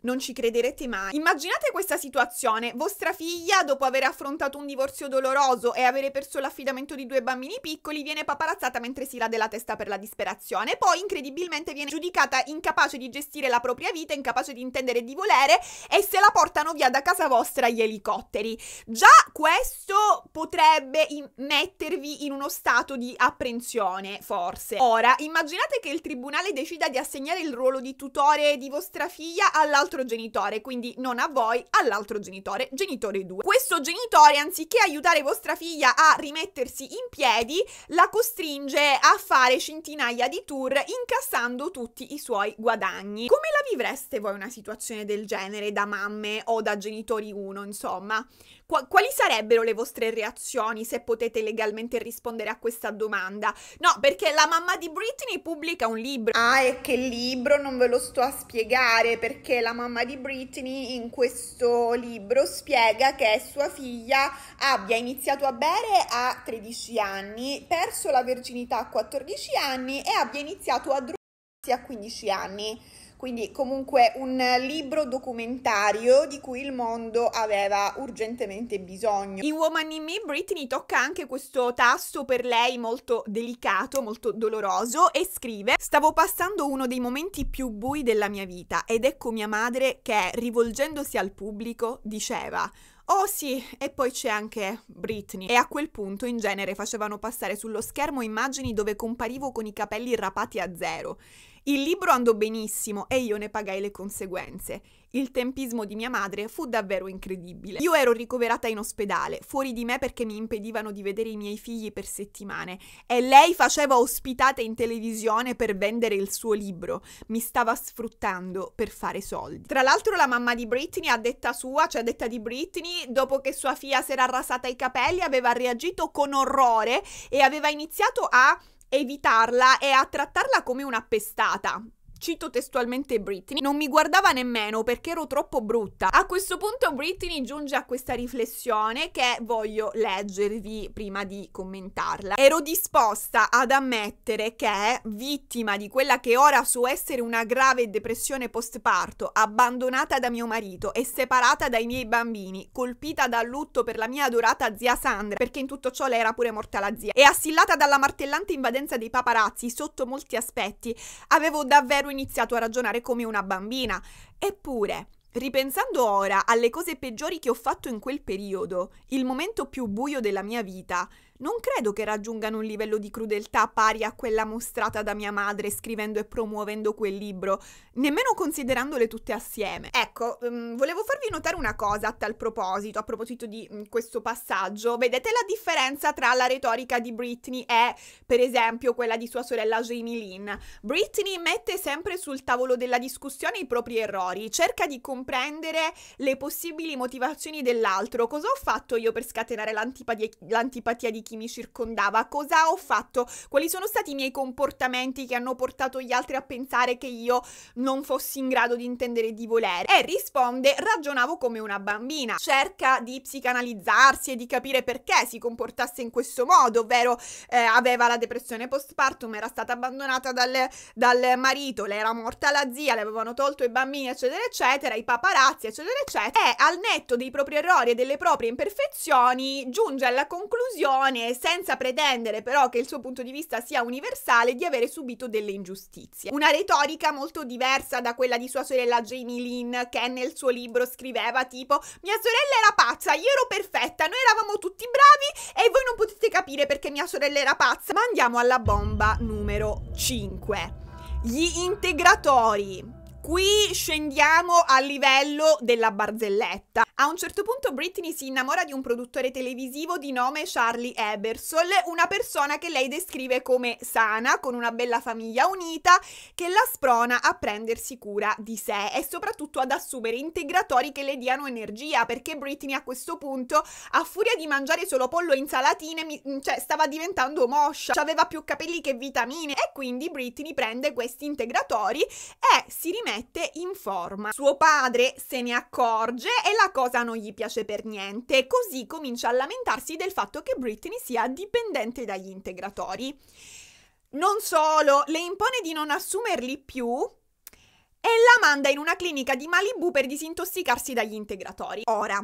Non ci crederete mai. Immaginate questa situazione. Vostra figlia, dopo aver affrontato un divorzio doloroso e avere perso l'affidamento di due bambini piccoli, viene paparazzata mentre si rade la testa per la disperazione. Poi, incredibilmente, viene giudicata incapace di gestire la propria vita, incapace di intendere e di volere e se la portano via da casa vostra gli elicotteri. Già questo potrebbe mettervi in uno stato di apprensione, forse. Ora, immaginate che il tribunale decida di assegnare il ruolo di tutore di vostra figlia all'altro all'altro genitore, quindi non a voi, all'altro genitore, genitore 2. Questo genitore, anziché aiutare vostra figlia a rimettersi in piedi, la costringe a fare centinaia di tour incassando tutti i suoi guadagni. Come la vivreste voi una situazione del genere da mamme o da genitori 1, insomma? Qu- quali sarebbero le vostre reazioni se potete legalmente rispondere a questa domanda? No, perché la mamma di Britney pubblica un libro. Ah, e che libro? Non ve lo sto a spiegare perché la mamma di Britney in questo libro spiega che sua figlia abbia iniziato a bere a 13 anni, perso la virginità a 14 anni e abbia iniziato a drogarsi a 15 anni quindi comunque un libro documentario di cui il mondo aveva urgentemente bisogno. In Woman in Me Britney tocca anche questo tasto per lei molto delicato, molto doloroso e scrive Stavo passando uno dei momenti più bui della mia vita ed ecco mia madre che rivolgendosi al pubblico diceva Oh sì, e poi c'è anche Britney. E a quel punto in genere facevano passare sullo schermo immagini dove comparivo con i capelli rapati a zero. Il libro andò benissimo e io ne pagai le conseguenze. Il tempismo di mia madre fu davvero incredibile. Io ero ricoverata in ospedale, fuori di me perché mi impedivano di vedere i miei figli per settimane e lei faceva ospitate in televisione per vendere il suo libro. Mi stava sfruttando per fare soldi. Tra l'altro la mamma di Britney, a detta sua, cioè a detta di Britney, dopo che sua figlia si era rasata i capelli, aveva reagito con orrore e aveva iniziato a evitarla e a trattarla come una pestata. Cito testualmente Britney. Non mi guardava nemmeno perché ero troppo brutta. A questo punto Britney giunge a questa riflessione che voglio leggervi prima di commentarla. Ero disposta ad ammettere che, vittima di quella che ora so essere una grave depressione postparto, abbandonata da mio marito e separata dai miei bambini, colpita dal lutto per la mia adorata zia Sandra, perché in tutto ciò lei era pure morta la zia, e assillata dalla martellante invadenza dei paparazzi sotto molti aspetti, avevo davvero iniziato a ragionare come una bambina. Eppure, Ripensando ora alle cose peggiori che ho fatto in quel periodo, il momento più buio della mia vita, non credo che raggiungano un livello di crudeltà pari a quella mostrata da mia madre scrivendo e promuovendo quel libro, nemmeno considerandole tutte assieme. Ecco, um, volevo farvi notare una cosa a tal proposito, a proposito di um, questo passaggio. Vedete la differenza tra la retorica di Britney e, per esempio, quella di sua sorella Jamie Lynn. Britney mette sempre sul tavolo della discussione i propri errori, cerca di comprendere le possibili motivazioni dell'altro. Cosa ho fatto io per scatenare l'antipatia di chi? chi mi circondava, cosa ho fatto, quali sono stati i miei comportamenti che hanno portato gli altri a pensare che io non fossi in grado di intendere di volere. E risponde, ragionavo come una bambina, cerca di psicanalizzarsi e di capire perché si comportasse in questo modo, ovvero eh, aveva la depressione postpartum, era stata abbandonata dal, dal marito, le era morta la zia, le avevano tolto i bambini, eccetera, eccetera, i paparazzi, eccetera, eccetera. E al netto dei propri errori e delle proprie imperfezioni giunge alla conclusione bene senza pretendere però che il suo punto di vista sia universale di avere subito delle ingiustizie. Una retorica molto diversa da quella di sua sorella Jamie Lynn che nel suo libro scriveva tipo mia sorella era pazza, io ero perfetta, noi eravamo tutti bravi e voi non potete capire perché mia sorella era pazza. Ma andiamo alla bomba numero 5. Gli integratori qui scendiamo al livello della barzelletta. A un certo punto Britney si innamora di un produttore televisivo di nome Charlie Ebersol, una persona che lei descrive come sana, con una bella famiglia unita, che la sprona a prendersi cura di sé e soprattutto ad assumere integratori che le diano energia, perché Britney a questo punto, a furia di mangiare solo pollo e insalatine, mi, mm, cioè, stava diventando moscia, aveva più capelli che vitamine e quindi Britney prende questi integratori e si rimette in forma. Suo padre se ne accorge e la cosa cosa non gli piace per niente e così comincia a lamentarsi del fatto che Britney sia dipendente dagli integratori. Non solo, le impone di non assumerli più e la manda in una clinica di Malibu per disintossicarsi dagli integratori. Ora,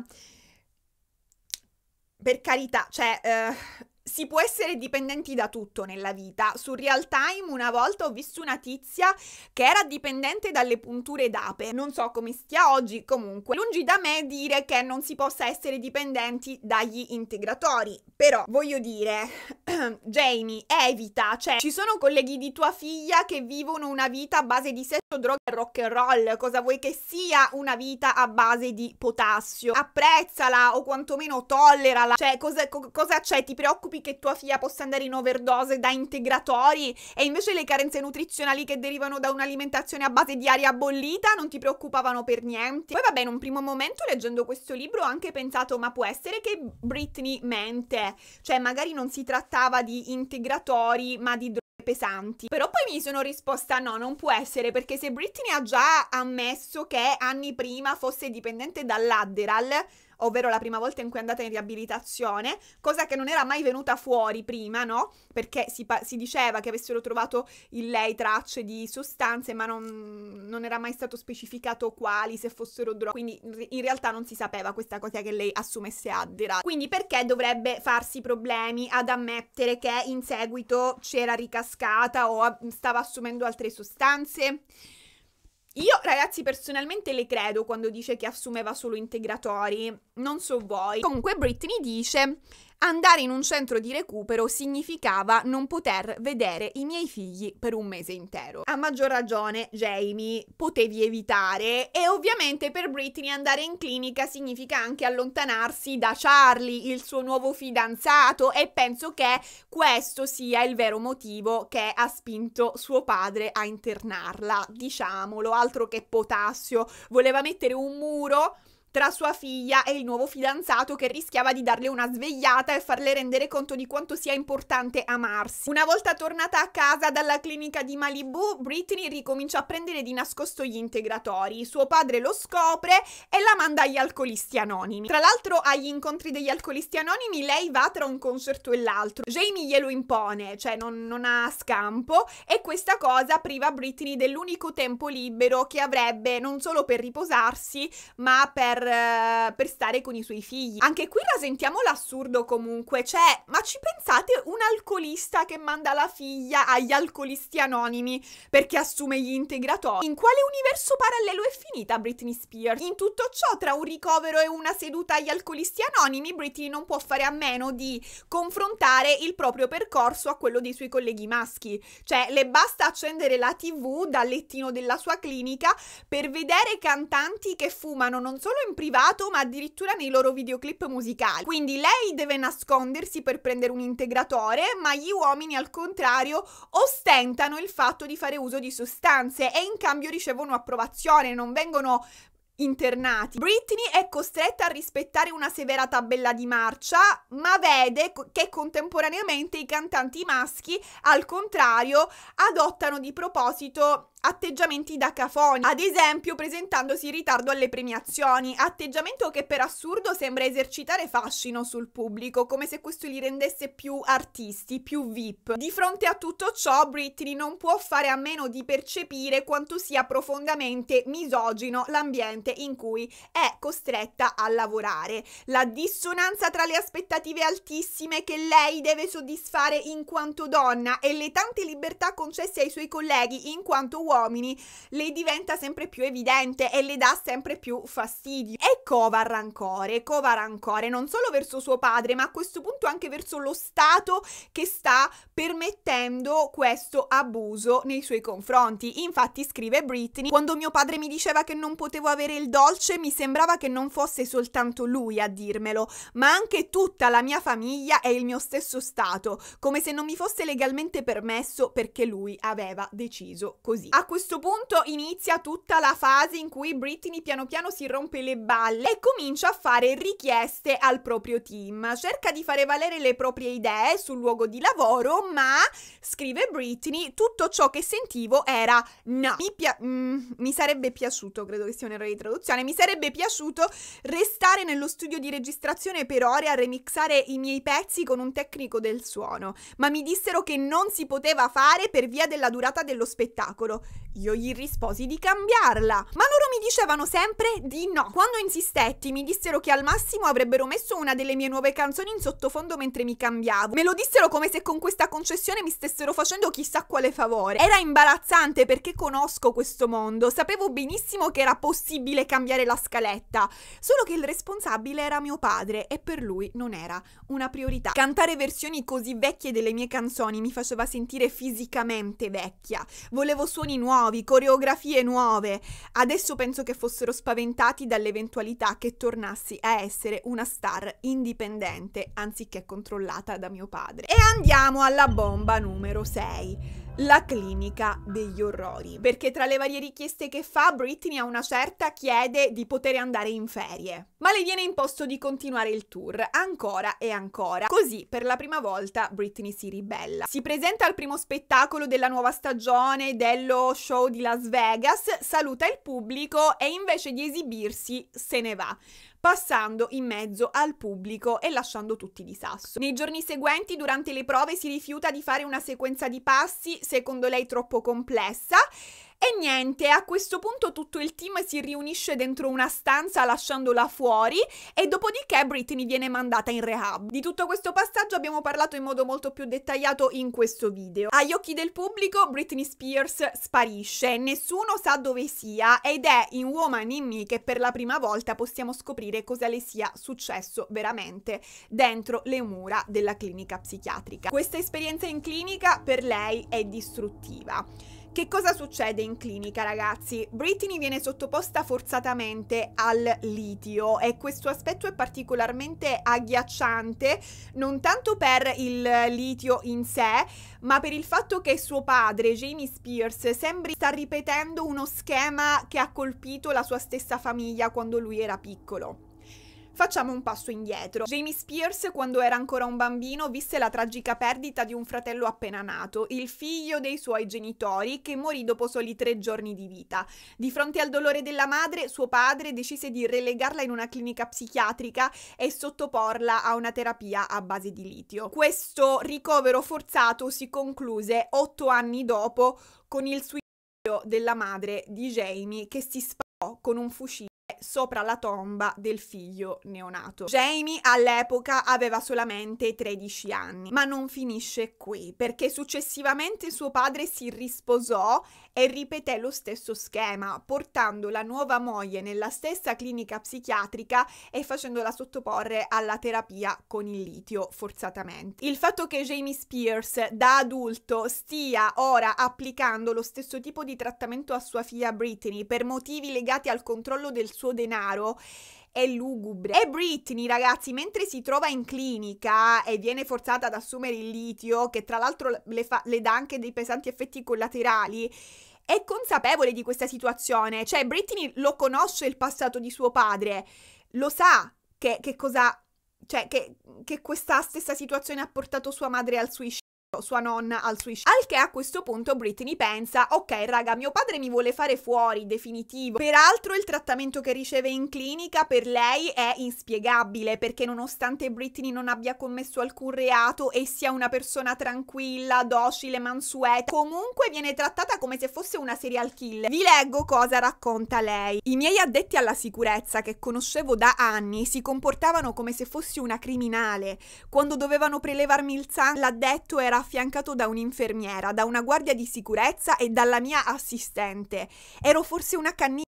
per carità, cioè... Eh si può essere dipendenti da tutto nella vita. Su Real Time una volta ho visto una tizia che era dipendente dalle punture d'ape. Non so come stia oggi, comunque. Lungi da me dire che non si possa essere dipendenti dagli integratori. Però, voglio dire, Jamie, evita. Cioè, ci sono colleghi di tua figlia che vivono una vita a base di sesso, droga e rock and roll. Cosa vuoi che sia una vita a base di potassio? Apprezzala o quantomeno tollerala. Cioè, cosa, co cosa c'è? Ti preoccupi tempi che tua figlia possa andare in overdose da integratori e invece le carenze nutrizionali che derivano da un'alimentazione a base di aria bollita non ti preoccupavano per niente. Poi vabbè, in un primo momento leggendo questo libro ho anche pensato ma può essere che Britney mente, cioè magari non si trattava di integratori ma di droghe pesanti. Però poi mi sono risposta no, non può essere, perché se Britney ha già ammesso che anni prima fosse dipendente dall'Adderal, ovvero la prima volta in cui è andata in riabilitazione, cosa che non era mai venuta fuori prima, no? Perché si, si diceva che avessero trovato in lei tracce di sostanze, ma non, non era mai stato specificato quali, se fossero droghe, quindi in realtà non si sapeva questa cosa che lei assumesse Addera. Quindi perché dovrebbe farsi problemi ad ammettere che in seguito c'era ricascata o stava assumendo altre sostanze? Io, ragazzi, personalmente le credo quando dice che assumeva solo integratori. Non so voi. Comunque, Britney dice Andare in un centro di recupero significava non poter vedere i miei figli per un mese intero. A maggior ragione, Jamie, potevi evitare e ovviamente per Britney andare in clinica significa anche allontanarsi da Charlie, il suo nuovo fidanzato e penso che questo sia il vero motivo che ha spinto suo padre a internarla, diciamolo, altro che potassio, voleva mettere un muro tra sua figlia e il nuovo fidanzato che rischiava di darle una svegliata e farle rendere conto di quanto sia importante amarsi. Una volta tornata a casa dalla clinica di Malibu, Britney ricomincia a prendere di nascosto gli integratori. Suo padre lo scopre e la manda agli alcolisti anonimi. Tra l'altro agli incontri degli alcolisti anonimi lei va tra un concerto e l'altro. Jamie glielo impone, cioè non, non ha scampo e questa cosa priva Britney dell'unico tempo libero che avrebbe non solo per riposarsi ma per eh, per, stare con i suoi figli. Anche qui rasentiamo l'assurdo comunque, cioè, ma ci pensate un alcolista che manda la figlia agli alcolisti anonimi perché assume gli integratori? In quale universo parallelo è finita Britney Spears? In tutto ciò, tra un ricovero e una seduta agli alcolisti anonimi, Britney non può fare a meno di confrontare il proprio percorso a quello dei suoi colleghi maschi. Cioè, le basta accendere la tv dal lettino della sua clinica per vedere cantanti che fumano non solo in privato, ma addirittura nei loro videoclip musicali. Quindi lei deve nascondersi per prendere un integratore, ma gli uomini al contrario ostentano il fatto di fare uso di sostanze e in cambio ricevono approvazione, non vengono internati. Britney è costretta a rispettare una severa tabella di marcia, ma vede che contemporaneamente i cantanti maschi, al contrario, adottano di proposito atteggiamenti da cafoni, ad esempio presentandosi in ritardo alle premiazioni, atteggiamento che per assurdo sembra esercitare fascino sul pubblico, come se questo li rendesse più artisti, più VIP. Di fronte a tutto ciò, Britney non può fare a meno di percepire quanto sia profondamente misogino l'ambiente in cui è costretta a lavorare. La dissonanza tra le aspettative altissime che lei deve soddisfare in quanto donna e le tante libertà concesse ai suoi colleghi in quanto uomo uomini le diventa sempre più evidente e le dà sempre più fastidio. E cova rancore, cova rancore non solo verso suo padre, ma a questo punto anche verso lo Stato che sta permettendo questo abuso nei suoi confronti. Infatti scrive Britney, quando mio padre mi diceva che non potevo avere il dolce, mi sembrava che non fosse soltanto lui a dirmelo, ma anche tutta la mia famiglia e il mio stesso Stato, come se non mi fosse legalmente permesso perché lui aveva deciso così. A questo punto inizia tutta la fase in cui Britney piano piano si rompe le balle e comincia a fare richieste al proprio team. Cerca di fare valere le proprie idee sul luogo di lavoro, ma, scrive Britney, tutto ciò che sentivo era no. Mi, pia- mm, mi sarebbe piaciuto, credo che sia un errore di traduzione, mi sarebbe piaciuto restare nello studio di registrazione per ore a remixare i miei pezzi con un tecnico del suono, ma mi dissero che non si poteva fare per via della durata dello spettacolo io gli risposi di cambiarla, ma loro mi dicevano sempre di no. Quando insistetti mi dissero che al massimo avrebbero messo una delle mie nuove canzoni in sottofondo mentre mi cambiavo. Me lo dissero come se con questa concessione mi stessero facendo chissà quale favore. Era imbarazzante perché conosco questo mondo, sapevo benissimo che era possibile cambiare la scaletta, solo che il responsabile era mio padre e per lui non era una priorità. Cantare versioni così vecchie delle mie canzoni mi faceva sentire fisicamente vecchia. Volevo suoni nuovi, coreografie nuove. Adesso penso che fossero spaventati dall'eventualità che tornassi a essere una star indipendente anziché controllata da mio padre. E andiamo alla bomba numero 6 la clinica degli orrori, perché tra le varie richieste che fa Britney a una certa chiede di poter andare in ferie, ma le viene imposto di continuare il tour ancora e ancora. Così per la prima volta Britney si ribella. Si presenta al primo spettacolo della nuova stagione dello show di Las Vegas, saluta il pubblico e invece di esibirsi se ne va passando in mezzo al pubblico e lasciando tutti di sasso. Nei giorni seguenti, durante le prove, si rifiuta di fare una sequenza di passi, secondo lei troppo complessa, e niente, a questo punto tutto il team si riunisce dentro una stanza lasciandola fuori e dopodiché Britney viene mandata in rehab. Di tutto questo passaggio abbiamo parlato in modo molto più dettagliato in questo video. Agli occhi del pubblico Britney Spears sparisce, nessuno sa dove sia ed è in Woman in Me che per la prima volta possiamo scoprire cosa le sia successo veramente dentro le mura della clinica psichiatrica. Questa esperienza in clinica per lei è distruttiva. Che cosa succede in clinica, ragazzi? Brittany viene sottoposta forzatamente al litio e questo aspetto è particolarmente agghiacciante, non tanto per il litio in sé, ma per il fatto che suo padre, Jamie Spears, sembri sta ripetendo uno schema che ha colpito la sua stessa famiglia quando lui era piccolo. Facciamo un passo indietro. Jamie Spears, quando era ancora un bambino, visse la tragica perdita di un fratello appena nato, il figlio dei suoi genitori, che morì dopo soli tre giorni di vita. Di fronte al dolore della madre, suo padre decise di relegarla in una clinica psichiatrica e sottoporla a una terapia a base di litio. Questo ricovero forzato si concluse otto anni dopo con il suicidio della madre di Jamie che si sparò con un fucile sopra la tomba del figlio neonato. Jamie all'epoca aveva solamente 13 anni, ma non finisce qui, perché successivamente suo padre si risposò e ripeté lo stesso schema, portando la nuova moglie nella stessa clinica psichiatrica e facendola sottoporre alla terapia con il litio forzatamente. Il fatto che Jamie Spears da adulto stia ora applicando lo stesso tipo di trattamento a sua figlia Britney per motivi legati al controllo del suo denaro è lugubre. E Britney, ragazzi, mentre si trova in clinica e viene forzata ad assumere il litio, che tra l'altro le, fa- le dà anche dei pesanti effetti collaterali, è consapevole di questa situazione, cioè Brittany lo conosce il passato di suo padre, lo sa che, che cosa, cioè che, che questa stessa situazione ha portato sua madre al suicidio sua nonna al suicidio. Al che a questo punto Britney pensa, ok raga, mio padre mi vuole fare fuori, definitivo. Peraltro il trattamento che riceve in clinica per lei è inspiegabile, perché nonostante Britney non abbia commesso alcun reato e sia una persona tranquilla, docile, mansueta, comunque viene trattata come se fosse una serial killer. Vi leggo cosa racconta lei. I miei addetti alla sicurezza, che conoscevo da anni, si comportavano come se fossi una criminale. Quando dovevano prelevarmi il sangue, l'addetto era affiancato da un'infermiera, da una guardia di sicurezza e dalla mia assistente. Ero forse una cannina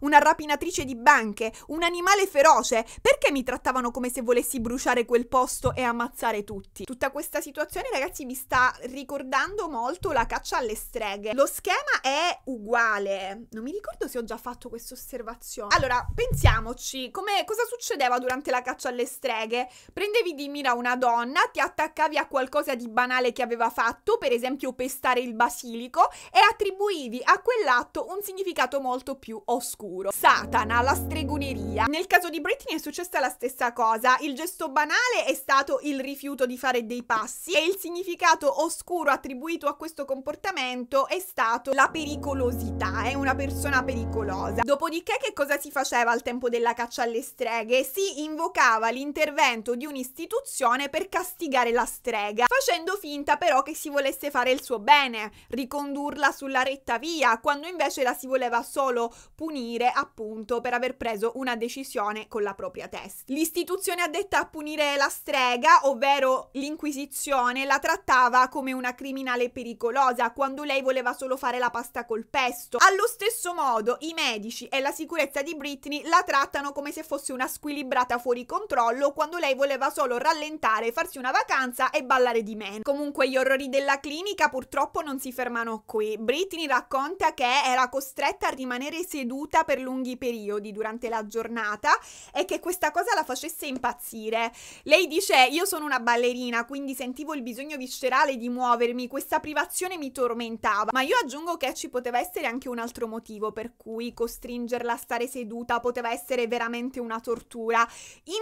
una rapinatrice di banche, un animale feroce, perché mi trattavano come se volessi bruciare quel posto e ammazzare tutti? Tutta questa situazione, ragazzi, mi sta ricordando molto la caccia alle streghe. Lo schema è uguale. Non mi ricordo se ho già fatto questa osservazione. Allora, pensiamoci, come, cosa succedeva durante la caccia alle streghe? Prendevi di mira una donna, ti attaccavi a qualcosa di banale che aveva fatto, per esempio pestare il basilico, e attribuivi a quell'atto un significato molto più ostile oscuro. Satana, la stregoneria. Nel caso di Britney è successa la stessa cosa. Il gesto banale è stato il rifiuto di fare dei passi e il significato oscuro attribuito a questo comportamento è stato la pericolosità. È una persona pericolosa. Dopodiché che cosa si faceva al tempo della caccia alle streghe? Si invocava l'intervento di un'istituzione per castigare la strega, facendo finta però che si volesse fare il suo bene, ricondurla sulla retta via, quando invece la si voleva solo punire punire appunto per aver preso una decisione con la propria testa. L'istituzione addetta a punire la strega, ovvero l'Inquisizione, la trattava come una criminale pericolosa quando lei voleva solo fare la pasta col pesto. Allo stesso modo i medici e la sicurezza di Britney la trattano come se fosse una squilibrata fuori controllo quando lei voleva solo rallentare, farsi una vacanza e ballare di meno. Comunque gli orrori della clinica purtroppo non si fermano qui. Britney racconta che era costretta a rimanere seduta seduta per lunghi periodi durante la giornata e che questa cosa la facesse impazzire. Lei dice io sono una ballerina quindi sentivo il bisogno viscerale di muovermi, questa privazione mi tormentava, ma io aggiungo che ci poteva essere anche un altro motivo per cui costringerla a stare seduta poteva essere veramente una tortura.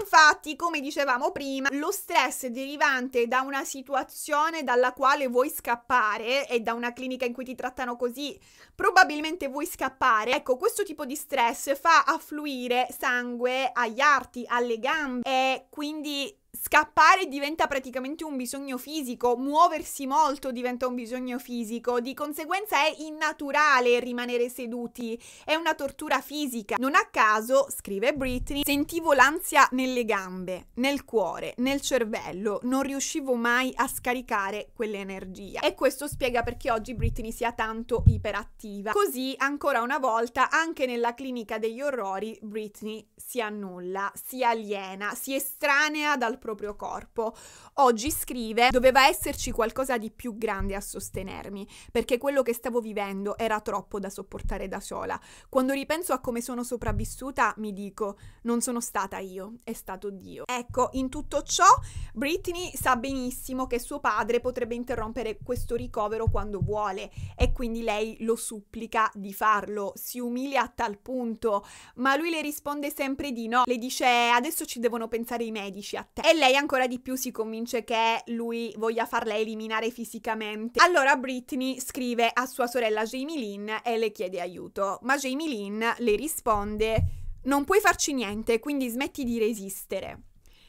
Infatti come dicevamo prima lo stress derivante da una situazione dalla quale vuoi scappare e da una clinica in cui ti trattano così probabilmente vuoi scappare. Ecco, questo tipo di stress fa affluire sangue agli arti, alle gambe e quindi scappare diventa praticamente un bisogno fisico, muoversi molto diventa un bisogno fisico, di conseguenza è innaturale rimanere seduti, è una tortura fisica. Non a caso, scrive Britney, sentivo l'ansia nelle gambe, nel cuore, nel cervello, non riuscivo mai a scaricare quell'energia. E questo spiega perché oggi Britney sia tanto iperattiva. Così, ancora una volta, anche nella clinica degli orrori, Britney si annulla, si aliena, si estranea dal proprio corpo. Oggi scrive, doveva esserci qualcosa di più grande a sostenermi, perché quello che stavo vivendo era troppo da sopportare da sola. Quando ripenso a come sono sopravvissuta, mi dico, non sono stata io, è stato Dio. Ecco, in tutto ciò, Britney sa benissimo che suo padre potrebbe interrompere questo ricovero quando vuole e quindi lei lo supplica di farlo, si umilia a tal punto, ma lui le risponde sempre di no, le dice adesso ci devono pensare i medici a te e lei ancora di più si convince che lui voglia farla eliminare fisicamente. Allora Britney scrive a sua sorella Jamie Lynn e le chiede aiuto, ma Jamie Lynn le risponde non puoi farci niente, quindi smetti di resistere.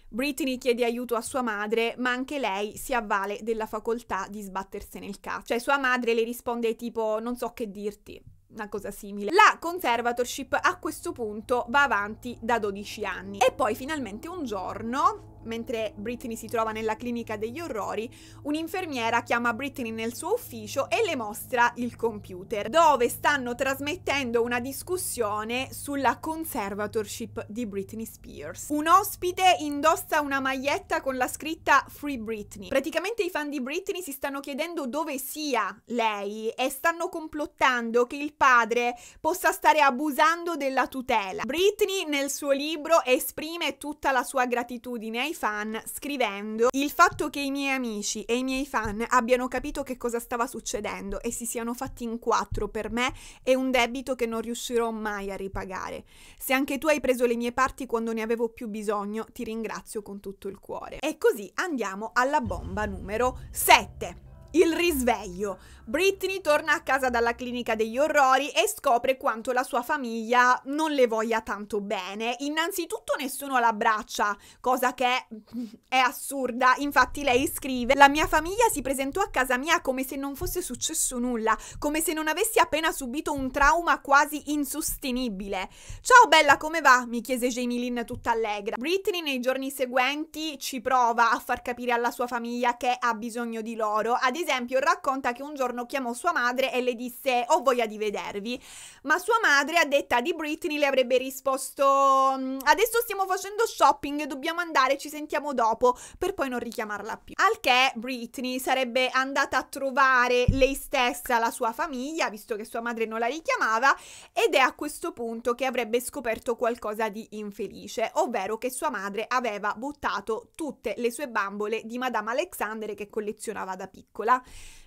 Britney chiede aiuto a sua madre, ma anche lei si avvale della facoltà di sbattersene il cazzo. Cioè sua madre le risponde tipo non so che dirti una cosa simile. La conservatorship a questo punto va avanti da 12 anni e poi finalmente un giorno mentre Britney si trova nella clinica degli orrori, un'infermiera chiama Britney nel suo ufficio e le mostra il computer, dove stanno trasmettendo una discussione sulla conservatorship di Britney Spears. Un ospite indossa una maglietta con la scritta Free Britney. Praticamente i fan di Britney si stanno chiedendo dove sia lei e stanno complottando che il padre possa stare abusando della tutela. Britney nel suo libro esprime tutta la sua gratitudine ai miei fan scrivendo il fatto che i miei amici e i miei fan abbiano capito che cosa stava succedendo e si siano fatti in quattro per me è un debito che non riuscirò mai a ripagare. Se anche tu hai preso le mie parti quando ne avevo più bisogno, ti ringrazio con tutto il cuore. E così andiamo alla bomba numero 7. Il risveglio. Britney torna a casa dalla clinica degli orrori e scopre quanto la sua famiglia non le voglia tanto bene. Innanzitutto nessuno l'abbraccia, cosa che è assurda. Infatti lei scrive: "La mia famiglia si presentò a casa mia come se non fosse successo nulla, come se non avessi appena subito un trauma quasi insostenibile. Ciao bella, come va?" mi chiese Jamie Lynn tutta allegra. Britney nei giorni seguenti ci prova a far capire alla sua famiglia che ha bisogno di loro. Ad esempio, racconta che un giorno chiamò sua madre e le disse ho voglia di vedervi, ma sua madre a detta di Britney le avrebbe risposto mm, adesso stiamo facendo shopping, dobbiamo andare, ci sentiamo dopo, per poi non richiamarla più. Al che Britney sarebbe andata a trovare lei stessa la sua famiglia, visto che sua madre non la richiamava, ed è a questo punto che avrebbe scoperto qualcosa di infelice, ovvero che sua madre aveva buttato tutte le sue bambole di Madame Alexandre che collezionava da piccola lá.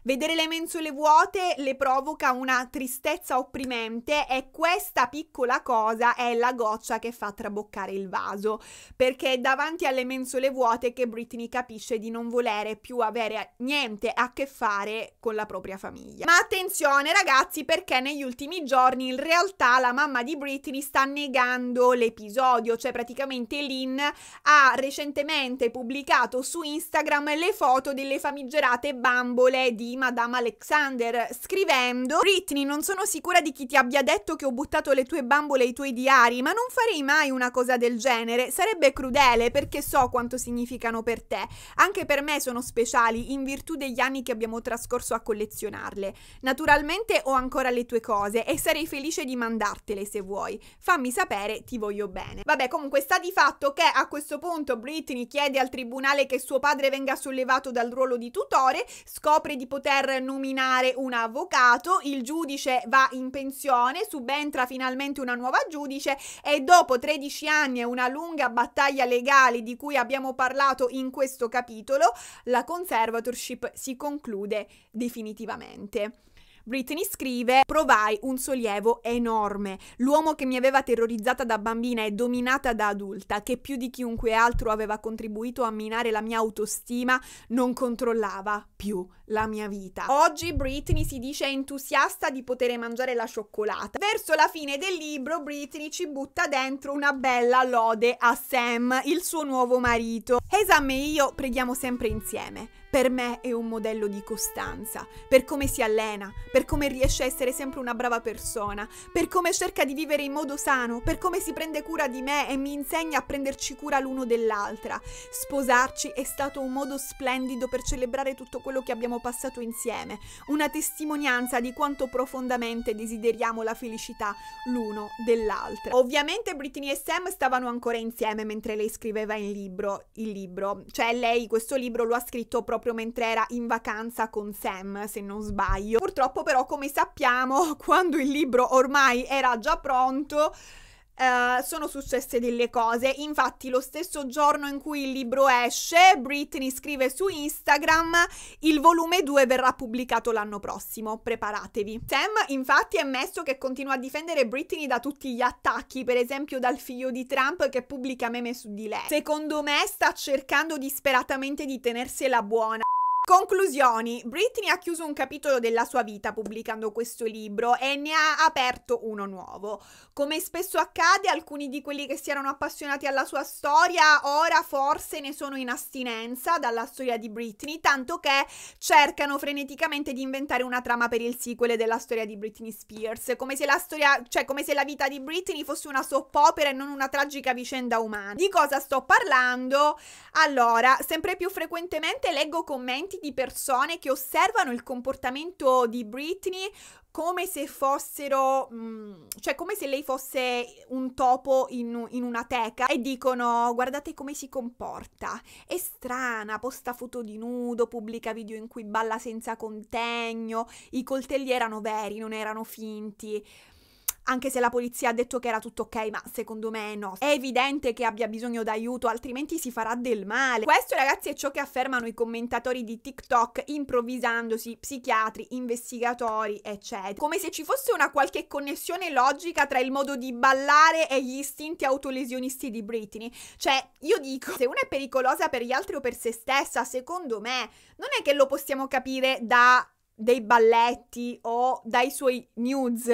Vedere le mensole vuote le provoca una tristezza opprimente e questa piccola cosa è la goccia che fa traboccare il vaso, perché è davanti alle mensole vuote che Britney capisce di non volere più avere niente a che fare con la propria famiglia. Ma attenzione ragazzi perché negli ultimi giorni in realtà la mamma di Britney sta negando l'episodio, cioè praticamente Lynn ha recentemente pubblicato su Instagram le foto delle famigerate bambole di di Madame Alexander scrivendo Britney non sono sicura di chi ti abbia detto che ho buttato le tue bambole e i tuoi diari ma non farei mai una cosa del genere sarebbe crudele perché so quanto significano per te anche per me sono speciali in virtù degli anni che abbiamo trascorso a collezionarle naturalmente ho ancora le tue cose e sarei felice di mandartele se vuoi fammi sapere ti voglio bene vabbè comunque sta di fatto che a questo punto Britney chiede al tribunale che suo padre venga sollevato dal ruolo di tutore scopre di poter poter nominare un avvocato, il giudice va in pensione, subentra finalmente una nuova giudice e dopo 13 anni e una lunga battaglia legale di cui abbiamo parlato in questo capitolo, la conservatorship si conclude definitivamente. Britney scrive: Provai un sollievo enorme. L'uomo che mi aveva terrorizzata da bambina e dominata da adulta, che più di chiunque altro aveva contribuito a minare la mia autostima, non controllava più la mia vita. Oggi Britney si dice entusiasta di poter mangiare la cioccolata. Verso la fine del libro Britney ci butta dentro una bella lode a Sam, il suo nuovo marito. Esam e io preghiamo sempre insieme. Per me è un modello di costanza, per come si allena, per come riesce a essere sempre una brava persona, per come cerca di vivere in modo sano, per come si prende cura di me e mi insegna a prenderci cura l'uno dell'altra. Sposarci è stato un modo splendido per celebrare tutto quello quello che abbiamo passato insieme, una testimonianza di quanto profondamente desideriamo la felicità l'uno dell'altra. Ovviamente Britney e Sam stavano ancora insieme mentre lei scriveva il libro, il libro, cioè lei questo libro lo ha scritto proprio mentre era in vacanza con Sam, se non sbaglio. Purtroppo però come sappiamo, quando il libro ormai era già pronto, Uh, sono successe delle cose. Infatti, lo stesso giorno in cui il libro esce, Britney scrive su Instagram: Il volume 2 verrà pubblicato l'anno prossimo. Preparatevi. Sam, infatti, è ammesso che continua a difendere Britney da tutti gli attacchi, per esempio dal figlio di Trump che pubblica meme su di lei. Secondo me, sta cercando disperatamente di tenersela buona. Conclusioni. Britney ha chiuso un capitolo della sua vita pubblicando questo libro e ne ha aperto uno nuovo. Come spesso accade, alcuni di quelli che si erano appassionati alla sua storia ora forse ne sono in astinenza dalla storia di Britney, tanto che cercano freneticamente di inventare una trama per il sequel della storia di Britney Spears, come se la storia, cioè come se la vita di Britney fosse una soppopera e non una tragica vicenda umana. Di cosa sto parlando? Allora, sempre più frequentemente leggo commenti miliardi di persone che osservano il comportamento di Britney come se fossero, mh, mm, cioè come se lei fosse un topo in, in, una teca e dicono guardate come si comporta, è strana, posta foto di nudo, pubblica video in cui balla senza contegno, i coltelli erano veri, non erano finti anche se la polizia ha detto che era tutto ok, ma secondo me no. È evidente che abbia bisogno d'aiuto, altrimenti si farà del male. Questo ragazzi è ciò che affermano i commentatori di TikTok improvvisandosi psichiatri, investigatori, eccetera. Come se ci fosse una qualche connessione logica tra il modo di ballare e gli istinti autolesionisti di Britney. Cioè, io dico, se una è pericolosa per gli altri o per se stessa, secondo me, non è che lo possiamo capire da dei balletti o dai suoi nudes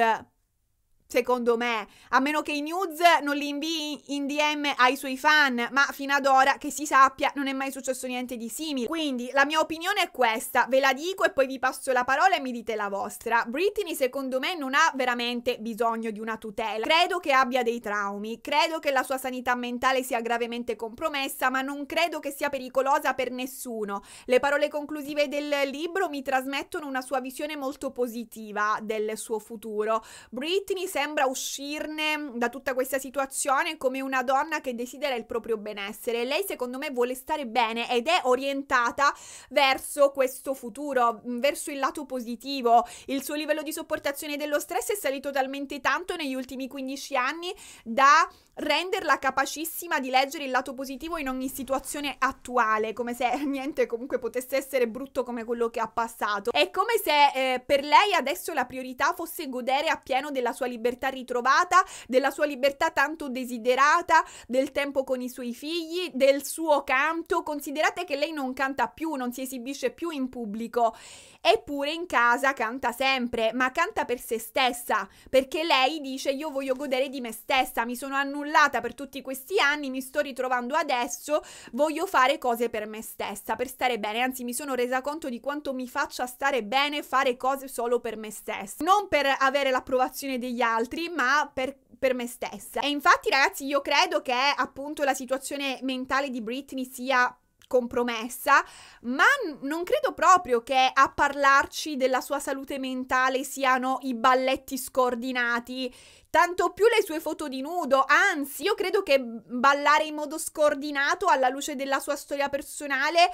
Secondo me, a meno che i news non li invii in DM ai suoi fan, ma fino ad ora che si sappia non è mai successo niente di simile. Quindi la mia opinione è questa, ve la dico e poi vi passo la parola e mi dite la vostra. Britney secondo me non ha veramente bisogno di una tutela. Credo che abbia dei traumi, credo che la sua sanità mentale sia gravemente compromessa, ma non credo che sia pericolosa per nessuno. Le parole conclusive del libro mi trasmettono una sua visione molto positiva del suo futuro. Britney sembra uscirne da tutta questa situazione come una donna che desidera il proprio benessere. Lei secondo me vuole stare bene ed è orientata verso questo futuro, verso il lato positivo. Il suo livello di sopportazione dello stress è salito talmente tanto negli ultimi 15 anni da renderla capacissima di leggere il lato positivo in ogni situazione attuale, come se niente comunque potesse essere brutto come quello che ha passato. È come se eh, per lei adesso la priorità fosse godere appieno della sua libertà ritrovata, della sua libertà tanto desiderata, del tempo con i suoi figli, del suo canto. Considerate che lei non canta più, non si esibisce più in pubblico, eppure in casa canta sempre, ma canta per se stessa, perché lei dice io voglio godere di me stessa, mi sono annunciata annullata per tutti questi anni, mi sto ritrovando adesso, voglio fare cose per me stessa, per stare bene, anzi mi sono resa conto di quanto mi faccia stare bene fare cose solo per me stessa, non per avere l'approvazione degli altri, ma per per me stessa. E infatti, ragazzi, io credo che appunto la situazione mentale di Britney sia compromessa, ma non credo proprio che a parlarci della sua salute mentale siano i balletti scordinati, tanto più le sue foto di nudo, anzi io credo che ballare in modo scordinato alla luce della sua storia personale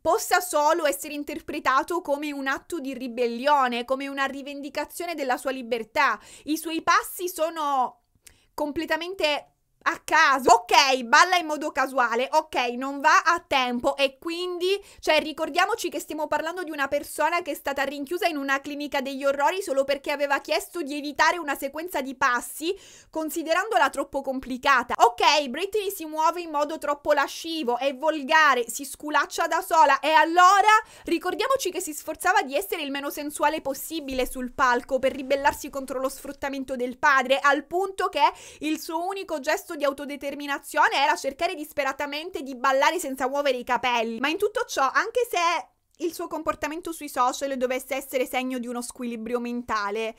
possa solo essere interpretato come un atto di ribellione, come una rivendicazione della sua libertà. I suoi passi sono completamente a caso, ok, balla in modo casuale, ok, non va a tempo e quindi, cioè, ricordiamoci che stiamo parlando di una persona che è stata rinchiusa in una clinica degli orrori solo perché aveva chiesto di evitare una sequenza di passi, considerandola troppo complicata. Ok, Britney si muove in modo troppo lascivo, è volgare, si sculaccia da sola e allora ricordiamoci che si sforzava di essere il meno sensuale possibile sul palco per ribellarsi contro lo sfruttamento del padre, al punto che il suo unico gesto gesto di autodeterminazione era cercare disperatamente di ballare senza muovere i capelli. Ma in tutto ciò, anche se il suo comportamento sui social dovesse essere segno di uno squilibrio mentale,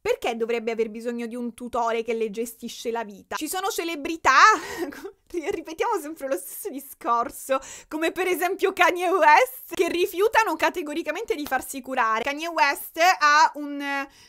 perché dovrebbe aver bisogno di un tutore che le gestisce la vita? Ci sono celebrità ripetiamo sempre lo stesso discorso, come per esempio Kanye West, che rifiutano categoricamente di farsi curare. Kanye West ha un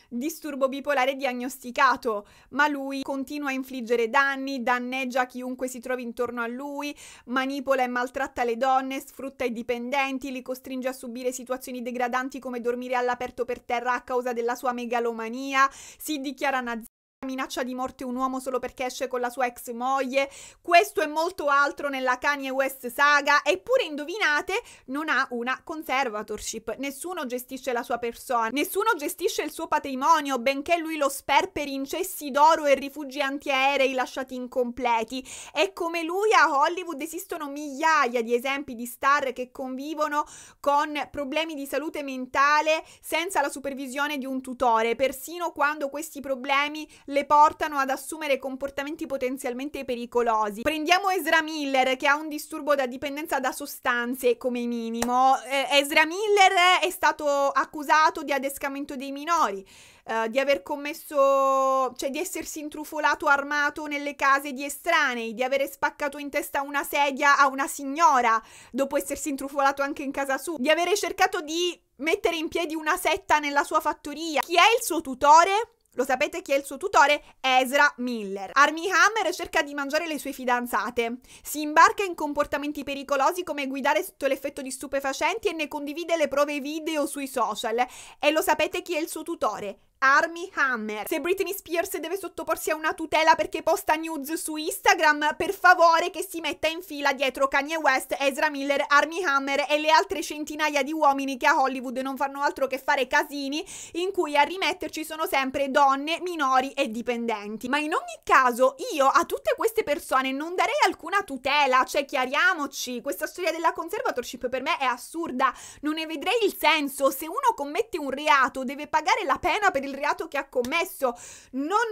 disturbo bipolare diagnosticato, ma lui continua a infliggere danni, danneggia chiunque si trovi intorno a lui, manipola e maltratta le donne, sfrutta i dipendenti, li costringe a subire situazioni degradanti come dormire all'aperto per terra a causa della sua megalomania, si dichiara nazista minaccia di morte un uomo solo perché esce con la sua ex moglie, questo e molto altro nella Kanye West saga, eppure indovinate, non ha una conservatorship, nessuno gestisce la sua persona, nessuno gestisce il suo patrimonio, benché lui lo sper per incessi d'oro e rifugi antiaerei lasciati incompleti. E come lui a Hollywood esistono migliaia di esempi di star che convivono con problemi di salute mentale senza la supervisione di un tutore, persino quando questi problemi le portano ad assumere comportamenti potenzialmente pericolosi. Prendiamo Ezra Miller che ha un disturbo da dipendenza da sostanze come minimo. Eh, Ezra Miller è stato accusato di adescamento dei minori. Uh, di aver commesso, cioè di essersi intrufolato armato nelle case di estranei, di avere spaccato in testa una sedia a una signora dopo essersi intrufolato anche in casa sua, di avere cercato di mettere in piedi una setta nella sua fattoria. Chi è il suo tutore? Lo sapete chi è il suo tutore? Ezra Miller. Army Hammer cerca di mangiare le sue fidanzate. Si imbarca in comportamenti pericolosi come guidare sotto l'effetto di stupefacenti e ne condivide le prove video sui social. E lo sapete chi è il suo tutore? Army Hammer. Se Britney Spears deve sottoporsi a una tutela perché posta news su Instagram, per favore che si metta in fila dietro Kanye West, Ezra Miller, Army Hammer e le altre centinaia di uomini che a Hollywood non fanno altro che fare casini, in cui a rimetterci sono sempre donne, minori e dipendenti. Ma in ogni caso, io a tutte queste persone non darei alcuna tutela, cioè chiariamoci, questa storia della conservatorship per me è assurda, non ne vedrei il senso. Se uno commette un reato, deve pagare la pena per il il reato che ha commesso non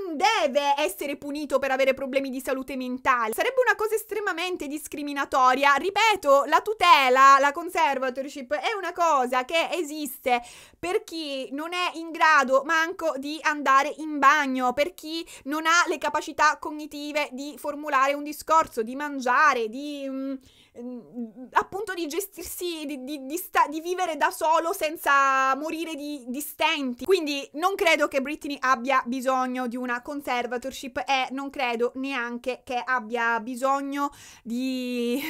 deve essere punito per avere problemi di salute mentale. Sarebbe una cosa estremamente discriminatoria. Ripeto, la tutela, la conservatorship è una cosa che esiste per chi non è in grado manco di andare in bagno, per chi non ha le capacità cognitive di formulare un discorso, di mangiare, di... Mm, Ehm, appunto di gestirsi, di, di, di, sta, di, vivere da solo senza morire di, stenti. Quindi non credo che Britney abbia bisogno di una conservatorship e non credo neanche che abbia bisogno di,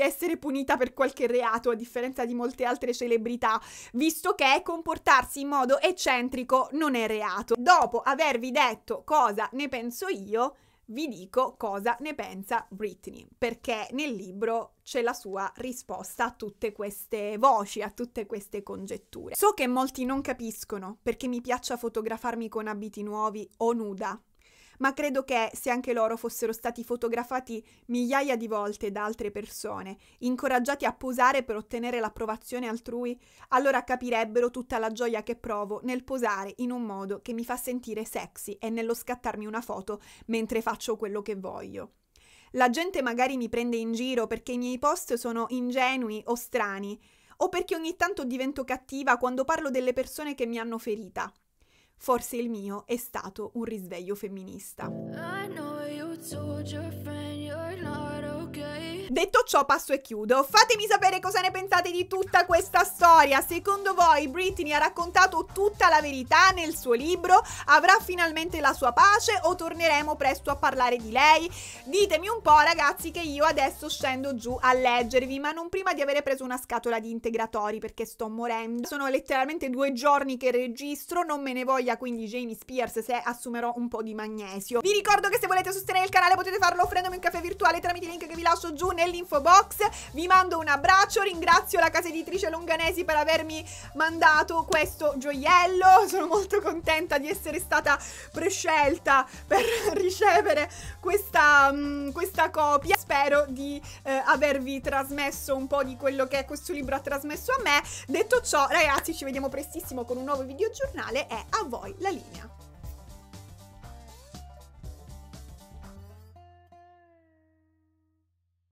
essere punita per qualche reato, a differenza di molte altre celebrità, visto che comportarsi in modo eccentrico non è reato. Dopo avervi detto cosa ne penso io, vi dico cosa ne pensa Britney, perché nel libro c'è la sua risposta a tutte queste voci, a tutte queste congetture. So che molti non capiscono perché mi piaccia fotografarmi con abiti nuovi o nuda, ma credo che se anche loro fossero stati fotografati migliaia di volte da altre persone, incoraggiati a posare per ottenere l'approvazione altrui, allora capirebbero tutta la gioia che provo nel posare in un modo che mi fa sentire sexy e nello scattarmi una foto mentre faccio quello che voglio. La gente magari mi prende in giro perché i miei post sono ingenui o strani, o perché ogni tanto divento cattiva quando parlo delle persone che mi hanno ferita forse il mio è stato un risveglio femminista. I know you told your friend you're not okay. Detto ciò passo e chiudo. Fatemi sapere cosa ne pensate di tutta questa storia. Secondo voi Britney ha raccontato tutta la verità nel suo libro? Avrà finalmente la sua pace o torneremo presto a parlare di lei? Ditemi un po' ragazzi che io adesso scendo giù a leggervi, ma non prima di avere preso una scatola di integratori perché sto morendo. Sono letteralmente due giorni che registro, non me ne voglia quindi Jamie Spears se assumerò un po' di magnesio. Vi ricordo che se volete sostenere il canale potete farlo offrendomi un caffè virtuale tramite i link che vi lascio giù nell'info box. Vi mando un abbraccio, ringrazio la casa editrice Longanesi per avermi mandato questo gioiello. Sono molto contenta di essere stata prescelta per ricevere questa, mm, questa copia. Spero di eh, avervi trasmesso un po' di quello che questo libro ha trasmesso a me. Detto ciò, ragazzi, ci vediamo prestissimo con un nuovo videogiornale e a voi la linea.